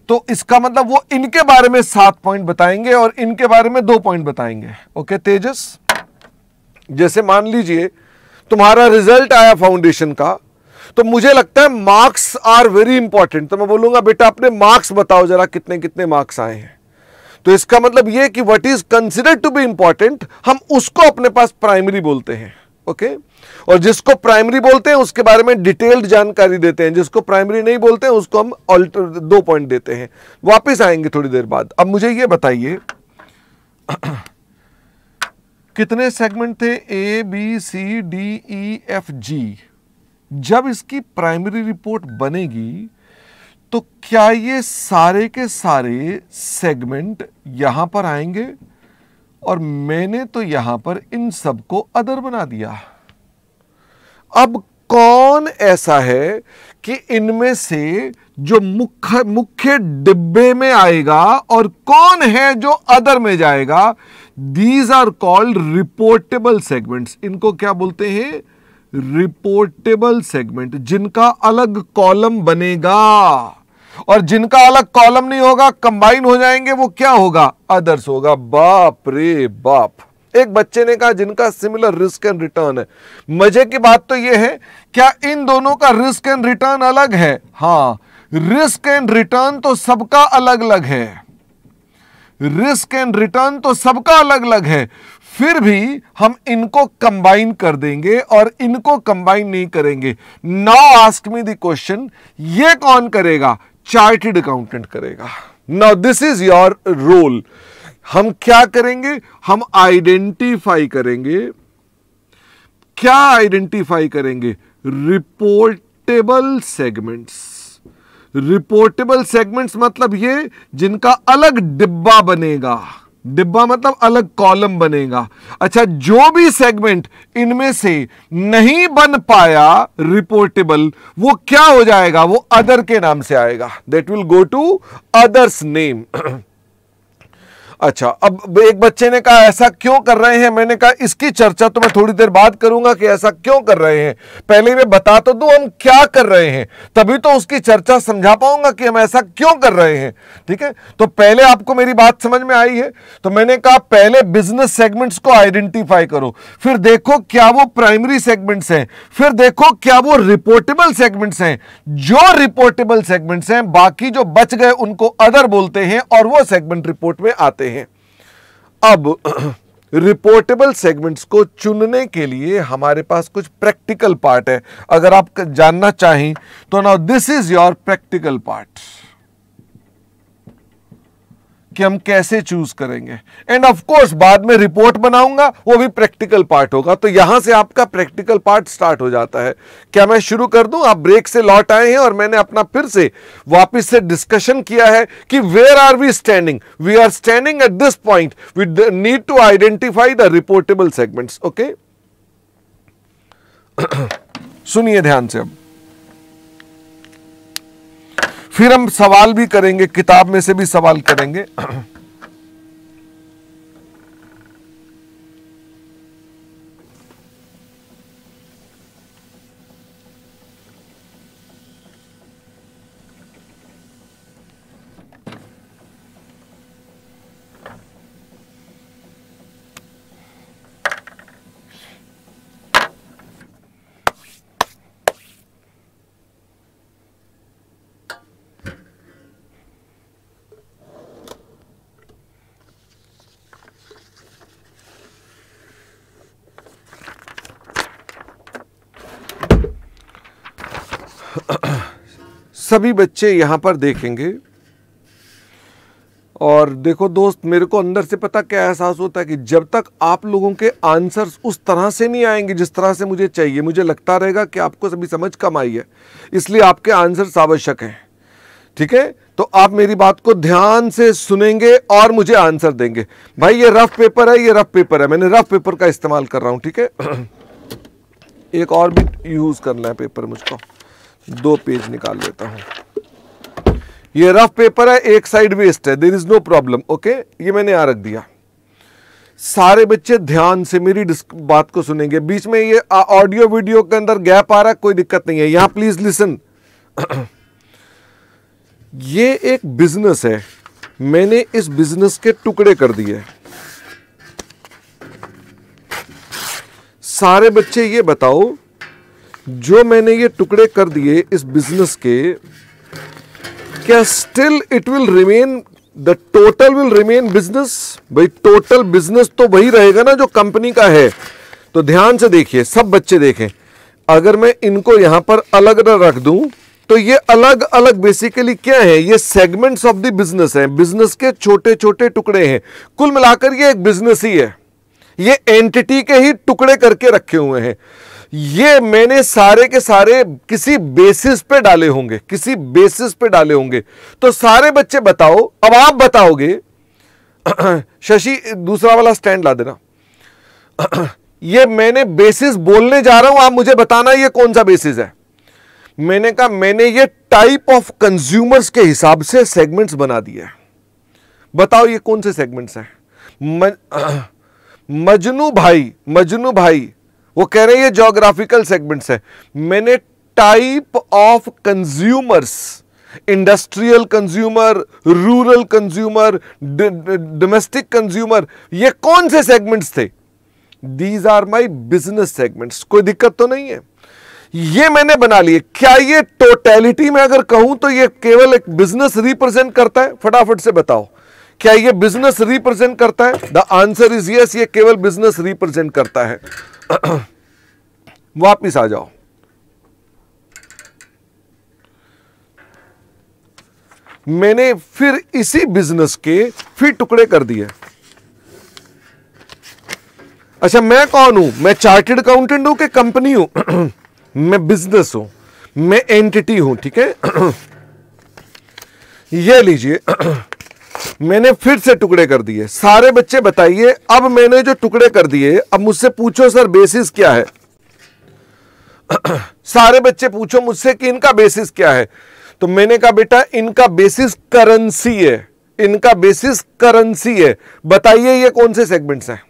तो इसका मतलब वो इनके बारे में सात पॉइंट बताएंगे और इनके बारे में दो पॉइंट बताएंगे ओके तेजस जैसे मान लीजिए तुम्हारा रिजल्ट आया फाउंडेशन का तो मुझे लगता है मार्क्स आर वेरी इंपॉर्टेंट तो मैं बोलूंगा बेटा अपने मार्क्स बताओ जरा कितने कितने मार्क्स आए हैं तो इसका मतलब ये कि what is considered to be important हम उसको अपने पास प्राइमरी बोलते हैं ओके okay? और जिसको प्राइमरी बोलते हैं उसके बारे में डिटेल्ड जानकारी देते हैं जिसको प्राइमरी नहीं बोलते हैं उसको हम ऑल्टर दो पॉइंट देते हैं वापस आएंगे थोड़ी देर बाद अब मुझे यह बताइए कितने सेगमेंट थे A B C D E F G जब इसकी प्राइमरी रिपोर्ट बनेगी तो क्या ये सारे के सारे सेगमेंट यहां पर आएंगे और मैंने तो यहां पर इन सब को अदर बना दिया अब कौन ऐसा है कि इनमें से जो मुख्य मुख्य डिब्बे में आएगा और कौन है जो अदर में जाएगा these are called reportable segments इनको क्या बोलते हैं रिपोर्टेबल सेगमेंट जिनका अलग कॉलम बनेगा और जिनका अलग कॉलम नहीं होगा कंबाइन हो जाएंगे वो क्या होगा अदर्स होगा बाप रे बाप एक बच्चे ने कहा जिनका सिमिलर रिस्क एंड रिटर्न है मजे की बात तो यह है क्या इन दोनों का रिस्क एंड रिटर्न अलग है हाँ रिस्क एंड रिटर्न तो सबका अलग अलग है रिस्क एंड रिटर्न तो सबका अलग अलग है फिर भी हम इनको कंबाइन कर देंगे और इनको कंबाइन नहीं करेंगे now ask me the question ये कौन करेगा चार्टेड अकाउंटेंट करेगा now this is your role हम क्या करेंगे हम आइडेंटिफाई करेंगे क्या आइडेंटिफाई करेंगे रिपोर्टेबल सेगमेंट्स रिपोर्टेबल सेगमेंट्स मतलब ये जिनका अलग डिब्बा बनेगा डिब्बा मतलब अलग कॉलम बनेगा अच्छा जो भी सेगमेंट इनमें से नहीं बन पाया रिपोर्टेबल वो क्या हो जाएगा वो अदर के नाम से आएगा that will go to others name अच्छा अब एक बच्चे ने कहा ऐसा क्यों कर रहे हैं मैंने कहा इसकी चर्चा तो मैं थोड़ी देर बाद करूंगा कि ऐसा क्यों कर रहे हैं पहले मैं बता तो दूं हम क्या कर रहे हैं तभी तो उसकी चर्चा समझा पाऊंगा कि हम ऐसा क्यों कर रहे हैं ठीक है तो पहले आपको मेरी बात समझ में आई है तो मैंने कहा पहले बिजनेस सेगमेंट्स को आइडेंटिफाई करो फिर देखो क्या वो प्राइमरी सेगमेंट्स हैं फिर देखो क्या वो रिपोर्टेबल सेगमेंट्स हैं जो रिपोर्टेबल सेगमेंट्स हैं बाकी जो बच गए उनको अदर बोलते हैं और वो सेगमेंट रिपोर्ट में आते हैं अब रिपोर्टेबल सेगमेंट्स को चुनने के लिए हमारे पास कुछ प्रैक्टिकल पार्ट है अगर आप जानना चाहें तो now this is your practical part कि हम कैसे चूज करेंगे एंड ऑफ कोर्स बाद में रिपोर्ट बनाऊंगा वो भी प्रैक्टिकल पार्ट होगा तो यहां से आपका प्रैक्टिकल पार्ट स्टार्ट हो जाता है क्या मैं शुरू कर दूं आप ब्रेक से लौट आए हैं और मैंने अपना फिर से वापस से डिस्कशन किया है कि where are we standing we are standing at this point we need to identify the reportable segments okay सुनिए ध्यान से अब फिर हम सवाल भी करेंगे किताब में से भी सवाल करेंगे सभी बच्चे यहाँ पर देखेंगे और देखो दोस्त मेरे को अंदर से पता क्या एहसास होता है कि जब तक आप लोगों के आंसर्स उस तरह से नहीं आएंगे जिस तरह से मुझे चाहिए मुझे लगता रहेगा कि आपको सभी समझ कम आई है इसलिए आपके आंसर्स आवश्यक हैं ठीक है तो आप मेरी बात को ध्यान से सुनेंगे और मुझे आंसर देंगे भाई ये रफ पेपर है ये रफ पेपर है मैंने रफ पेपर का इस्तेमाल कर रहा हूँ ठीक है एक और भी यूज़ करना है पेपर मुझको दो पेज निकाल लेता हूँ ये रफ पेपर है एक साइड वेस्ट है there is no problem okay ये मैंने यहाँ रख दिया सारे बच्चे ध्यान से मेरी बात को सुनेंगे बीच में ये ऑडियो वीडियो के अंदर गैप आ रहा है कोई दिक्कत नहीं है यहां प्लीज लिसन ये एक बिजनेस है मैंने इस बिजनेस के टुकड़े कर दिए सारे बच्चे ये बताओ जो मैंने ये टुकड़े कर दिए इस बिजनेस के क्या still it will remain the total will remain business भाई टोटल बिजनेस तो वही रहेगा ना जो कंपनी का है तो ध्यान से देखिए सब बच्चे देखें अगर मैं इनको यहां पर अलग रख दूं तो ये अलग अलग बेसिकली क्या है ये सेगमेंट्स ऑफ द बिजनेस है बिजनेस के छोटे छोटे टुकड़े हैं कुल मिलाकर ये एक बिजनेस ही है ये एंटिटी के ही टुकड़े करके रखे हुए हैं ये मैंने सारे के सारे किसी बेसिस पे डाले होंगे किसी बेसिस पे डाले होंगे तो सारे बच्चे बताओ अब आप बताओगे शशि दूसरा वाला स्टैंड ला देना ये मैंने बेसिस बोलने जा रहा हूं आप मुझे बताना ये कौन सा बेसिस है मैंने कहा मैंने ये टाइप ऑफ कंज्यूमर्स के हिसाब से सेगमेंट्स बना दिए बताओ ये कौन से सेगमेंट्स हैं मजनू भाई मजनू भाई वो कह रहे हैं ये जोग्राफिकल सेगमेंट्स है मैंने type of consumers industrial consumer rural consumer domestic consumer ये कौन से सेगमेंट्स थे these are my business segments कोई दिक्कत तो नहीं है ये मैंने बना लिए क्या ये टोटेलिटी में अगर कहूं तो ये केवल एक बिजनेस रिप्रेजेंट करता है फटाफट से बताओ क्या ये बिजनेस रिप्रेजेंट करता है द आंसर इज यस ये केवल बिजनेस रिप्रेजेंट करता है वापिस आ जाओ मैंने फिर इसी बिजनेस के फिर टुकड़े कर दिए अच्छा मैं कौन हूं मैं चार्टेड अकाउंटेंट हूं कि कंपनी हूं मैं बिजनेस हूं मैं एंटिटी हूं ठीक है ये लीजिए मैंने फिर से टुकड़े कर दिए सारे बच्चे बताइए अब मैंने जो टुकड़े कर दिए अब मुझसे पूछो सर बेसिस क्या है सारे बच्चे पूछो मुझसे कि इनका बेसिस क्या है तो मैंने कहा बेटा इनका बेसिस करेंसी है इनका बेसिस करेंसी है बताइए ये कौन से सेगमेंट्स हैं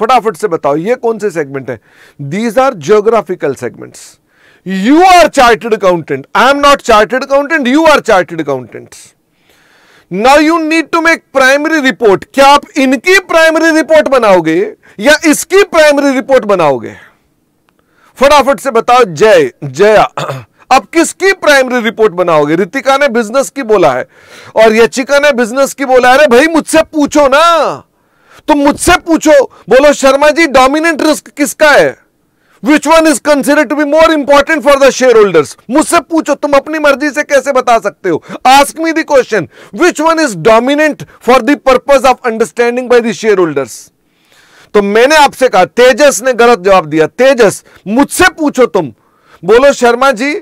फटाफट से बताओ ये कौन से सेगमेंट है these are geographical segments you are chartered accountant I am not chartered accountant you are chartered accountants now you need to make primary report क्या आप इनकी प्राइमरी रिपोर्ट बनाओगे या इसकी प्राइमरी रिपोर्ट बनाओगे फटाफट से बताओ जय जया अब किसकी प्राइमरी रिपोर्ट बनाओगे रितिका ने बिजनेस की बोला है और यचिका ने बिजनेस की बोला है अरे भाई मुझसे पूछो ना तुम मुझसे पूछो बोलो शर्मा जी डोमिनेंट रिस्क किसका है which one is consider to be more important for the share holders मुझसे पूछो तुम अपनी मर्जी से कैसे बता सकते हो ask me the question which one is dominant for the purpose of understanding by the share holders तो मैंने आपसे कहा तेजस ने गलत जवाब दिया तेजस मुझसे पूछो तुम बोलो शर्मा जी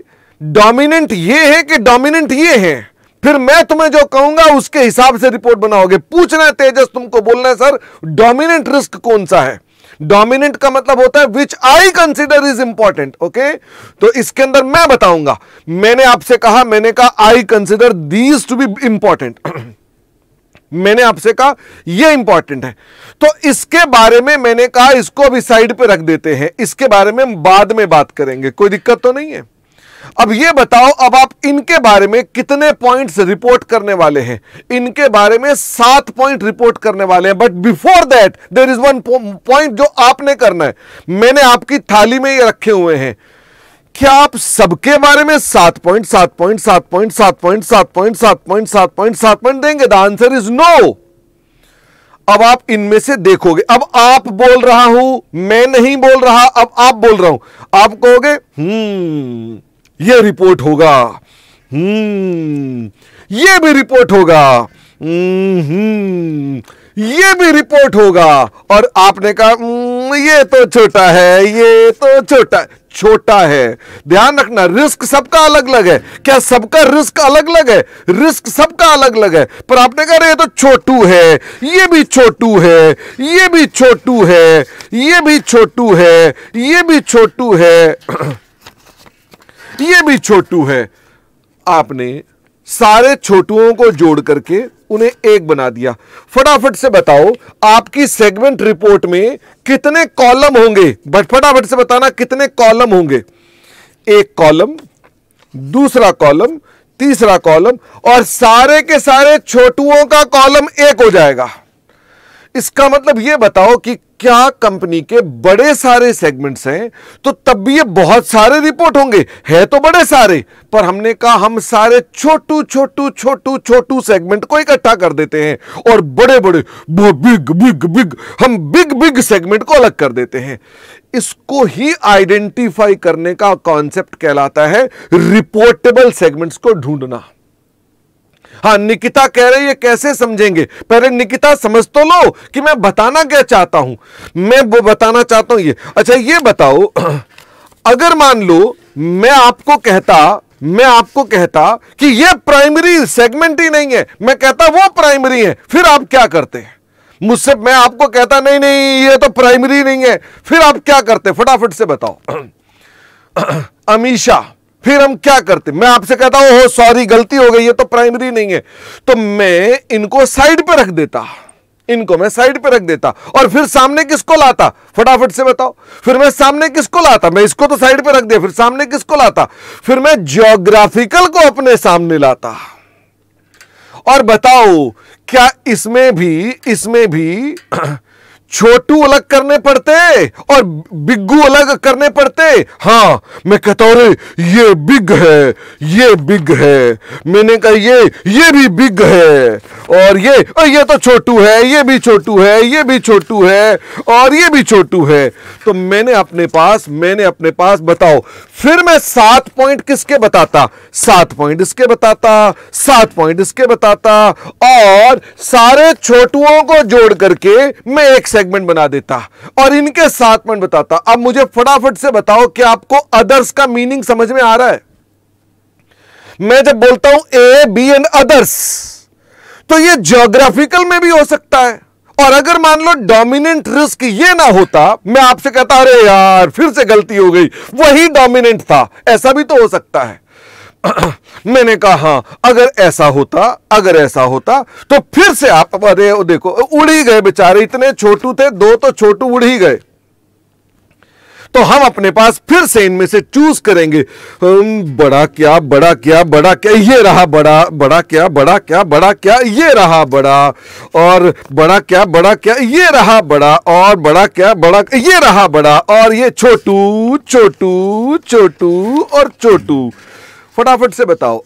डोमिनेंट ये है कि डोमिनेंट ये है फिर मैं तुम्हें जो कहूंगा उसके हिसाब से रिपोर्ट बनाओगे पूछना है तेजस तुमको बोलना है सर डोमिनेंट रिस्क कौन सा है डोमिनेंट का मतलब होता है which I consider is important okay तो इसके अंदर मैं बताऊंगा मैंने आपसे कहा मैंने कहा I consider these to be important मैंने आपसे कहा यह इंपॉर्टेंट है तो इसके बारे में मैंने कहा इसको अभी साइड पे रख देते हैं इसके बारे में बाद में बात करेंगे कोई दिक्कत तो नहीं है अब ये बताओ अब आप इनके बारे में कितने पॉइंट्स रिपोर्ट करने वाले हैं इनके बारे में सात पॉइंट रिपोर्ट करने वाले हैं but before that there is one point जो आपने करना है मैंने आपकी थाली में ये रखे हुए हैं क्या आप सबके बारे में सात पॉइंट सात पॉइंट सात पॉइंट सात पॉइंट सात पॉइंट सात पॉइंट सात पॉइंट सात पॉइंट देंगे द आंसर इज नो अब आप इनमें से देखोगे अब आप बोल रहा हूं मैं नहीं बोल रहा अब आप बोल रहा हूं आप कहोगे हम्म ये रिपोर्ट होगा हम्म, ये भी रिपोर्ट होगा हम्म, हम्म, ये भी रिपोर्ट होगा और आपने कहा ये तो छोटा है ये तो छोटा छोटा है ध्यान रखना रिस्क सबका अलग अलग है क्या सबका रिस्क अलग अलग है रिस्क सबका अलग अलग है पर आपने कहा ये तो छोटू है ये भी छोटू है ये भी छोटू है ये भी छोटू है ये भी छोटू है ये भी छोटू है आपने सारे छोटुओं को जोड़ करके उन्हें एक बना दिया फटाफट से बताओ आपकी सेगमेंट रिपोर्ट में कितने कॉलम होंगे बट फटाफट से बताना कितने कॉलम होंगे एक कॉलम दूसरा कॉलम तीसरा कॉलम और सारे के सारे छोटुओं का कॉलम एक हो जाएगा इसका मतलब यह बताओ कि क्या कंपनी के बड़े सारे सेगमेंट्स हैं तो तब भी ये बहुत सारे रिपोर्ट होंगे है तो बड़े सारे पर हमने कहा हम सारे छोटू छोटू छोटू छोटू सेगमेंट को इकट्ठा कर देते हैं और बड़े बड़े बिग बिग बिग हम बिग बिग सेगमेंट को अलग कर देते हैं इसको ही आइडेंटिफाई करने का कॉन्सेप्ट कहलाता है रिपोर्टेबल सेगमेंट्स को ढूंढना हाँ निकिता कह रही है कैसे समझेंगे पहले निकिता समझ तो लो कि मैं बताना क्या चाहता हूं मैं वो बताना चाहता हूं ये अच्छा ये बताओ अगर मान लो मैं आपको कहता मैं आपको कहता कि ये प्राइमरी सेगमेंट ही नहीं है मैं कहता वो प्राइमरी है फिर आप क्या करते हैं मुझसे मैं आपको कहता नहीं नहीं ये तो प्राइमरी नहीं है फिर आप क्या करते फटाफट से बताओ अमीशा फिर हम क्या करते मैं आपसे कहता हूं सॉरी गलती हो गई है तो प्राइमरी नहीं है तो मैं इनको साइड पर रख देता इनको मैं साइड पर रख देता और फिर सामने किसको लाता फटाफट से बताओ फिर मैं सामने किसको लाता मैं इसको तो साइड पर रख दिया फिर सामने किसको लाता फिर मैं जियोग्राफिकल को अपने सामने लाता और बताओ क्या इसमें भी इसमें भी छोटू अलग करने पड़ते और बिग्गू अलग करने पड़ते हाँ मैं कहता हूँ ये बिग है ये बिग है मैंने कहा ये ये भी बिग है और ये और ये तो छोटू है ये भी छोटू है ये भी छोटू है और ये भी छोटू है तो मैंने अपने पास मैंने अपने पास बताओ फिर मैं सात पॉइंट किसके बताता सात पॉइंट इसके बताता सात पॉइंट इसके बताता और सारे छोटुओं को जोड़ करके मैं एक सेगमेंट बना देता और इनके साथ में बताता अब मुझे फटाफट से बताओ कि आपको अदर्स का मीनिंग समझ में आ रहा है मैं जब बोलता हूं ए बी एंड अदर्स तो ये ज्योग्राफिकल में भी हो सकता है और अगर मान लो डोमिनेंट रिस्क ये ना होता मैं आपसे कहता अरे यार फिर से गलती हो गई वही डोमिनेंट था ऐसा भी तो हो सकता है मैंने कहा हाँ अगर ऐसा होता अगर ऐसा होता तो फिर से आप अरे देखो उड़ ही गए बेचारे इतने छोटू थे दो तो छोटू उड़ ही गए तो हम अपने पास फिर से इनमें से चूज करेंगे बड़ा क्या बड़ा क्या बड़ा क्या ये रहा बड़ा बड़ा क्या बड़ा क्या बड़ा क्या ये रहा बड़ा और बड़ा क्या बड़ा क्या ये रहा बड़ा और बड़ा क्या बड़ा ये रहा बड़ा और ये छोटू छोटू छोटू और छोटू फटाफट से बताओ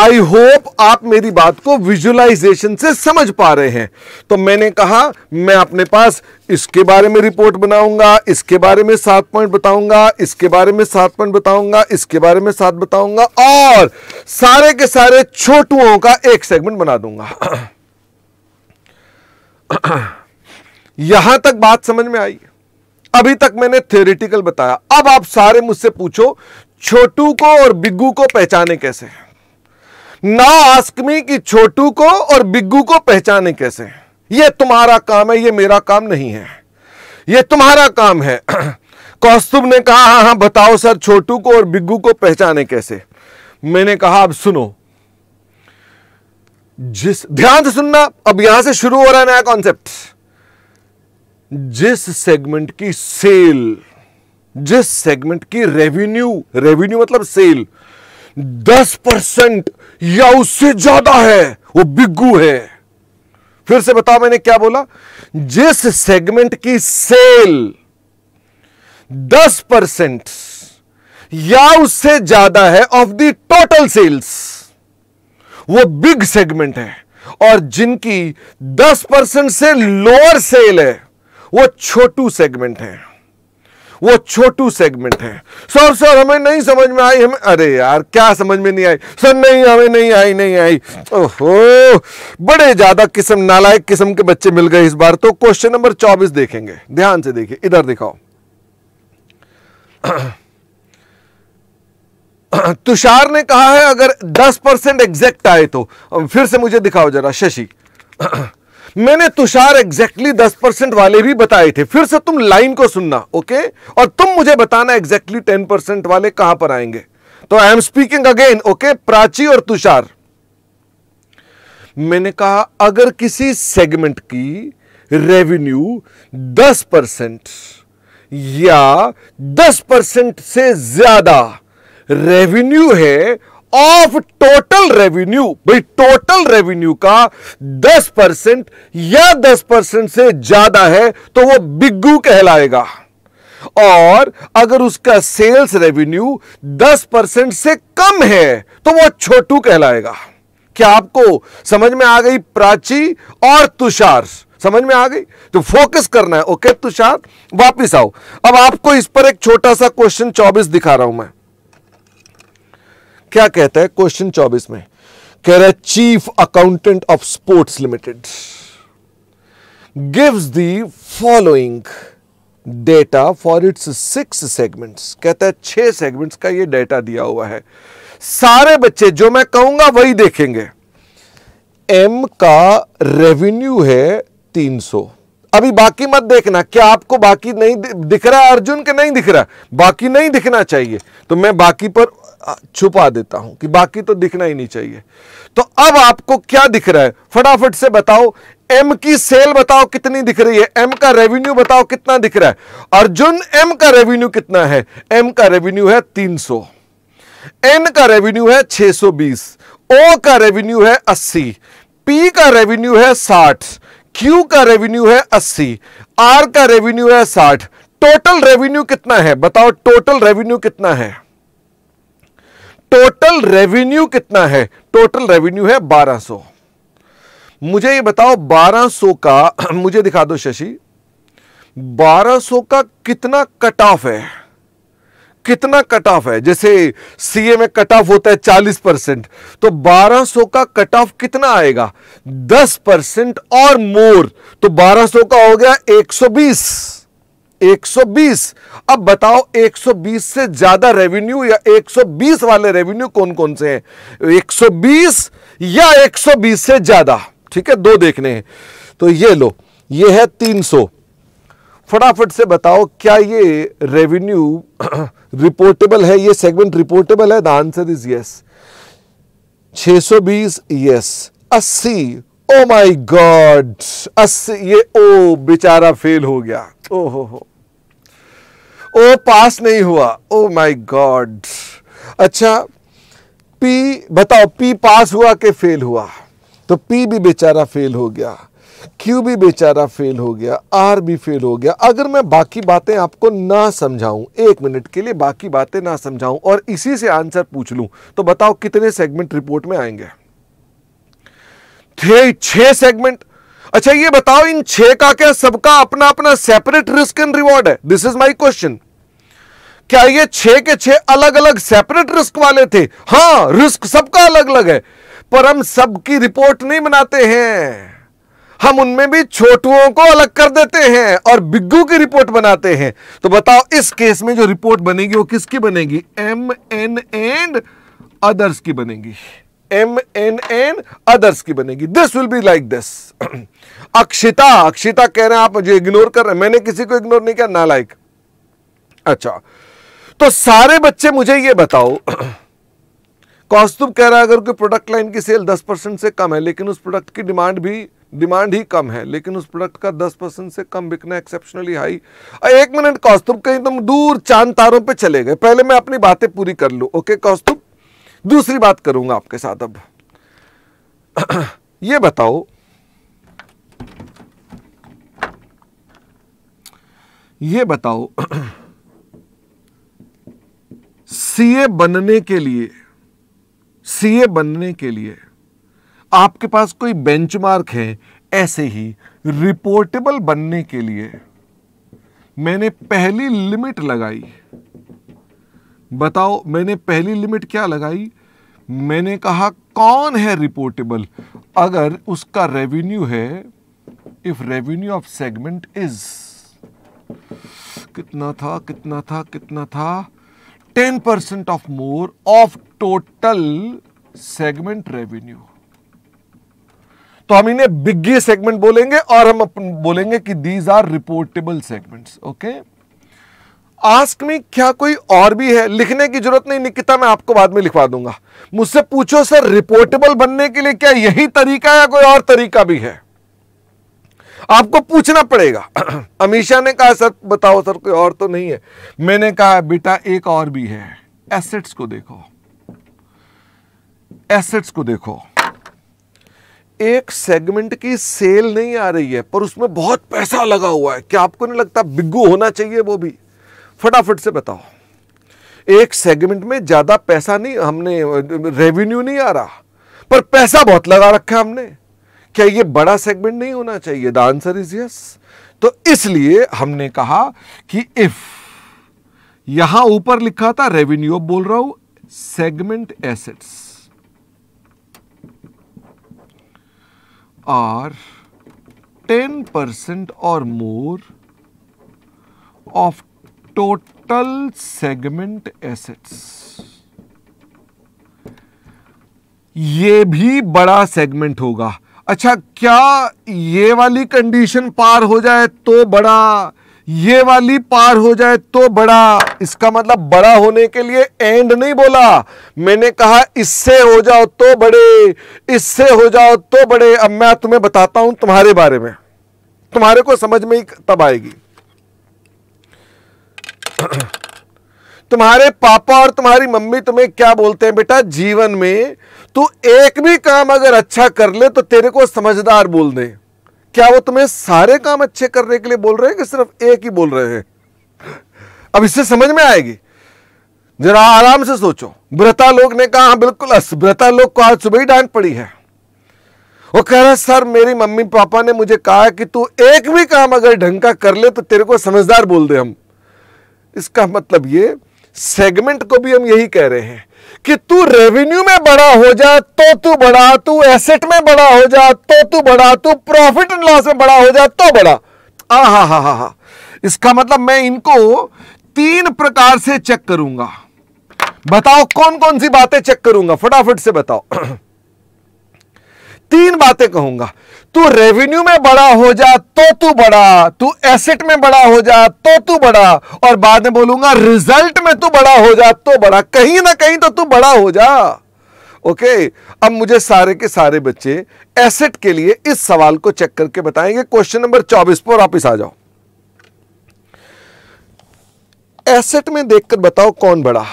आई होप आप मेरी बात को विजुअलाइजेशन से समझ पा रहे हैं तो मैंने कहा मैं अपने पास इसके बारे में रिपोर्ट बनाऊंगा इसके बारे में सात पॉइंट बताऊंगा इसके बारे में सात पॉइंट बताऊंगा इसके बारे में सात बताऊंगा और सारे के सारे छोटुओं का एक सेगमेंट बना दूंगा यहां तक बात समझ में आई अभी तक मैंने थियोरिटिकल बताया अब आप सारे मुझसे पूछो छोटू को और बिग्गू को पहचाने कैसे ना आस्क मी कि छोटू को और बिग्गू को पहचाने कैसे यह तुम्हारा काम है यह मेरा काम नहीं है यह तुम्हारा काम है कौस्तुभ ने कहा हाँ हाँ बताओ सर छोटू को और बिग्गू को पहचाने कैसे मैंने कहा अब सुनो जिस ध्यान से सुनना अब यहां से शुरू हो रहा है नया कॉन्सेप्ट जिस सेगमेंट की सेल जिस सेगमेंट की रेवेन्यू रेवेन्यू मतलब सेल दस परसेंट या उससे ज्यादा है वो बिग्गू है फिर से बताओ मैंने क्या बोला जिस सेगमेंट की सेल दस परसेंट या उससे ज्यादा है ऑफ द टोटल सेल्स वो बिग सेगमेंट है और जिनकी 10 परसेंट से लोअर सेल है वो छोटू सेगमेंट है वो छोटू सेगमेंट है सर सर हमें नहीं समझ में आई हमें अरे यार क्या समझ में नहीं आई सर नहीं हमें नहीं आई नहीं आई ओहो बड़े ज़्यादा किस्म नालायक किस्म के बच्चे मिल गए इस बार तो क्वेश्चन नंबर चौबीस देखेंगे ध्यान से देखिए इधर दिखाओ तुषार ने कहा है अगर 10 परसेंट एग्जैक्ट आए तो फिर से मुझे दिखाओ जरा शशि मैंने तुषार एग्जैक्टली दस परसेंट वाले भी बताए थे फिर से तुम लाइन को सुनना ओके और तुम मुझे बताना एग्जैक्टली टेन परसेंट वाले कहां पर आएंगे तो I am speaking again okay Prachi और तुषार मैंने कहा अगर किसी सेगमेंट की रेवेन्यू दस परसेंट या दस परसेंट से ज्यादा रेवेन्यू है ऑफ टोटल रेवेन्यू भाई टोटल रेवेन्यू का 10 परसेंट या 10 परसेंट से ज्यादा है तो वो बिग्गू कहलाएगा और अगर उसका सेल्स रेवेन्यू 10 परसेंट से कम है तो वो छोटू कहलाएगा क्या आपको समझ में आ गई प्राची और तुषार समझ में आ गई तो फोकस करना है ओके तुषार वापिस आओ अब आपको इस पर एक छोटा सा क्वेश्चन 24 दिखा रहा हूं मैं क्या कहता है क्वेश्चन चौबीस में कह रहा है chief accountant of sports limited gives the following data for its six segments कहता है छह सेगमेंट्स का ये डेटा दिया हुआ है सारे बच्चे जो मैं कहूंगा वही देखेंगे एम का रेवेन्यू है 300 अभी बाकी मत देखना क्या आपको बाकी नहीं दिख रहा है अर्जुन के नहीं दिख रहा बाकी नहीं दिखना चाहिए तो मैं बाकी पर छुपा देता हूं कि बाकी तो दिखना ही नहीं चाहिए तो अब आपको क्या दिख रहा है फटाफट से बताओ एम की सेल बताओ कितनी दिख रही है एम का रेवेन्यू बताओ कितना दिख रहा है अर्जुन एम का रेवेन्यू कितना है एम का रेवेन्यू है 300 एन का रेवेन्यू है 620 ओ का रेवेन्यू है 80 पी का रेवेन्यू है 60 क्यू का रेवेन्यू है 80 आर का रेवेन्यू है 60 टोटल रेवेन्यू कितना है बताओ टोटल रेवेन्यू कितना है टोटल रेवेन्यू कितना है टोटल रेवेन्यू है 1200 मुझे ये बताओ 1200 का मुझे दिखा दो शशि 1200 का कितना कट ऑफ है कितना कट ऑफ है जैसे सीए में कट ऑफ होता है 40 परसेंट तो 1200 का कट ऑफ कितना आएगा 10 परसेंट और मोर तो 1200 का हो गया 120 120 अब बताओ 120 से ज्यादा रेवेन्यू या 120 वाले रेवेन्यू कौन कौन से हैं 120 या 120 से ज्यादा ठीक है दो देखने हैं तो ये लो ये है 300 फटाफट से बताओ क्या ये रेवेन्यू रिपोर्टेबल है ये सेगमेंट रिपोर्टेबल है the answer is yes 620 yes 80 oh my god अस ये ओ oh, बेचारा फेल हो गया ओ हो हो ओ पास नहीं हुआ ओ माय गॉड अच्छा पी बताओ पी पास हुआ कि फेल हुआ तो पी भी बेचारा फेल हो गया क्यू भी बेचारा फेल हो गया आर भी फेल हो गया अगर मैं बाकी बातें आपको ना समझाऊं एक मिनट के लिए बाकी बातें ना समझाऊं और इसी से आंसर पूछ लूं तो बताओ कितने सेगमेंट रिपोर्ट में आएंगे छह सेगमेंट अच्छा ये बताओ इन छह का क्या सबका अपना अपना सेपरेट रिस्क एंड रिवॉर्ड है दिस इज माई क्वेश्चन क्या ये छह के छह अलग अलग सेपरेट रिस्क वाले थे हाँ रिस्क सबका अलग अलग है पर हम सबकी रिपोर्ट नहीं बनाते हैं हम उनमें भी छोटुओं को अलग कर देते हैं और बिग्गू की रिपोर्ट बनाते हैं तो बताओ इस केस में जो रिपोर्ट बनेगी वो किसकी बनेगी एम एन एंड अदर्स की बनेगी एम एन एन अदर्स की बनेगी this will be like this Akshita Akshita कह रहे हैं आप मुझे इग्नोर कर रहे हैं मैंने किसी को इग्नोर नहीं किया ना लाइक अच्छा तो सारे बच्चे मुझे ये बताओ कौस्तुभ कह रहा है अगर कोई प्रोडक्ट लाइन की सेल 10 परसेंट से कम है लेकिन उस प्रोडक्ट की डिमांड भी डिमांड ही कम है लेकिन उस प्रोडक्ट का 10 परसेंट से कम बिकना एक्सेप्शनली हाई एक मिनट कौस्तुभ कहीं तुम दूर चांद तारों पे चले गए पहले मैं अपनी बातें पूरी कर लू ओके कौस्तुभ दूसरी बात करूंगा आपके साथ अब ये बताओ ये बताओ सीए बनने के लिए सीए बनने के लिए आपके पास कोई बेंचमार्क है ऐसे ही रिपोर्टेबल बनने के लिए मैंने पहली लिमिट लगाई बताओ मैंने पहली लिमिट क्या लगाई मैंने कहा कौन है रिपोर्टेबल अगर उसका रेवेन्यू है if revenue of segment is कितना था कितना था कितना था ten percent of more of total segment revenue तो हम इन्हें बिग्गी सेगमेंट बोलेंगे और हम बोलेंगे कि these are reportable segments okay ask में क्या कोई और भी है लिखने की जरूरत नहीं निकिता मैं आपको बाद में लिखवा दूंगा मुझसे पूछो सर रिपोर्टेबल बनने के लिए क्या यही तरीका या कोई और तरीका भी है आपको पूछना पड़ेगा अमीशा ने कहा सर बताओ सर कोई और तो नहीं है मैंने कहा बेटा एक और भी है एसेट्स को देखो एसेट्स को देखो एक सेगमेंट की सेल नहीं आ रही है पर उसमें बहुत पैसा लगा हुआ है क्या आपको नहीं लगता बिग्गू होना चाहिए वो भी फटाफट से बताओ एक सेगमेंट में ज़्यादा पैसा नहीं हमने रेवेन्यू नहीं आ रहा पर पैसा बहुत लगा रखा हमने क्या ये बड़ा सेगमेंट नहीं होना चाहिए द आंसर इज यस तो इसलिए हमने कहा कि इफ यहां ऊपर लिखा था रेवेन्यू बोल रहा हूं segment assets are ten percent और more of total segment assets ये भी बड़ा सेगमेंट होगा अच्छा क्या ये वाली कंडीशन पार हो जाए तो बड़ा ये वाली पार हो जाए तो बड़ा इसका मतलब बड़ा होने के लिए एंड नहीं बोला मैंने कहा इससे हो जाओ तो बड़े इससे हो जाओ तो बड़े अब मैं तुम्हें बताता हूं तुम्हारे बारे में तुम्हारे को समझ में ही तब आएगी तुम्हारे पापा और तुम्हारी मम्मी तुम्हें क्या बोलते हैं बेटा जीवन में तू एक भी काम अगर अच्छा कर ले तो तेरे को समझदार बोल दे क्या वो तुम्हें सारे काम अच्छे करने के लिए बोल रहे हैं कि सिर्फ एक ही बोल रहे हैं अब इससे समझ में आएगी जरा आराम से सोचो ब्रता लोग ने कहा हाँ, बिल्कुल ब्रता लोग को आज सुबह ही डांट पड़ी है वो कह रहा सर मेरी मम्मी पापा ने मुझे कहा कि तू एक भी काम अगर ढंग का कर ले तो तेरे को समझदार बोल दे हम इसका मतलब ये सेगमेंट को भी हम यही कह रहे हैं कि तू रेवेन्यू में बड़ा हो जा तो तू बड़ा तू एसेट में बड़ा हो जा तो तू बड़ा तू प्रॉफिट एंड लॉस में बड़ा हो जा तो बड़ा आ हा हा हा हा इसका मतलब मैं इनको तीन प्रकार से चेक करूंगा बताओ कौन कौन सी बातें चेक करूंगा फटाफट से बताओ तीन बातें कहूंगा तू रेवेन्यू में बड़ा हो जा तो तू बड़ा तू एसेट में बड़ा हो जा तो तू बड़ा और बाद में बोलूंगा रिजल्ट में तू बड़ा हो जा तो बड़ा कहीं ना कहीं तो तू बड़ा हो जा ओके अब मुझे सारे के सारे बच्चे एसेट के लिए इस सवाल को चेक करके बताएंगे क्वेश्चन नंबर चौबीस पर वापिस आ जाओ एसेट में देखकर बताओ कौन बड़ा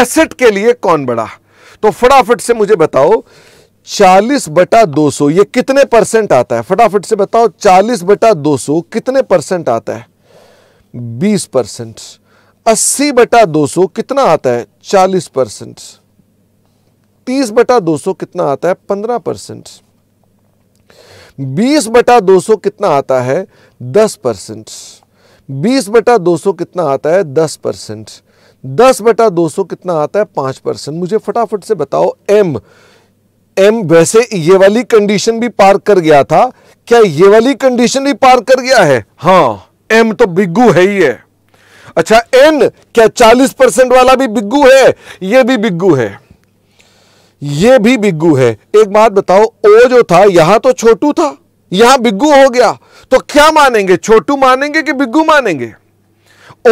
एसेट के लिए कौन बड़ा तो फटाफट से मुझे बताओ 40 बटा 200 ये कितने परसेंट आता है फटाफट से बताओ 40 बटा 200 कितने परसेंट आता है 20 परसेंट अस्सी बटा 200 कितना आता है 40 परसेंट तीस बटा 200 कितना आता है 15 परसेंट बीस बटा 200 कितना आता है 10 परसेंट बीस बटा 200 कितना आता है 10 परसेंट दस बटा 200 कितना आता है 5 परसेंट मुझे फटाफट से बताओ एम एम वैसे ये वाली कंडीशन भी पार कर गया था क्या ये वाली कंडीशन भी पार कर गया है हाँ एम तो बिग्गू है ही है अच्छा एन क्या 40 परसेंट वाला भी बिग्गू है ये भी बिग्गू है ये भी बिग्गू है एक बात बताओ ओ जो था यहां तो छोटू था यहां बिग्गू हो गया तो क्या मानेंगे छोटू मानेंगे कि बिग्गू मानेंगे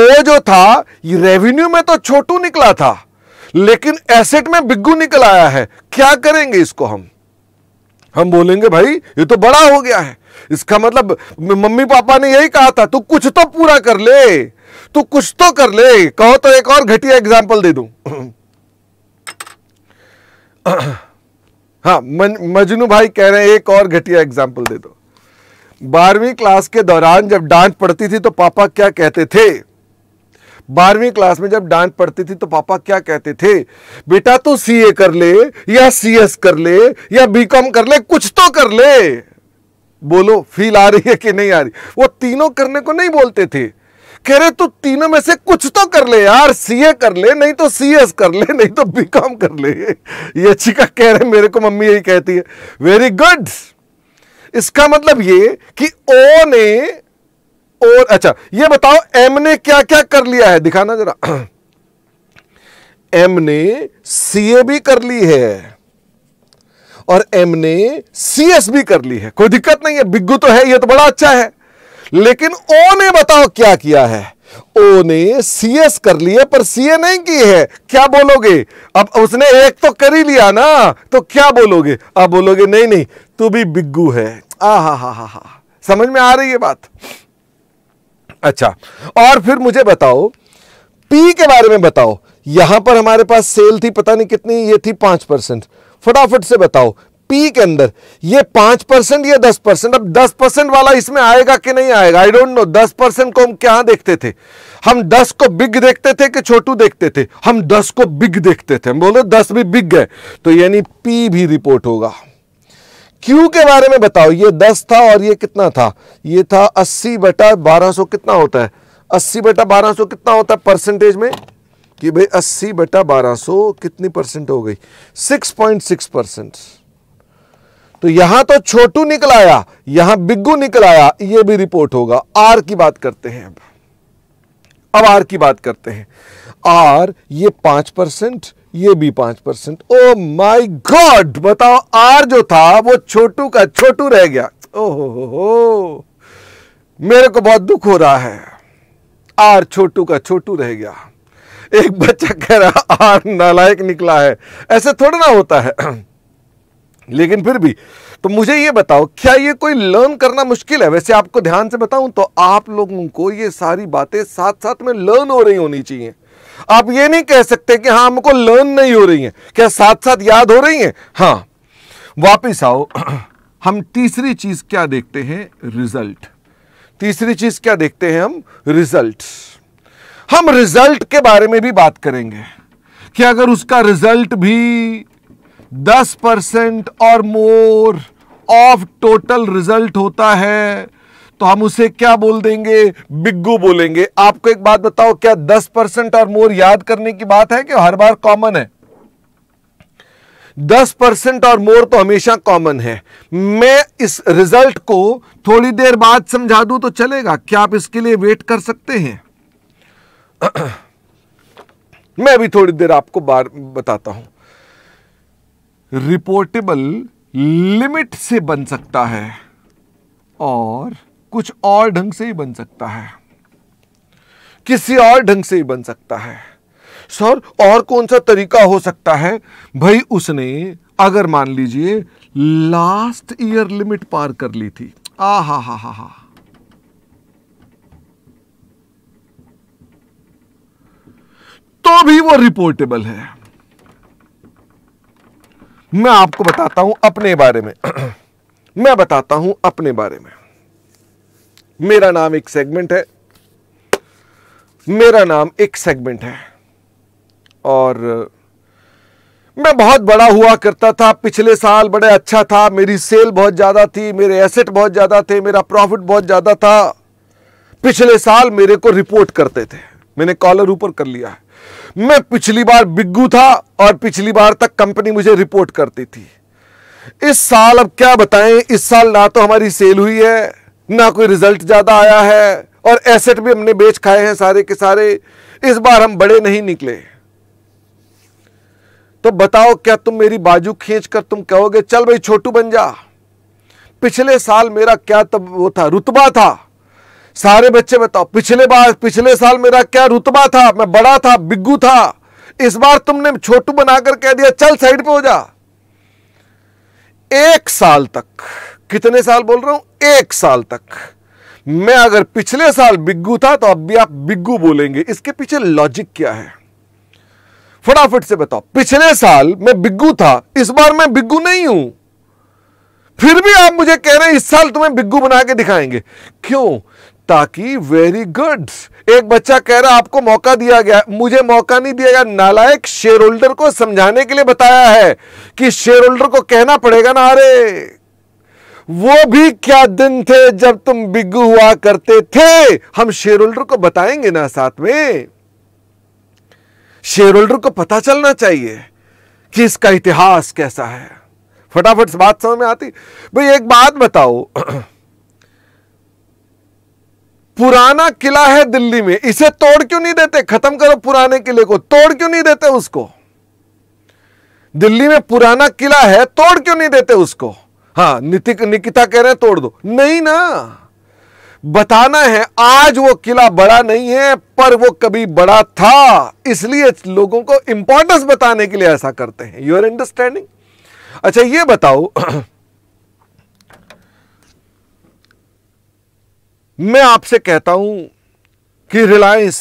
ओ जो था रेवेन्यू में तो छोटू निकला था लेकिन एसेट में बिग्गू निकल आया है क्या करेंगे इसको हम हम बोलेंगे भाई ये तो बड़ा हो गया है इसका मतलब मम्मी पापा ने यही कहा था तू कुछ तो पूरा कर ले तू कुछ तो कर ले कहो तो एक और घटिया एग्जाम्पल दे दू हाँ मजनू भाई कह रहे हैं एक और घटिया एग्जाम्पल दे दो बारहवीं क्लास के दौरान जब डांट पड़ती थी तो पापा क्या कहते थे बारहवीं क्लास में जब डांट पड़ती थी तो पापा क्या कहते थे बेटा तू सीए कर ले या सीएस कर ले या बीकॉम कर ले कुछ तो कर ले बोलो फील आ रही है कि नहीं आ रही वो तीनों करने को नहीं बोलते थे कह रहे तो तीनों में से कुछ तो कर ले यार सीए कर ले नहीं तो सीएस कर ले नहीं तो बीकॉम कर ले ये चिका कह रहे मेरे को मम्मी यही कहती है वेरी गुड इसका मतलब ये कि ओ ने और अच्छा ये बताओ एम ने क्या क्या कर लिया है दिखाना जरा एम ने सीए भी कर ली है और एम ने सीएस भी कर ली है कोई दिक्कत नहीं है बिग्गू तो है ये तो बड़ा अच्छा है लेकिन ओ ने बताओ क्या किया है ओ ने सीएस कर लिया पर सीए नहीं की है क्या बोलोगे अब उसने एक तो कर ही लिया ना तो क्या बोलोगे अब बोलोगे नहीं नहीं तू भी बिग्गू है आ हा हा हा हा समझ में आ रही है बात अच्छा और फिर मुझे बताओ पी के बारे में बताओ यहां पर हमारे पास सेल थी पता नहीं कितनी ये थी पांच परसेंट फटाफट से बताओ पी के अंदर ये पांच परसेंट या दस परसेंट अब दस परसेंट वाला इसमें आएगा कि नहीं आएगा आई डोंट नो दस परसेंट को हम क्या देखते थे हम दस को बिग देखते थे कि छोटू देखते थे हम दस को बिग देखते थे हम बोले दस भी बिग गए तो यानी पी भी रिपोर्ट होगा क्यू के बारे में बताओ ये दस था और ये कितना था ये था अस्सी बटा बारह सौ कितना होता है अस्सी बटा बारह सौ कितना होता है परसेंटेज में कि भाई अस्सी बटा बारह सौ कितनी परसेंट हो गई सिक्स पॉइंट सिक्स परसेंट तो यहां तो छोटू निकल आया यहां बिग्गू निकल आया ये भी रिपोर्ट होगा आर की बात करते हैं अब अब आर की बात करते हैं आर ये पांच परसेंट ये भी पांच परसेंट ओ माई गॉड बताओ आर जो था वो छोटू का छोटू रह गया ओहो हो हो मेरे को बहुत दुख हो रहा है आर छोटू का छोटू रह गया एक बच्चा कह रहा आर नालायक निकला है ऐसे थोड़ा ना होता है लेकिन फिर भी तो मुझे ये बताओ क्या ये कोई लर्न करना मुश्किल है वैसे आपको ध्यान से बताऊं तो आप लोगों को ये सारी बातें साथ साथ में लर्न हो रही होनी चाहिए आप ये नहीं कह सकते कि हाँ हमको लर्न नहीं हो रही है क्या साथ साथ याद हो रही है हाँ वापिस आओ हम तीसरी चीज़ क्या देखते हैं रिजल्ट तीसरी चीज़ क्या देखते हैं हम रिजल्ट हम रिजल्ट के बारे में भी बात करेंगे कि अगर उसका रिजल्ट भी 10 परसेंट और मोर ऑफ टोटल रिजल्ट होता है तो हम उसे क्या बोल देंगे बिग्गू बोलेंगे आपको एक बात बताओ क्या दस परसेंट और मोर याद करने की बात है कि हर बार कॉमन है दस परसेंट और मोर तो हमेशा कॉमन है मैं इस रिजल्ट को थोड़ी देर बाद समझा दूं तो चलेगा क्या आप इसके लिए वेट कर सकते हैं मैं भी थोड़ी देर आपको बार बताता हूं रिपोर्टेबल लिमिट से बन सकता है और कुछ और ढंग से ही बन सकता है किसी और ढंग से ही बन सकता है सर और कौन सा तरीका हो सकता है भाई उसने अगर मान लीजिए लास्ट ईयर लिमिट पार कर ली थी आ हा हा हा हा तो भी वो रिपोर्टेबल है मैं आपको बताता हूं अपने बारे में मैं बताता हूं अपने बारे में मेरा नाम एक सेगमेंट है मेरा नाम एक सेगमेंट है और मैं बहुत बड़ा हुआ करता था पिछले साल बड़े अच्छा था मेरी सेल बहुत ज़्यादा थी मेरे एसेट बहुत ज़्यादा थे मेरा प्रॉफिट बहुत ज़्यादा था पिछले साल मेरे को रिपोर्ट करते थे मैंने कॉलर ऊपर कर लिया है मैं पिछली बार बिग्गू था और पिछली बार तक कंपनी मुझे रिपोर्ट करती थी इस साल अब क्या बताएं इस साल ना तो हमारी सेल हुई है ना कोई रिजल्ट ज़्यादा आया है और एसेट भी हमने बेच खाए हैं सारे के सारे इस बार हम बड़े नहीं निकले तो बताओ क्या तुम मेरी बाजू खींच कर तुम कहोगे चल भाई छोटू बन जा पिछले साल मेरा क्या तब वो था रुतबा था सारे बच्चे बताओ पिछले बार पिछले साल मेरा क्या रुतबा था मैं बड़ा था बिग्गू था इस बार तुमने छोटू बनाकर कह दिया चल साइड पे हो जा एक साल तक कितने साल बोल रहा हूं एक साल तक मैं अगर पिछले साल बिग्गू था तो अब भी आप बिग्गू बोलेंगे इसके पीछे लॉजिक क्या है फटाफट से बताओ पिछले साल मैं बिग्गू था इस बार मैं बिग्गू नहीं हूं फिर भी आप मुझे कह रहे हैं इस साल तुम्हें बिग्गू बना के दिखाएंगे क्यों ताकि वेरी गुड एक बच्चा कह रहा आपको मौका दिया गया मुझे मौका नहीं दिया गया नालायक शेयर होल्डर को समझाने के लिए बताया है कि शेयर होल्डर को कहना पड़ेगा ना अरे वो भी क्या दिन थे जब तुम बिग हुआ करते थे हम शेयर होल्डर को बताएंगे ना साथ में शेयर होल्डर को पता चलना चाहिए कि इसका इतिहास कैसा है फटाफट से बात समझ में आती भाई एक बात बताओ पुराना किला है दिल्ली में इसे तोड़ क्यों नहीं देते खत्म करो पुराने किले को तोड़ क्यों नहीं देते उसको दिल्ली में पुराना किला है तोड़ क्यों नहीं देते उसको हाँ नितिक निकिता कह रहे हैं तोड़ दो नहीं ना बताना है आज वो किला बड़ा नहीं है पर वो कभी बड़ा था इसलिए लोगों को इंपॉर्टेंस बताने के लिए ऐसा करते हैं यूर अंडरस्टैंडिंग अच्छा ये बताओ मैं आपसे कहता हूं कि Reliance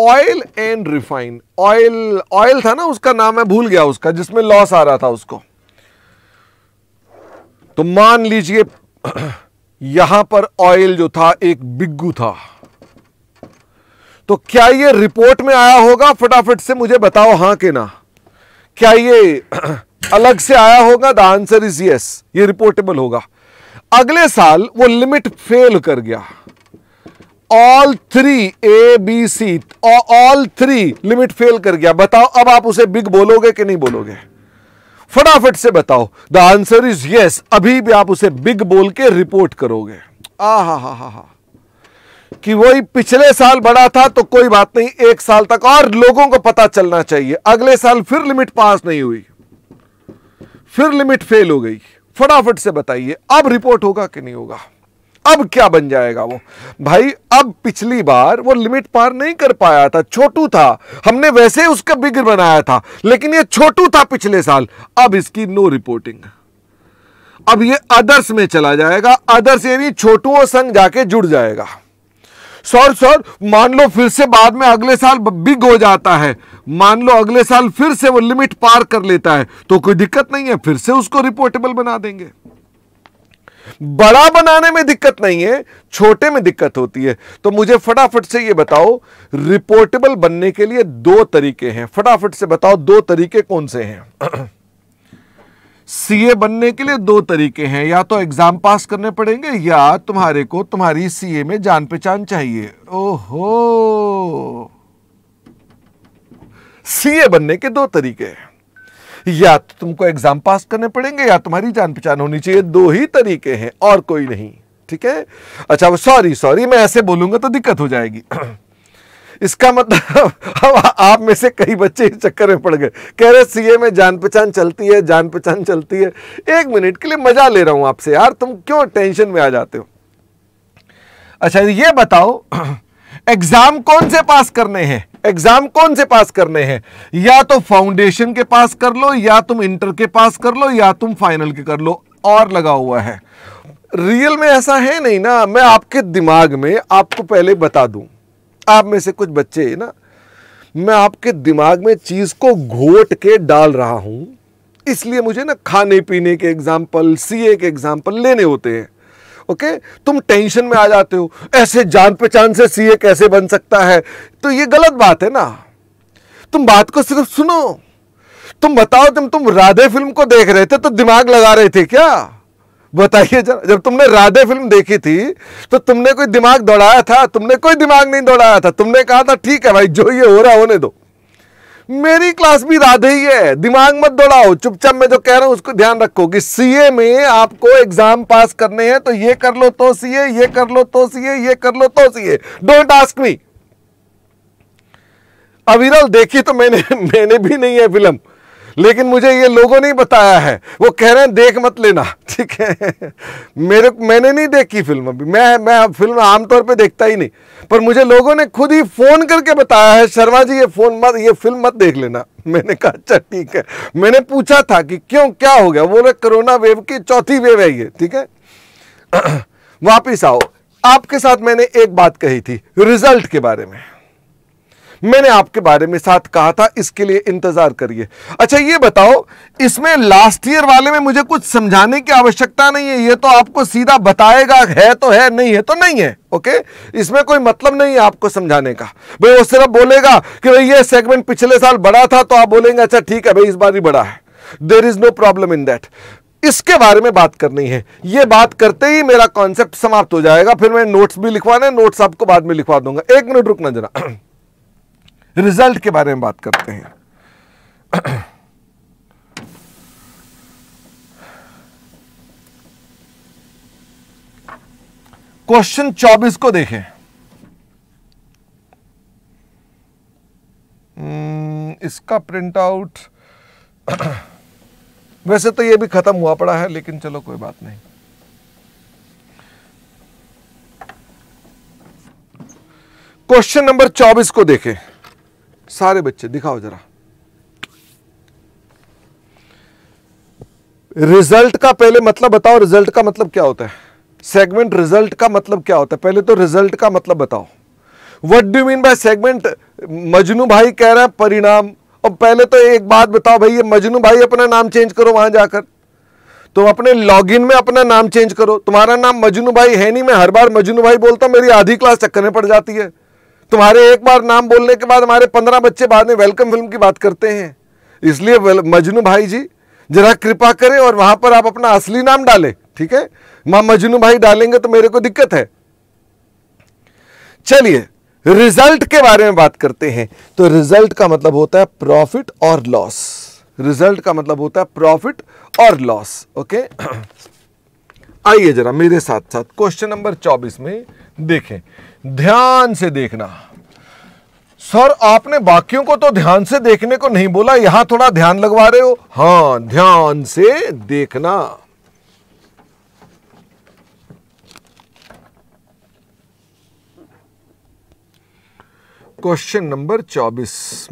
oil and refine oil oil था ना उसका नाम है भूल गया उसका जिसमें लॉस आ रहा था उसको तो मान लीजिए यहां पर ऑयल जो था एक बिग्गू था तो क्या ये रिपोर्ट में आया होगा फटाफट से मुझे बताओ हां के ना क्या ये अलग से आया होगा द आंसर इज यस ये रिपोर्टेबल होगा अगले साल वो लिमिट फेल कर गया all three A B C all three limit fail कर गया बताओ अब आप उसे बिग बोलोगे कि नहीं बोलोगे फटाफट से बताओ द आंसर इज यस अभी भी आप उसे बिग बोल के रिपोर्ट करोगे आ हा हा हा हा कि वही पिछले साल बड़ा था तो कोई बात नहीं एक साल तक और लोगों को पता चलना चाहिए अगले साल फिर लिमिट पास नहीं हुई फिर लिमिट फेल हो गई फटाफट से बताइए अब रिपोर्ट होगा कि नहीं होगा अब क्या बन जाएगा वो भाई अब पिछली बार वो लिमिट पार नहीं कर पाया था छोटू था हमने वैसे उसका बिग बनाया था लेकिन ये छोटू था पिछले साल अब इसकी नो रिपोर्टिंग अब ये अदर्स में चला जाएगा अदर्स यानी और संग जाके जुड़ जाएगा सर सर मान लो फिर से बाद में अगले साल बिग हो जाता है मान लो अगले साल फिर से वो लिमिट पार कर लेता है तो कोई दिक्कत नहीं है फिर से उसको रिपोर्टेबल बना देंगे बड़ा बनाने में दिक्कत नहीं है छोटे में दिक्कत होती है तो मुझे फटाफट से ये बताओ रिपोर्टेबल बनने के लिए दो तरीके हैं फटाफट से बताओ दो तरीके कौन से हैं सीए बनने के लिए दो तरीके हैं या तो एग्जाम पास करने पड़ेंगे या तुम्हारे को तुम्हारी सीए में जान पहचान चाहिए ओहो सीए बनने के दो तरीके हैं या तो तुमको एग्जाम पास करने पड़ेंगे या तुम्हारी जान पहचान होनी चाहिए दो ही तरीके हैं और कोई नहीं ठीक है अच्छा वो सॉरी सॉरी मैं ऐसे बोलूंगा तो दिक्कत हो जाएगी इसका मतलब आप में से कई बच्चे इस चक्कर में पड़ गए कह रहे सीए में जान पहचान चलती है जान पहचान चलती है एक मिनट के लिए मजा ले रहा हूं आपसे यार तुम क्यों टेंशन में आ जाते हो अच्छा ये बताओ एग्जाम कौन से पास करने हैं एग्जाम कौन से पास करने हैं या तो फाउंडेशन के पास कर लो या तुम इंटर के पास कर लो या तुम फाइनल के कर लो और लगा हुआ है रियल में ऐसा है नहीं ना मैं आपके दिमाग में आपको पहले बता दूं आप में से कुछ बच्चे ना मैं आपके दिमाग में चीज़ को घोट के डाल रहा हूं इसलिए मुझे ना खाने पीने के एग्जाम्पल सीए के एग्जाम्पल लेने होते हैं ओके तुम टेंशन में आ जाते हो ऐसे जान पहचान से सीए कैसे बन सकता है तो ये गलत बात है ना तुम बात को सिर्फ सुनो तुम बताओ तुम तुम राधे फिल्म को देख रहे थे तो दिमाग लगा रहे थे क्या बताइए जरा जब तुमने राधे फिल्म देखी थी तो तुमने कोई दिमाग दौड़ाया था तुमने कोई दिमाग नहीं दौड़ाया था तुमने कहा था ठीक है भाई जो ये हो रहा होने दो मेरी क्लास भी राधे ही है दिमाग मत दौड़ाओ चुपचाप मैं जो कह रहा हूं उसको ध्यान रखो कि सीए में आपको एग्जाम पास करने हैं तो ये कर लो तो सीए ये कर लो तो सीए ये कर लो तो सीए डोंट आस्क मी अविरल देखी तो मैंने मैंने भी नहीं है फिल्म लेकिन मुझे ये लोगों ने बताया है वो कह रहे हैं देख मत लेना ठीक है मेरे मैंने नहीं देखी फिल्म अभी मैं मैं फिल्म आमतौर पे देखता ही नहीं पर मुझे लोगों ने खुद ही फ़ोन करके बताया है शर्मा जी ये फ़ोन मत ये फिल्म मत देख लेना मैंने कहा अच्छा ठीक है मैंने पूछा था कि क्यों क्या हो गया बोले कोरोना वेव की चौथी वेव है ये ठीक है वापिस आओ आपके साथ मैंने एक बात कही थी रिजल्ट के बारे में मैंने आपके बारे में साथ कहा था इसके लिए इंतज़ार करिए अच्छा ये बताओ इसमें लास्ट ईयर वाले में मुझे कुछ समझाने की आवश्यकता नहीं है ये तो आपको सीधा बताएगा है तो है नहीं है तो नहीं है ओके इसमें कोई मतलब नहीं है आपको समझाने का भाई वो सिर्फ बोलेगा कि भाई ये सेगमेंट पिछले साल बड़ा था तो आप बोलेंगे अच्छा ठीक है भाई इस बार ही बड़ा है there is no problem in that इसके बारे में बात करनी है यह बात करते ही मेरा कॉन्सेप्ट समाप्त हो जाएगा फिर मैं नोट्स भी लिखवाने नोट्स आपको बाद में लिखवा दूंगा एक मिनट रुकना जरा रिजल्ट के बारे में बात करते हैं क्वेश्चन 24 को देखें हम्म, इसका प्रिंट आउट वैसे तो यह भी खत्म हुआ पड़ा है लेकिन चलो कोई बात नहीं क्वेश्चन नंबर 24 को देखें सारे बच्चे दिखाओ जरा रिजल्ट का पहले मतलब बताओ रिजल्ट का मतलब क्या होता है सेगमेंट रिजल्ट का मतलब क्या होता है पहले तो रिजल्ट का मतलब बताओ what do mean by segment Majnu भाई कह रहा है परिणाम और पहले तो एक बात बताओ भाई ये मजनू भाई अपना नाम चेंज करो वहां जाकर तुम तो अपने लॉगिन में अपना नाम चेंज करो तुम्हारा नाम मजनू भाई है नहीं मैं हर बार मजनू भाई बोलता मेरी आधी क्लास चक्कर में पड़ जाती है तुम्हारे एक बार नाम बोलने के बाद हमारे पंद्रह बच्चे बाद में वेलकम फिल्म की बात करते हैं इसलिए मजनू भाई जी जरा कृपा करें और वहां पर आप अपना असली नाम डालें ठीक है मां मजनू भाई डालेंगे तो मेरे को दिक्कत है चलिए रिजल्ट के बारे में बात करते हैं तो रिजल्ट का मतलब होता है प्रॉफिट और लॉस रिजल्ट का मतलब होता है प्रॉफिट और लॉस ओके आइए जरा मेरे साथ साथ क्वेश्चन नंबर 24 में देखें ध्यान से देखना सर आपने बाकियों को तो ध्यान से देखने को नहीं बोला यहां थोड़ा ध्यान लगवा रहे हो हां ध्यान से देखना क्वेश्चन नंबर 24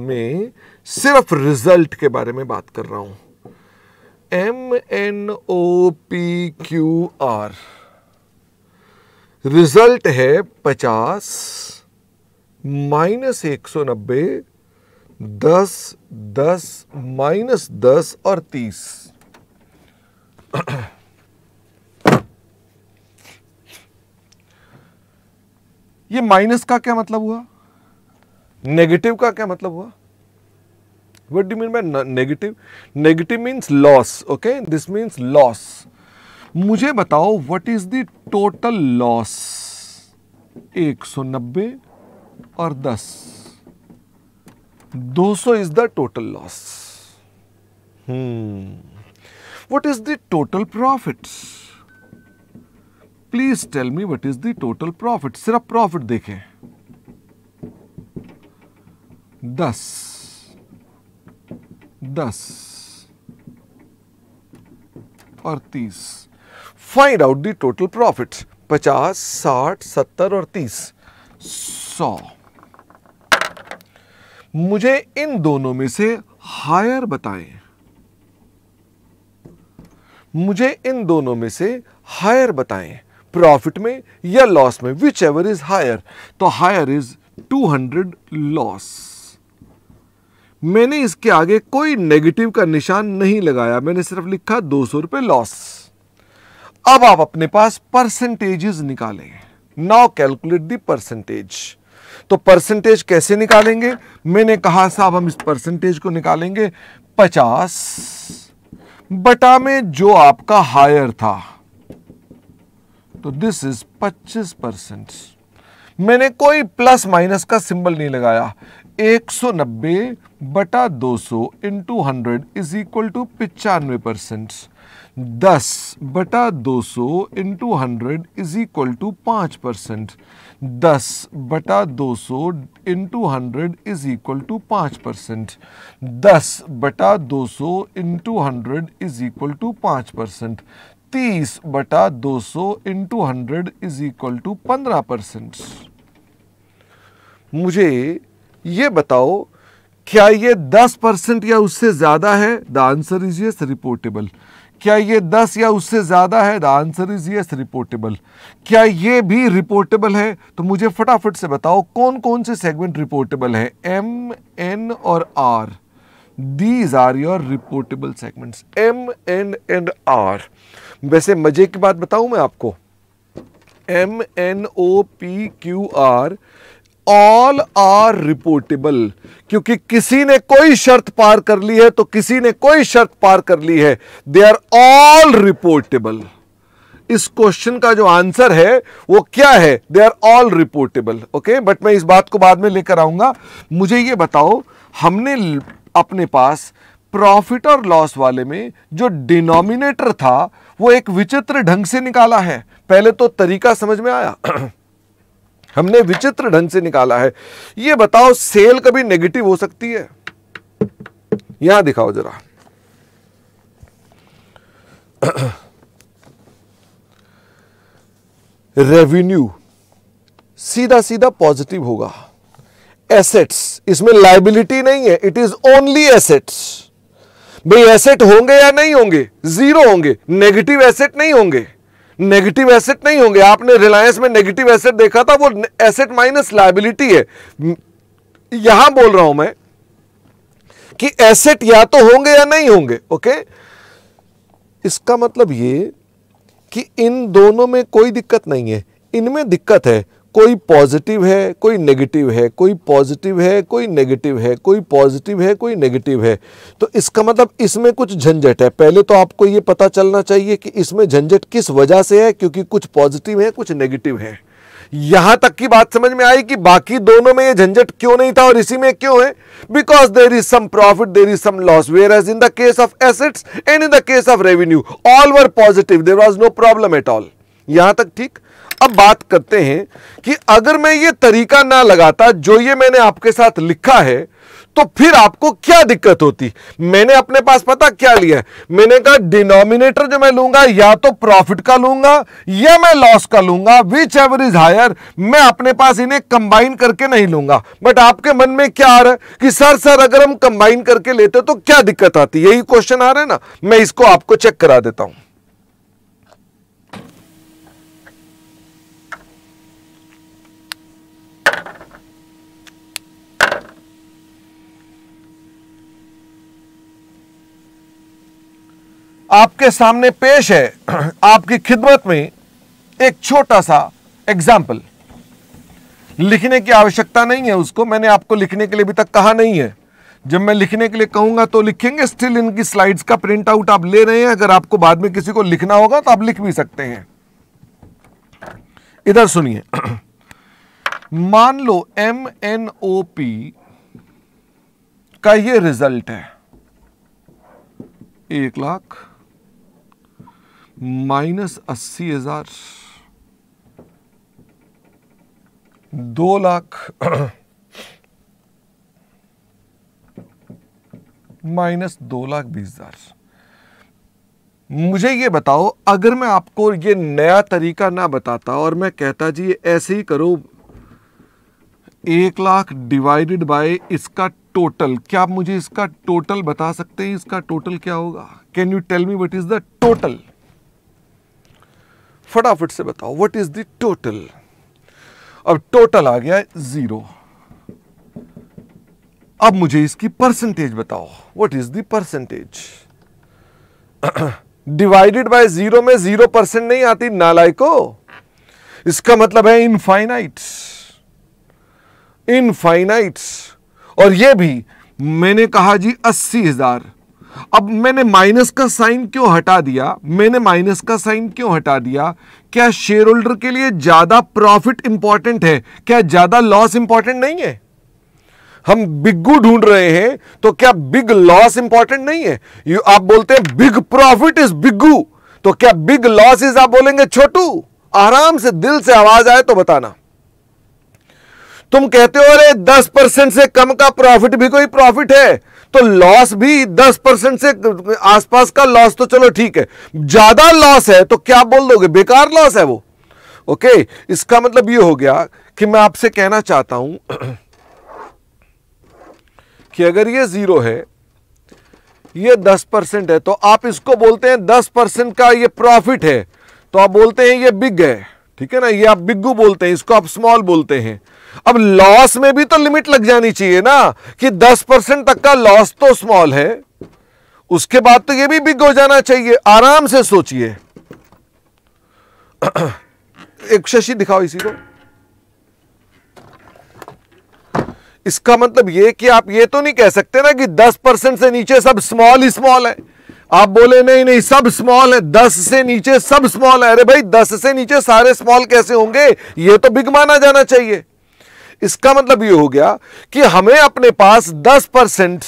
में सिर्फ रिजल्ट के बारे में बात कर रहा हूं M N O P Q R result है पचास माइनस एक सौ नब्बे दस दस माइनस दस और तीस ये माइनस का क्या मतलब हुआ नेगेटिव का क्या मतलब हुआ what do mean by negative negative means loss okay this means loss मुझे बताओ what is the total loss 190 और 10 200 is the total loss what is the total profit please tell me what is the total profit सिर्फ profit देखें दस दस और तीस find out the total profit पचास साठ सत्तर और तीस सौ मुझे इन दोनों में से हायर बताएं मुझे इन दोनों में से हायर बताएं प्रॉफिट में या लॉस में विच एवर इज हायर तो हायर इज 200 लॉस मैंने इसके आगे कोई नेगेटिव का निशान नहीं लगाया मैंने सिर्फ लिखा दो सौ रुपए लॉस अब आप अपने पास परसेंटेजेस निकालें नाउ कैलकुलेट दी परसेंटेज तो परसेंटेज कैसे निकालेंगे मैंने कहा साहब हम इस परसेंटेज को निकालेंगे पचास बटा में जो आपका हायर था तो दिस इज पच्चीस परसेंट मैंने कोई प्लस माइनस का सिंबल नहीं लगाया 190 बटा 200 सौ into hundred is equal to पिचानवे परसेंट दस बटा दो सौ into hundred is equal to पाँच परसेंट दस बटा दो सौ into hundred is equal to पाँच परसेंट दस बटा दो सौ into hundred is equal to पाँच परसेंट तीस बटा दो सौ into hundred is equal to पंद्रह परसेंट मुझे ये बताओ क्या ये दस परसेंट या उससे ज़्यादा है the answer is yes reportable क्या ये दस या उससे ज़्यादा है the answer is yes reportable क्या ये भी रिपोर्टेबल है तो मुझे फटाफट से बताओ कौन कौन से सेगमेंट रिपोर्टेबल है एम एन और R these are your reportable segments M N and R वैसे मज़े की बात बताऊं मैं आपको M N O P Q R all are reportable क्योंकि किसी ने कोई शर्त पार कर ली है तो किसी ने कोई शर्त पार कर ली है दे आर ऑल रिपोर्टेबल इस क्वेश्चन का जो आंसर है वो क्या है they are all reportable okay but मैं इस बात को बाद में लेकर आऊंगा मुझे ये बताओ हमने अपने पास प्रॉफिट और लॉस वाले में जो डिनोमिनेटर था वो एक विचित्र ढंग से निकाला है पहले तो तरीका समझ में आया हमने विचित्र ढंग से निकाला है ये बताओ सेल कभी नेगेटिव हो सकती है यहां दिखाओ जरा रेवेन्यू सीधा सीधा पॉजिटिव होगा एसेट्स इसमें लाइबिलिटी नहीं है इट इज ओनली एसेट्स भाई एसेट होंगे या नहीं होंगे जीरो होंगे नेगेटिव एसेट नहीं होंगे नेगेटिव एसेट नहीं होंगे आपने रिलायंस में नेगेटिव एसेट देखा था वो एसेट माइनस लाइबिलिटी है यहां बोल रहा हूं मैं कि एसेट या तो होंगे या नहीं होंगे ओके इसका मतलब ये कि इन दोनों में कोई दिक्कत नहीं है इनमें दिक्कत है कोई पॉजिटिव है कोई नेगेटिव है कोई पॉजिटिव है कोई नेगेटिव है कोई पॉजिटिव है कोई नेगेटिव है तो इसका मतलब इसमें कुछ झंझट है पहले तो आपको ये पता चलना चाहिए कि इसमें झंझट किस वजह से है क्योंकि कुछ पॉजिटिव है कुछ नेगेटिव है यहां तक की बात समझ में आई कि बाकी दोनों में ये झंझट क्यों नहीं था और इसी में क्यों है because there is some profit there is some loss whereas in the case of assets and in the case of revenue all were positive there was no problem at all यहां तक ठीक अब बात करते हैं कि अगर मैं ये तरीका ना लगाता जो ये मैंने आपके साथ लिखा है तो फिर आपको क्या दिक्कत होती मैंने अपने पास पता क्या लिया मैंने कहा डिनोमिनेटर जो मैं लूंगा या तो प्रॉफिट का लूंगा या मैं लॉस का लूंगा विच एवर इज हायर मैं अपने पास इन्हें कंबाइन करके नहीं लूंगा बट आपके मन में क्या आ रहा है कि सर सर अगर हम कंबाइन करके लेते तो क्या दिक्कत आती यही क्वेश्चन आ रहा है ना मैं इसको आपको चेक करा देता हूं आपके सामने पेश है आपकी खिदमत में एक छोटा सा एग्जाम्पल लिखने की आवश्यकता नहीं है उसको मैंने आपको लिखने के लिए अभी तक कहा नहीं है जब मैं लिखने के लिए कहूंगा तो लिखेंगे स्टिल इनकी स्लाइड्स का प्रिंट आउट आप ले रहे हैं अगर आपको बाद में किसी को लिखना होगा तो आप लिख भी सकते हैं इधर सुनिए मान लो एम एन ओ पी का ये रिजल्ट है एक लाख माइनस अस्सी हजार दो लाख माइनस दो लाख बीस हजार मुझे ये बताओ अगर मैं आपको ये नया तरीका ना बताता और मैं कहता जी ऐसे ही करो एक लाख डिवाइडेड बाय इसका टोटल क्या आप मुझे इसका टोटल बता सकते हैं इसका टोटल क्या होगा can you tell me what is the total फटाफट से बताओ व्हाट इज द टोटल अब टोटल आ गया जीरो अब मुझे इसकी परसेंटेज बताओ what is percentage percentage divided by zero में जीरो परसेंट नहीं आती नालायको इसका मतलब है इनफाइनाइट इनफाइनाइट और ये भी मैंने कहा जी अस्सी हजार अब मैंने माइनस का साइन क्यों हटा दिया मैंने माइनस का साइन क्यों हटा दिया क्या शेयर होल्डर के लिए ज्यादा प्रॉफिट इंपॉर्टेंट है क्या ज्यादा लॉस इंपॉर्टेंट नहीं है हम बिग्गू ढूंढ रहे हैं तो क्या बिग लॉस इंपॉर्टेंट नहीं है यू आप बोलते हैं बिग प्रॉफिट इज बिग्गू तो क्या बिग लॉस इज आप बोलेंगे छोटू आराम से दिल से आवाज आए तो बताना तुम कहते हो अरे दस परसेंट से कम का प्रॉफिट भी कोई प्रॉफिट है तो लॉस भी दस परसेंट से आसपास का लॉस तो चलो ठीक है ज्यादा लॉस है तो क्या बोल दोगे बेकार लॉस है वो ओके इसका मतलब ये हो गया कि मैं आपसे कहना चाहता हूं कि अगर ये जीरो है ये दस परसेंट है तो आप इसको बोलते हैं दस परसेंट का ये प्रॉफिट है तो आप बोलते हैं ये बिग है ठीक है ना ये आप बिग्गू बोलते हैं इसको आप स्मॉल बोलते हैं अब लॉस में भी तो लिमिट लग जानी चाहिए ना कि 10 परसेंट तक का लॉस तो स्मॉल है उसके बाद तो ये भी बिग हो जाना चाहिए आराम से सोचिए एक शशि दिखाओ इसी को इसका मतलब ये कि आप ये तो नहीं कह सकते ना कि 10 परसेंट से नीचे सब स्मॉल ही स्मॉल है आप बोले नहीं नहीं सब स्मॉल है 10 से नीचे सब स्मॉल है अरे भाई 10 से नीचे सारे स्मॉल कैसे होंगे ये तो बिग माना जाना चाहिए इसका मतलब ये हो गया कि हमें अपने पास 10 परसेंट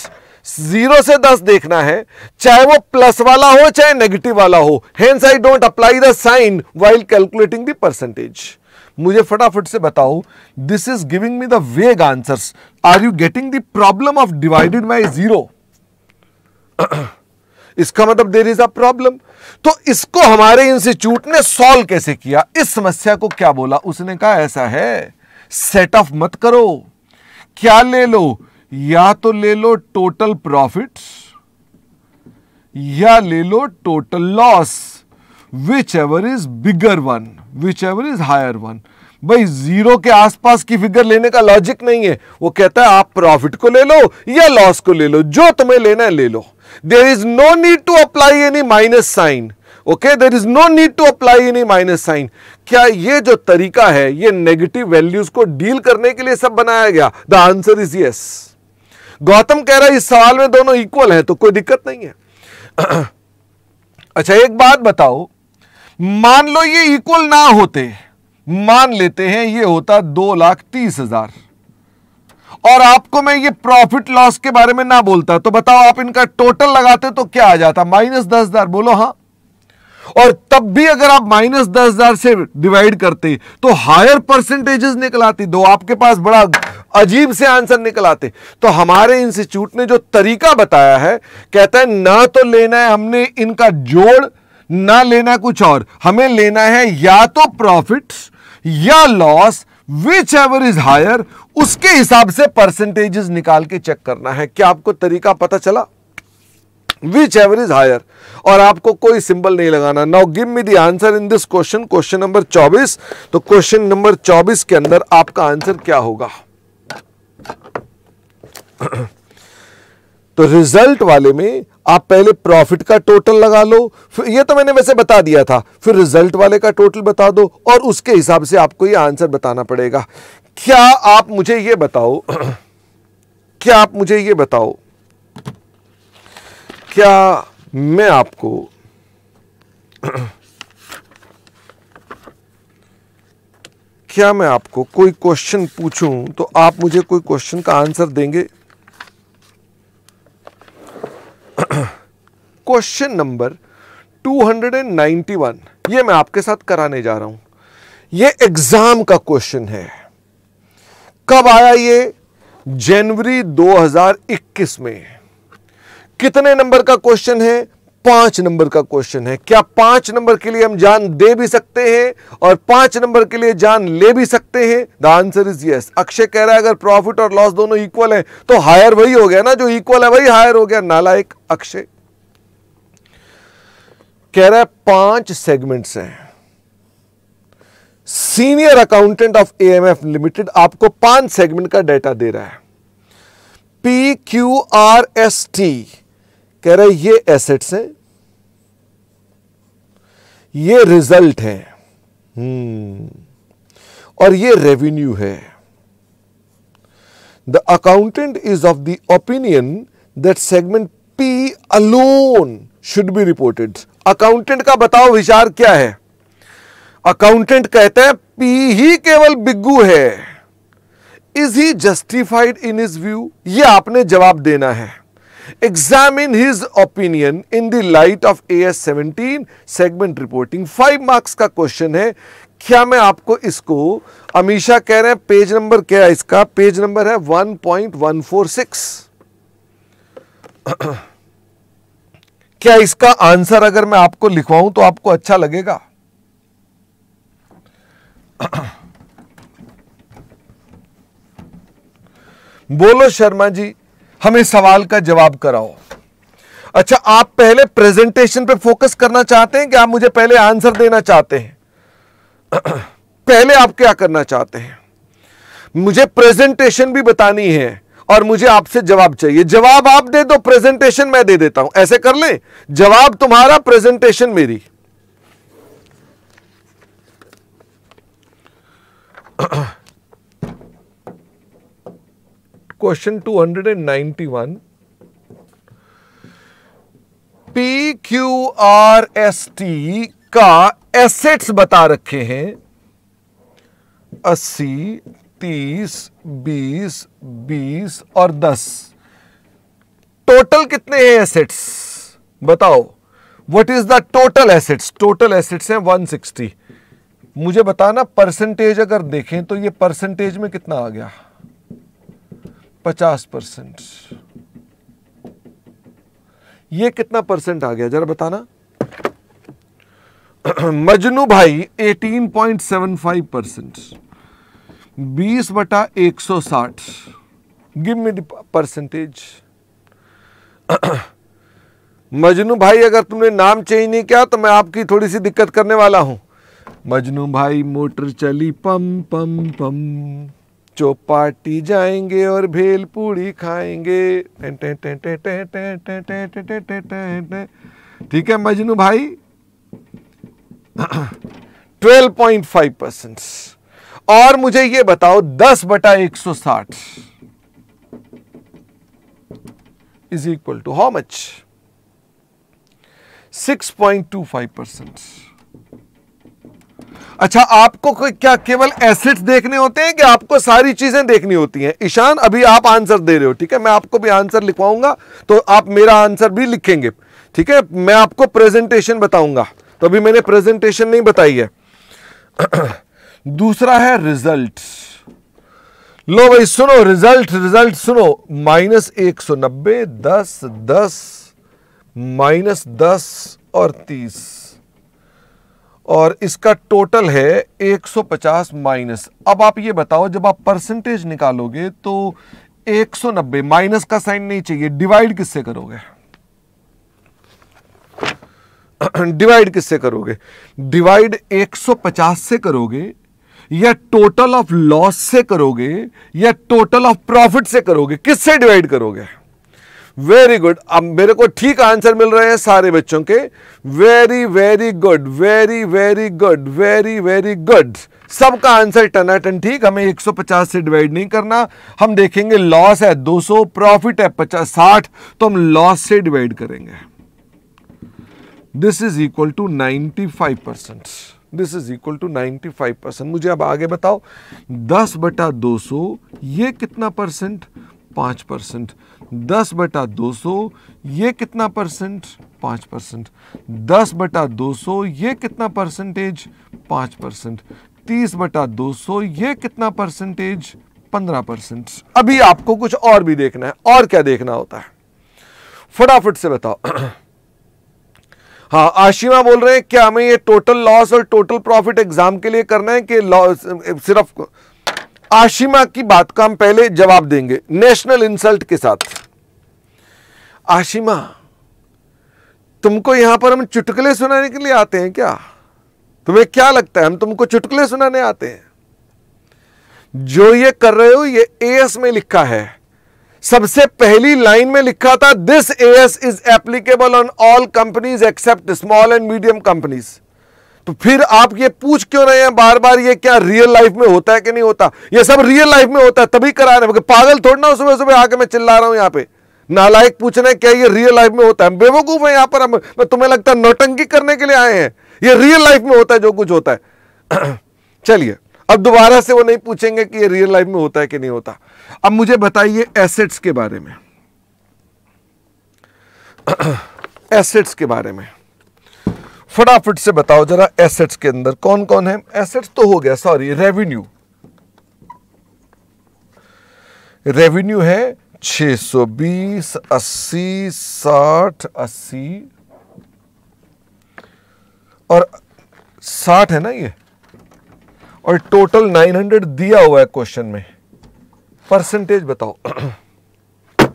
जीरो से दस देखना है चाहे वो प्लस वाला हो चाहे नेगेटिव वाला हो hence I don't apply the sign while calculating the percentage मुझे फटाफट से बताओ this is giving me the vague answer are you getting the problem of divided by zero इसका मतलब देर इज अ प्रॉब्लम तो इसको हमारे इंस्टीट्यूट ने सॉल्व कैसे किया इस समस्या को क्या बोला उसने कहा ऐसा है सेट ऑफ मत करो क्या ले लो या तो ले लो टोटल प्रॉफिट या ले लो total loss whichever is bigger one whichever is higher one भाई जीरो के आसपास की फिगर लेने का लॉजिक नहीं है वो कहता है आप प्रॉफिट को ले लो या लॉस को ले लो जो तुम्हें लेना है ले लो there is no need to apply any minus sign okay there is no need to apply any minus sign क्या ये जो तरीका है ये नेगेटिव वैल्यूज को डील करने के लिए सब बनाया गया the answer is yes Gautam कह रहा है इस सवाल में दोनों इक्वल है तो कोई दिक्कत नहीं है अच्छा एक बात बताओ मान लो ये इक्वल ना होते मान लेते हैं ये होता दो लाख तीस हजार और आपको मैं ये प्रॉफिट लॉस के बारे में ना बोलता तो बताओ आप इनका टोटल लगाते तो क्या आ जाता माइनस दस हजार बोलो हाँ और तब भी अगर आप माइनस दस हजार से डिवाइड करते तो हायर परसेंटेजेस निकल आती दो आपके पास बड़ा अजीब से आंसर निकल आते तो हमारे इंस्टीट्यूट ने जो तरीका बताया है कहता है ना तो लेना है हमने इनका जोड़ ना लेना कुछ और हमें लेना है या तो प्रॉफिट या loss whichever is higher उसके हिसाब से परसेंटेजेस निकाल के चेक करना है क्या आपको तरीका पता चला विच एवर इज हायर और आपको कोई सिंबल नहीं लगाना now give me the answer in this question question number 24 तो क्वेश्चन नंबर 24 के अंदर आपका आंसर क्या होगा तो रिजल्ट वाले में आप पहले प्रॉफिट का टोटल लगा लो फिर ये तो मैंने वैसे बता दिया था फिर रिजल्ट वाले का टोटल बता दो और उसके हिसाब से आपको ये आंसर बताना पड़ेगा क्या आप मुझे ये बताओ क्या आप मुझे ये बताओ क्या मैं आपको क्या मैं आपको कोई क्वेश्चन पूछूं तो आप मुझे कोई क्वेश्चन का आंसर देंगे क्वेश्चन नंबर 291 ये मैं आपके साथ कराने जा रहा हूं ये एग्जाम का क्वेश्चन है कब आया ये जनवरी 2021 में कितने नंबर का क्वेश्चन है पांच नंबर का क्वेश्चन है क्या पांच नंबर के लिए हम जान दे भी सकते हैं और पांच नंबर के लिए जान ले भी सकते हैं the answer is yes Akshay कह रहा है अगर प्रॉफिट और लॉस दोनों इक्वल है तो हायर वही हो गया ना जो इक्वल है वही हायर हो गया नालायक अक्षय कह रहा है पांच सेगमेंट्स हैं senior accountant of A limited आपको पांच सेगमेंट का डाटा दे रहा है P Q R S T कह रहा है ये एसेट्स हैं ये रिजल्ट है हम्म। और ये रेवेन्यू है the accountant is of the opinion that segment P alone should be reported accountant का बताओ विचार क्या है अकाउंटेंट कहते हैं पी ही केवल बिग्गू है is he justified in his view ये आपने जवाब देना है Examine his opinion in the light of AS 17 segment reporting. Five marks का question है क्या मैं आपको इसको अमीशा कह रहे हैं पेज नंबर क्या है इसका पेज नंबर है 1.146 क्या इसका आंसर अगर मैं आपको लिखवाऊं तो आपको अच्छा लगेगा बोलो शर्मा जी हमें सवाल का जवाब कराओ अच्छा आप पहले प्रेजेंटेशन पे फोकस करना चाहते हैं कि आप मुझे पहले आंसर देना चाहते हैं पहले आप क्या करना चाहते हैं मुझे प्रेजेंटेशन भी बतानी है और मुझे आपसे जवाब चाहिए जवाब आप दे दो प्रेजेंटेशन मैं दे देता हूं ऐसे कर ले जवाब तुम्हारा प्रेजेंटेशन मेरी question 291 P Q R S T का एसेट्स बता रखे हैं अस्सी तीस बीस बीस और दस टोटल कितने हैं एसेट्स बताओ what is the total assets total assets हैं 160 मुझे बताना परसेंटेज अगर देखें तो ये परसेंटेज में कितना आ गया पचास परसेंट ये कितना परसेंट आ गया जरा बताना मजनू भाई 18.75 परसेंट बीस बटा एक सौ साठ गिव मी परसेंटेज मजनू भाई अगर तुमने नाम चेंज नहीं किया तो मैं आपकी थोड़ी सी दिक्कत करने वाला हूं मजनू भाई मोटर चली पम पम पम जो पार्टी जाएंगे और भेल पूड़ी खाएंगे ठीक है मजनू भाई 12.5 परसेंट और मुझे ये बताओ 10 बटा 160 is equal to how much 6.25 percent अच्छा आपको क्या केवल एसेट्स देखने होते हैं कि आपको सारी चीजें देखनी होती हैं ईशान अभी आप आंसर दे रहे हो ठीक है मैं आपको भी आंसर लिखवाऊंगा तो आप मेरा आंसर भी लिखेंगे ठीक है मैं आपको प्रेजेंटेशन बताऊंगा तो अभी मैंने प्रेजेंटेशन नहीं बताई है दूसरा है रिजल्ट लो भाई सुनो रिजल्ट रिजल्ट सुनो माइनस एक सौ नब्बे दस दस माइनस दस और तीस और इसका टोटल है 150 माइनस अब आप ये बताओ जब आप परसेंटेज निकालोगे तो 190 माइनस का साइन नहीं चाहिए डिवाइड किससे करोगे डिवाइड किससे करोगे डिवाइड 150 से करोगे या टोटल ऑफ लॉस से करोगे या टोटल ऑफ प्रॉफिट से करोगे किससे डिवाइड करोगे वेरी गुड अब मेरे को ठीक आंसर मिल रहे हैं सारे बच्चों के very very good very very good very very good सबका आंसर टन है टन ठीक हमें 150 से डिवाइड नहीं करना हम देखेंगे लॉस है 200 प्रॉफिट है पचास साठ तो हम लॉस से डिवाइड करेंगे this is equal to 95 percent this is equal to 95 percent मुझे अब आगे बताओ 10 बटा 200 ये कितना परसेंट पाँच परसेंट दस बटा दो सौ ये कितना परसेंट पाँच परसेंट दस बटा दो सौ ये कितना परसेंटेज पाँच परसेंट तीस बटा दो सौ ये कितना परसेंटेज पंद्रह परसेंट अभी आपको कुछ और भी देखना है और क्या देखना होता है फटाफट से बताओ हाँ आशिमा बोल रहे हैं क्या हमें ये टोटल लॉस और टोटल प्रॉफिट एग्जाम के लिए करना है कि सिर्फ आशिमा की बात का हम पहले जवाब देंगे नेशनल इंसल्ट के साथ आशिमा तुमको यहां पर हम चुटकुले सुनाने के लिए आते हैं क्या तुम्हें क्या लगता है हम तुमको चुटकुले सुनाने आते हैं जो ये कर रहे हो ये एएस में लिखा है सबसे पहली लाइन में लिखा था this AS is applicable on all companies except small and medium companies तो फिर आप ये पूछ क्यों रहे हैं बार बार ये क्या रियल लाइफ में होता है कि नहीं होता ये सब रियल लाइफ में होता है तभी करा रहे हैं पागल थोड़ी ना सुबह सुबह आके मैं चिल्ला रहा हूं यहां पे नालायक पूछना है क्या ये रियल लाइफ में होता है बेवकूफ है यहां पर हम तुम्हें लगता है नौटंकी करने के लिए आए हैं ये रियल लाइफ में होता है जो कुछ होता है चलिए अब दोबारा से वो नहीं पूछेंगे कि ये रियल लाइफ में होता है कि नहीं होता अब मुझे बताइए एसेट्स के बारे में एसेट्स के बारे में फटाफट से बताओ जरा एसेट्स के अंदर कौन कौन है एसेट्स तो हो गया सॉरी रेवेन्यू रेवेन्यू है 620 80 60 80 और 60 है ना ये और टोटल 900 दिया हुआ है क्वेश्चन में परसेंटेज बताओ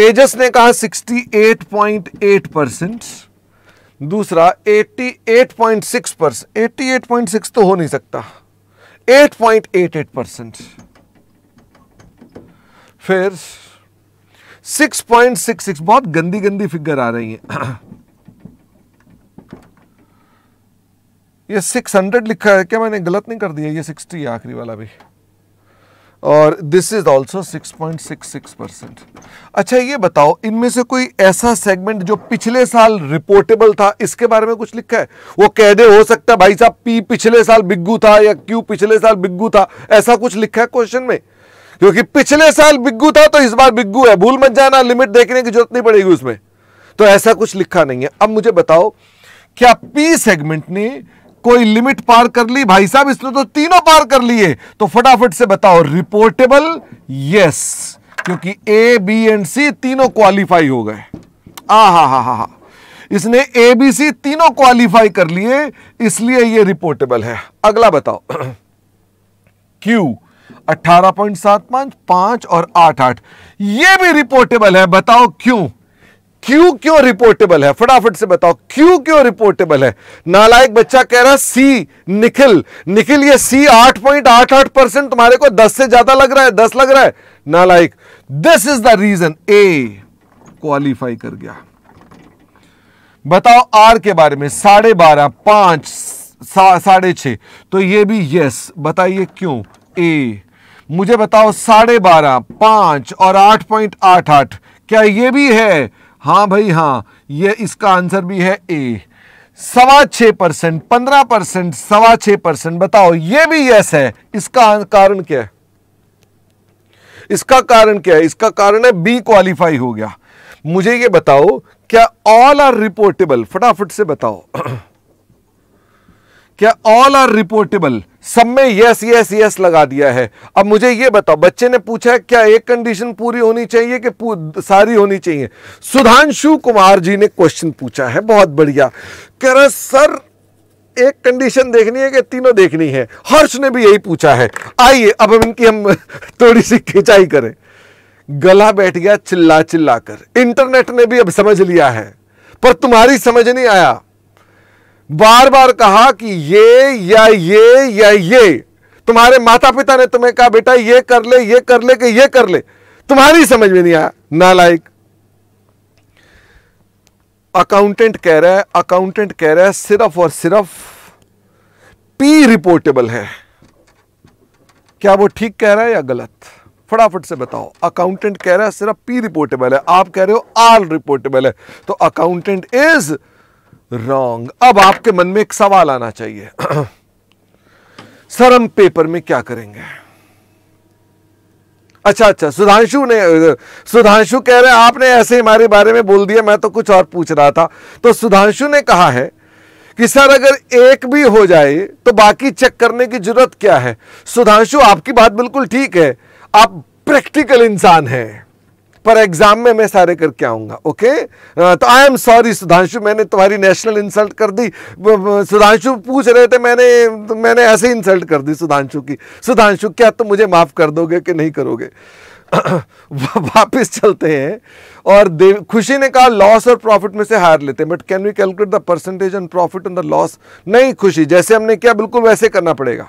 तेजस ने कहा 68.8 परसेंट दूसरा 88.6 परसेंट एट्टी तो हो नहीं सकता 8.88 परसेंट फिर 6.66 बहुत गंदी गंदी फिगर आ रही है ये 600 लिखा है क्या मैंने गलत नहीं कर दिया ये 60 है आखिरी वाला भी और दिस इज़ ऑल्सो 6.66 परसेंट अच्छा ये बताओ इनमें से कोई ऐसा सेगमेंट जो पिछले साल रिपोर्टेबल था इसके बारे में कुछ लिखा है वो कह दे हो सकता है भाई साहब पी पिछले साल बिग्गू था या क्यू पिछले साल बिग्गू था ऐसा कुछ लिखा है क्वेश्चन में क्योंकि पिछले साल बिग्गू था तो इस बार बिग्गू है भूल मत जाना लिमिट देखने की जरूरत नहीं पड़ेगी उसमें तो ऐसा कुछ लिखा नहीं है अब मुझे बताओ क्या पी सेगमेंट ने कोई लिमिट पार कर ली भाई साहब इसने तो तीनों पार कर लिए तो फटाफट से बताओ रिपोर्टेबल यस क्योंकि ए बी एंड सी तीनों क्वालिफाई हो गए आ हा हा हा हा इसने ए बी सी तीनों क्वालिफाई कर लिए इसलिए ये रिपोर्टेबल है अगला बताओ क्यू 18.75 पांच और आठ आठ ये भी रिपोर्टेबल है बताओ क्यों क्यों क्यों रिपोर्टेबल है फटाफट से बताओ क्यों क्यों रिपोर्टेबल है नालायक बच्चा कह रहा सी निखिल निखिल ये सी आठ पॉइंट आठ आठ परसेंट तुम्हारे को दस से ज्यादा लग रहा है दस लग रहा है नालायक this is the reason A qualify कर गया बताओ आर के बारे में साढ़े बारह पांच सा, साढ़े छ तो ये भी यस बताइए क्यों ए मुझे बताओ साढ़े बारह पांच और आठ पॉइंट आठ आठ क्या ये भी है हाँ भाई हाँ ये इसका आंसर भी है ए सवा छ परसेंट पंद्रह परसेंट सवा छ परसेंट बताओ ये भी यस है इसका कारण क्या है इसका कारण क्या है इसका कारण है बी क्वालिफाई हो गया मुझे ये बताओ क्या ऑल आर रिपोर्टेबल फटाफट से बताओ क्या ऑल आर रिपोर्टेबल सब में यस यस यस लगा दिया है अब मुझे ये बताओ बच्चे ने पूछा है क्या एक कंडीशन पूरी होनी चाहिए कि सारी होनी चाहिए सुधांशु कुमार जी ने क्वेश्चन पूछा है बहुत बढ़िया कह रहा सर एक कंडीशन देखनी है कि तीनों देखनी है हर्ष ने भी यही पूछा है आइए अब हम इनकी हम थोड़ी सी खिंचाई करें गला बैठ गया चिल्ला चिल्ला कर इंटरनेट ने भी अब समझ लिया है पर तुम्हारी समझ नहीं आया बार बार कहा कि ये या ये या ये तुम्हारे माता पिता ने तुम्हें कहा बेटा ये कर ले ये कर ले कि ये कर ले तुम्हारी समझ में नहीं आया नालायक अकाउंटेंट कह रहा है अकाउंटेंट कह रहा है सिर्फ और सिर्फ पी रिपोर्टेबल है क्या वो ठीक कह रहा है या गलत फटाफट से बताओ अकाउंटेंट कह रहा है सिर्फ पी रिपोर्टेबल है आप कह रहे हो आर रिपोर्टेबल है तो अकाउंटेंट इज रॉन्ग अब आपके मन में एक सवाल आना चाहिए सर हम पेपर में क्या करेंगे अच्छा अच्छा सुधांशु ने सुधांशु कह रहे हैं आपने ऐसे हमारे बारे में बोल दिया मैं तो कुछ और पूछ रहा था तो सुधांशु ने कहा है कि सर अगर एक भी हो जाए तो बाकी चेक करने की जरूरत क्या है सुधांशु आपकी बात बिल्कुल ठीक है आप प्रैक्टिकल इंसान हैं पर एग्जाम में मैं सारे करके आऊंगा ओके तो आई एम सॉरी सुधांशु मैंने तुम्हारी नेशनल इंसल्ट कर दी सुधांशु पूछ रहे थे मैंने मैंने ऐसे इंसल्ट कर दी सुधांशु की सुधांशु क्या तुम मुझे माफ़ कर दोगे कि नहीं करोगे वापस चलते हैं और देव खुशी ने कहा लॉस और प्रॉफिट में से हायर लेते हैं but can we calculate the percentage on profit on the loss नहीं खुशी जैसे हमने किया बिल्कुल वैसे करना पड़ेगा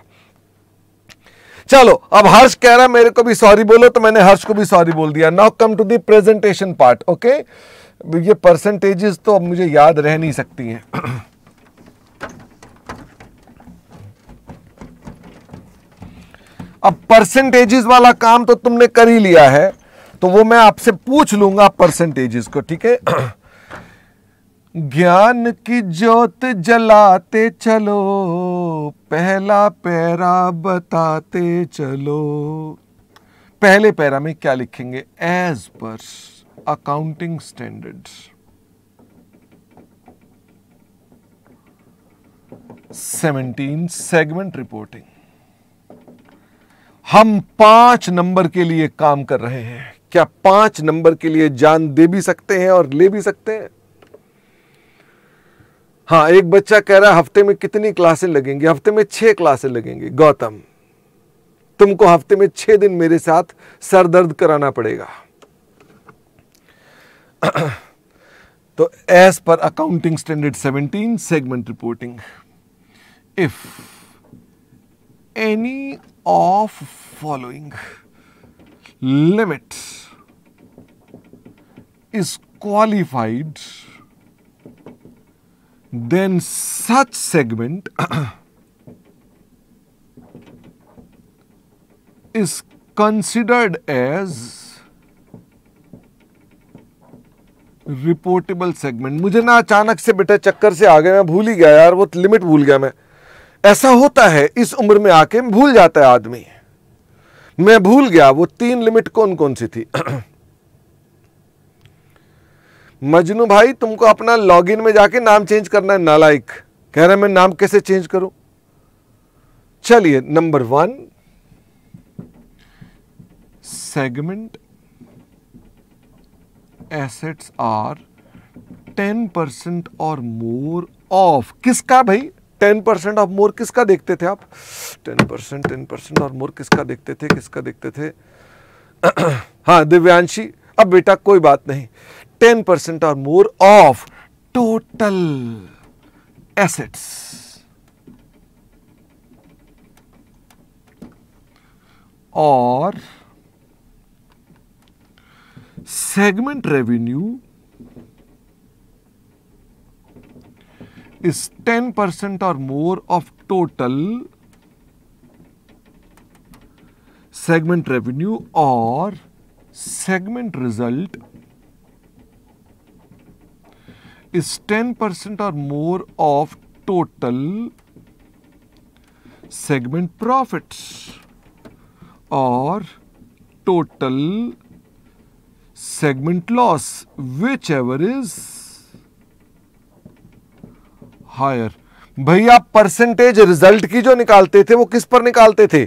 चलो अब हर्ष कह रहा मेरे को भी सॉरी बोलो तो मैंने हर्ष को भी सॉरी बोल दिया now come to the presentation part okay ये परसेंटेजेस तो अब मुझे याद रह नहीं सकती हैं अब परसेंटेजेस वाला काम तो तुमने कर ही लिया है तो वो मैं आपसे पूछ लूंगा परसेंटेजेस को ठीक है ज्ञान की ज्योत जलाते चलो पहला पैरा बताते चलो पहले पैरा में क्या लिखेंगे as per accounting standards seventeen segment reporting हम पांच नंबर के लिए काम कर रहे हैं क्या पांच नंबर के लिए जान दे भी सकते हैं और ले भी सकते हैं हाँ एक बच्चा कह रहा है हफ्ते में कितनी क्लासें लगेंगी हफ्ते में छह क्लासें लगेंगी गौतम तुमको हफ्ते में छह दिन मेरे साथ सर दर्द कराना पड़ेगा तो as per accounting standard 17 segment reporting if any of following limit is qualified then such segment is considered as reportable segment मुझे ना अचानक से बेटा चक्कर से आ गए मैं भूल ही गया यार वो लिमिट भूल गया मैं ऐसा होता है इस उम्र में आके भूल जाता है आदमी मैं भूल गया वो तीन लिमिट कौन कौन सी थी मजनू भाई तुमको अपना लॉगिन में जाके नाम चेंज करना है नालायक कह रहे मैं नाम कैसे चेंज करूं चलिए number one segment assets are ten percent और मोर ऑफ किसका भाई टेन परसेंट ऑफ मोर किसका देखते थे आप टेन परसेंट टेन परसेंट और मोर किसका देखते थे किसका देखते थे हाँ दिव्यांशी अब बेटा कोई बात नहीं 10 percent or more of total assets or segment revenue is 10 percent or more of total segment revenue or segment result is 10% or more of total segment profits or total segment loss whichever is higher भैया percentage result की जो निकालते थे वो किस पर निकालते थे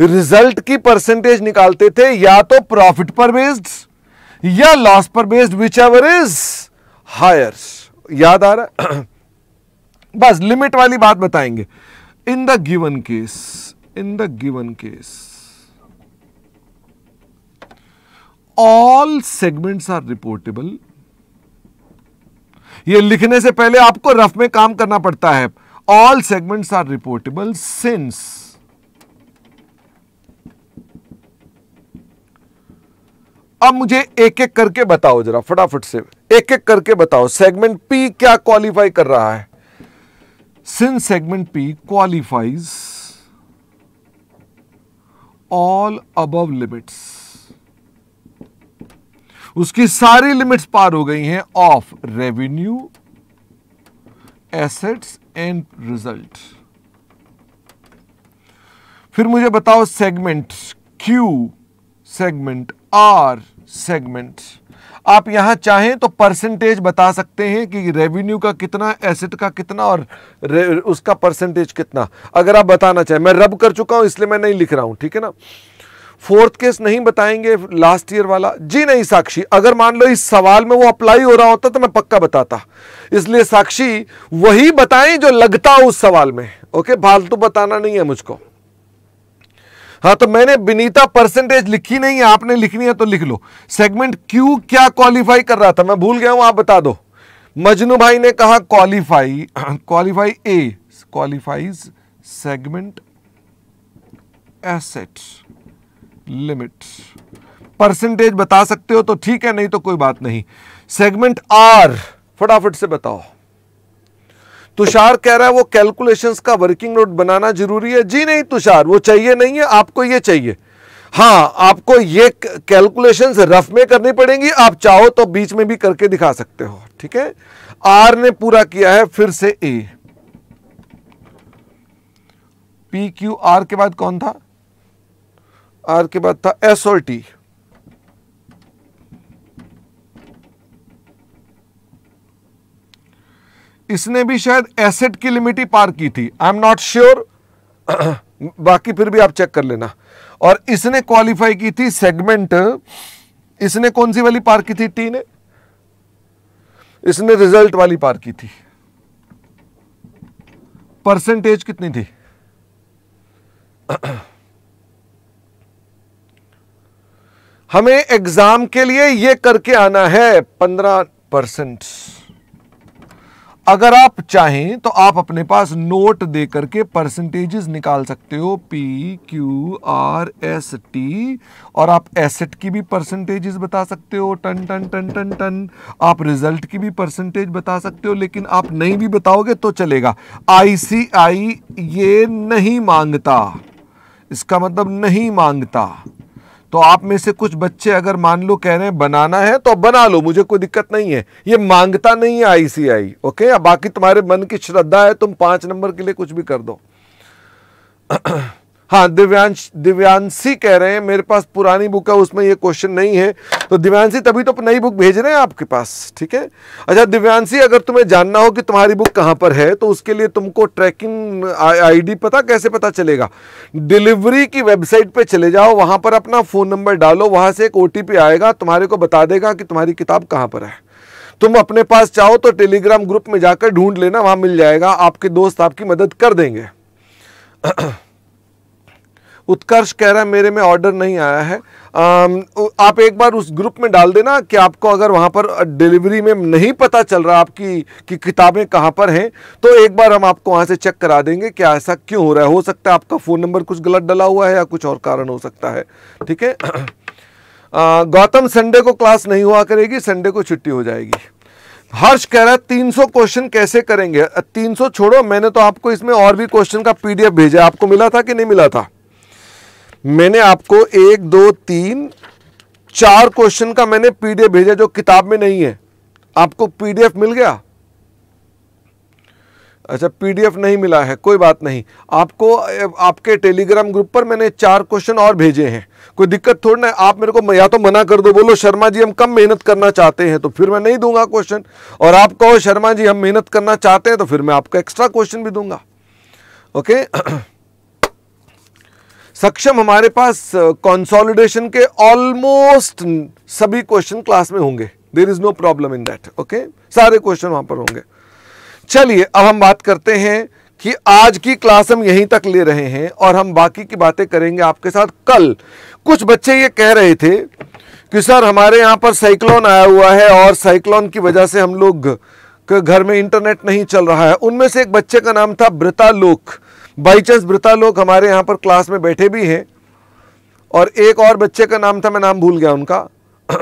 रिजल्ट की परसेंटेज निकालते थे या तो प्रॉफिट पर बेस्ड या लॉस पर based whichever is highers याद आ रहा बस लिमिट वाली बात बताएंगे in the given case in the given case all segments are reportable ये लिखने से पहले आपको रफ में काम करना पड़ता है all segments are reportable since अब मुझे एक एक करके बताओ जरा फटाफट से एक एक करके बताओ सेगमेंट पी क्या क्वालिफाई कर रहा है since segment P qualifies all above limits उसकी सारी लिमिट्स पार हो गई हैं of revenue assets and result फिर मुझे बताओ segment Q segment R segment आप यहाँ चाहें तो परसेंटेज बता सकते हैं कि रेवेन्यू का कितना एसेट का कितना और उसका परसेंटेज कितना अगर आप बताना चाहें मैं रब कर चुका हूँ इसलिए मैं नहीं लिख रहा हूँ ठीक है ना फोर्थ केस नहीं बताएंगे लास्ट ईयर वाला जी नहीं साक्षी अगर मान लो इस सवाल में वो अप्लाई हो रहा होता तो मैं पक्का बताता इसलिए साक्षी वही बताएं जो लगता हो उस सवाल में ओके फालतू बताना नहीं है मुझको हाँ तो मैंने बिनीता परसेंटेज लिखी नहीं है आपने लिखनी है तो लिख लो सेगमेंट क्यू क्या क्वालिफाई कर रहा था मैं भूल गया हूं आप बता दो मजनू भाई ने कहा qualify qualify a qualifies segment asset limit percentage बता सकते हो तो ठीक है नहीं तो कोई बात नहीं सेगमेंट आर फटाफट से बताओ तुषार कह रहा है वो कैलकुलेशंस का वर्किंग नोट बनाना जरूरी है जी नहीं तुषार वो चाहिए नहीं है आपको ये चाहिए हाँ आपको ये कैलकुलेशंस रफ में करनी पड़ेंगी आप चाहो तो बीच में भी करके दिखा सकते हो ठीक है आर ने पूरा किया है फिर से ए पी क्यू आर के बाद कौन था आर के बाद था एस और टी इसने भी शायद एसेट की लिमिट ही पार की थी आई एम नॉट श्योर बाकी फिर भी आप चेक कर लेना और इसने क्वालिफाई की थी सेगमेंट इसने कौन सी वाली पार की थी टी ने इसने रिजल्ट वाली पार की थी परसेंटेज कितनी थी हमें एग्जाम के लिए यह करके आना है पंद्रह परसेंट अगर आप चाहें तो आप अपने पास नोट दे करके परसेंटेजेस निकाल सकते हो P Q R S T और आप एसेट की भी परसेंटेजेस बता सकते हो टन टन टन टन टन आप रिजल्ट की भी परसेंटेज बता सकते हो लेकिन आप नहीं भी बताओगे तो चलेगा आईसीआई ये नहीं मांगता इसका मतलब नहीं मांगता तो आप में से कुछ बच्चे अगर मान लो कह रहे हैं बनाना है तो बना लो मुझे कोई दिक्कत नहीं है ये मांगता नहीं है आईसीआई ओके बाकी तुम्हारे मन की श्रद्धा है तुम पांच नंबर के लिए कुछ भी कर दो हाँ दिव्यांश दिव्यांशी कह रहे हैं मेरे पास पुरानी बुक है उसमें ये क्वेश्चन नहीं है तो दिव्यांशी तभी तो नई बुक भेज रहे हैं आपके पास ठीक है अच्छा दिव्यांशी अगर तुम्हें जानना हो कि तुम्हारी बुक कहाँ पर है तो उसके लिए तुमको ट्रैकिंग आईडी पता कैसे पता चलेगा डिलीवरी की वेबसाइट पर चले जाओ वहाँ पर अपना फ़ोन नंबर डालो वहाँ से एक ओ आएगा तुम्हारे को बता देगा कि तुम्हारी किताब कहाँ पर है तुम अपने पास चाहो तो टेलीग्राम ग्रुप में जाकर ढूंढ लेना वहाँ मिल जाएगा आपके दोस्त आपकी मदद कर देंगे उत्कर्ष कह रहा है मेरे में ऑर्डर नहीं आया है आप एक बार उस ग्रुप में डाल देना कि आपको अगर वहाँ पर डिलीवरी में नहीं पता चल रहा आपकी कि किताबें कहाँ पर हैं तो एक बार हम आपको वहाँ से चेक करा देंगे कि ऐसा क्यों हो रहा है हो सकता है आपका फ़ोन नंबर कुछ गलत डला हुआ है या कुछ और कारण हो सकता है ठीक है गौतम संडे को क्लास नहीं हुआ करेगी संडे को छुट्टी हो जाएगी हर्ष कह रहा है तीन सौ क्वेश्चन कैसे करेंगे तीन सौ छोड़ो मैंने तो आपको इसमें और भी क्वेश्चन का पीडीएफ भेजा आपको मिला था कि नहीं मिला था मैंने आपको एक दो तीन चार क्वेश्चन का मैंने पीडीएफ भेजा जो किताब में नहीं है आपको पीडीएफ मिल गया अच्छा पीडीएफ नहीं मिला है कोई बात नहीं आपको आपके टेलीग्राम ग्रुप पर मैंने चार क्वेश्चन और भेजे हैं कोई दिक्कत थोड़ी ना आप मेरे को या तो मना कर दो बोलो शर्मा जी हम कम मेहनत करना चाहते हैं तो फिर मैं नहीं दूंगा क्वेश्चन और आप कहो शर्मा जी हम मेहनत करना चाहते हैं तो फिर मैं आपको एक्स्ट्रा क्वेश्चन भी दूंगा ओके सक्षम हमारे पास कंसोलिडेशन के ऑलमोस्ट सभी क्वेश्चन क्लास में होंगे there is no problem in that okay सारे क्वेश्चन वहां पर होंगे चलिए अब हम बात करते हैं कि आज की क्लास हम यहीं तक ले रहे हैं और हम बाकी की बातें करेंगे आपके साथ कल कुछ बच्चे ये कह रहे थे कि सर हमारे यहाँ पर साइक्लोन आया हुआ है और साइक्लोन की वजह से हम लोग के घर में इंटरनेट नहीं चल रहा है उनमें से एक बच्चे का नाम था ब्रता लोक बाई चांस ब्रता लोग हमारे यहाँ पर क्लास में बैठे भी हैं और एक और बच्चे का नाम था मैं नाम भूल गया उनका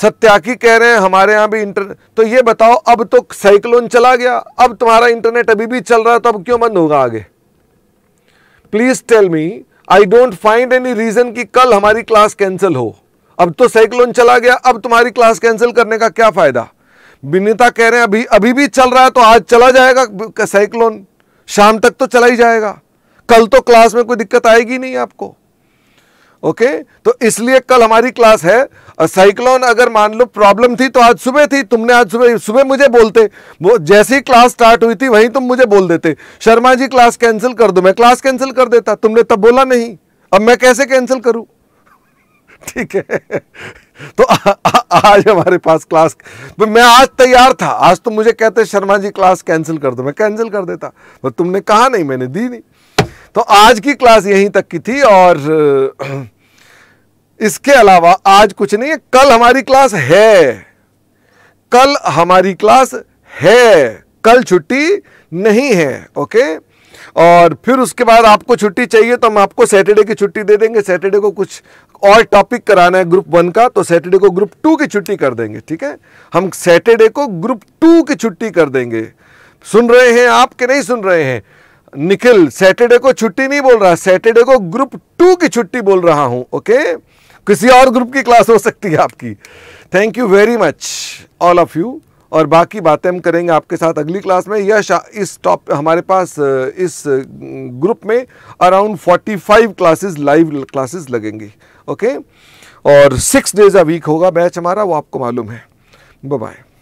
सत्याकी कह रहे हैं हमारे यहाँ भी इंटरनेट तो ये बताओ अब तो साइक्लोन चला गया अब तुम्हारा इंटरनेट अभी भी चल रहा है तो अब क्यों बंद होगा आगे please tell me I don't find any reason कि कल हमारी क्लास कैंसिल हो अब तो साइक्लोन चला गया अब तुम्हारी क्लास कैंसिल करने का क्या फायदा विनीता कह रहे हैं अभी अभी भी चल रहा है तो आज चला जाएगा साइक्लोन शाम तक तो चला ही जाएगा कल तो क्लास में कोई दिक्कत आएगी नहीं आपको ओके तो इसलिए कल हमारी क्लास है साइक्लोन अगर मान लो प्रॉब्लम थी तो आज सुबह थी तुमने आज सुबह सुबह मुझे बोलते वो जैसी क्लास स्टार्ट हुई थी वहीं तुम मुझे बोल देते शर्मा जी क्लास कैंसिल कर दो मैं क्लास कैंसिल कर देता तुमने तब बोला नहीं अब मैं कैसे कैंसिल करूं ठीक है तो आ, आ, आज हमारे पास क्लास तो मैं आज तैयार था आज तो मुझे कहते शर्मा जी क्लास कैंसिल कर दो मैं कैंसिल कर देता पर तो तुमने कहा नहीं मैंने दी नहीं तो आज की क्लास यहीं तक की थी और इसके अलावा आज कुछ नहीं है कल हमारी क्लास है कल हमारी क्लास है कल छुट्टी नहीं है ओके और फिर उसके बाद आपको छुट्टी चाहिए तो हम आपको सैटरडे की छुट्टी दे देंगे सैटरडे को कुछ और टॉपिक कराना है ग्रुप वन का तो सैटरडे को ग्रुप टू की छुट्टी कर देंगे ठीक है हम सैटरडे को ग्रुप टू की छुट्टी कर देंगे सुन रहे हैं आप कि नहीं सुन रहे हैं निखिल सैटरडे को छुट्टी नहीं बोल रहा सैटरडे को ग्रुप टू की छुट्टी बोल रहा हूं ओके किसी और ग्रुप की क्लास हो सकती है आपकी thank you very much all of you और बाकी बातें हम करेंगे आपके साथ अगली क्लास में यह इस टॉप हमारे पास इस ग्रुप में अराउंड 45 क्लासेस लाइव क्लासेस लगेंगी ओके और सिक्स डेज अ वीक होगा बैच हमारा वो आपको मालूम है बाय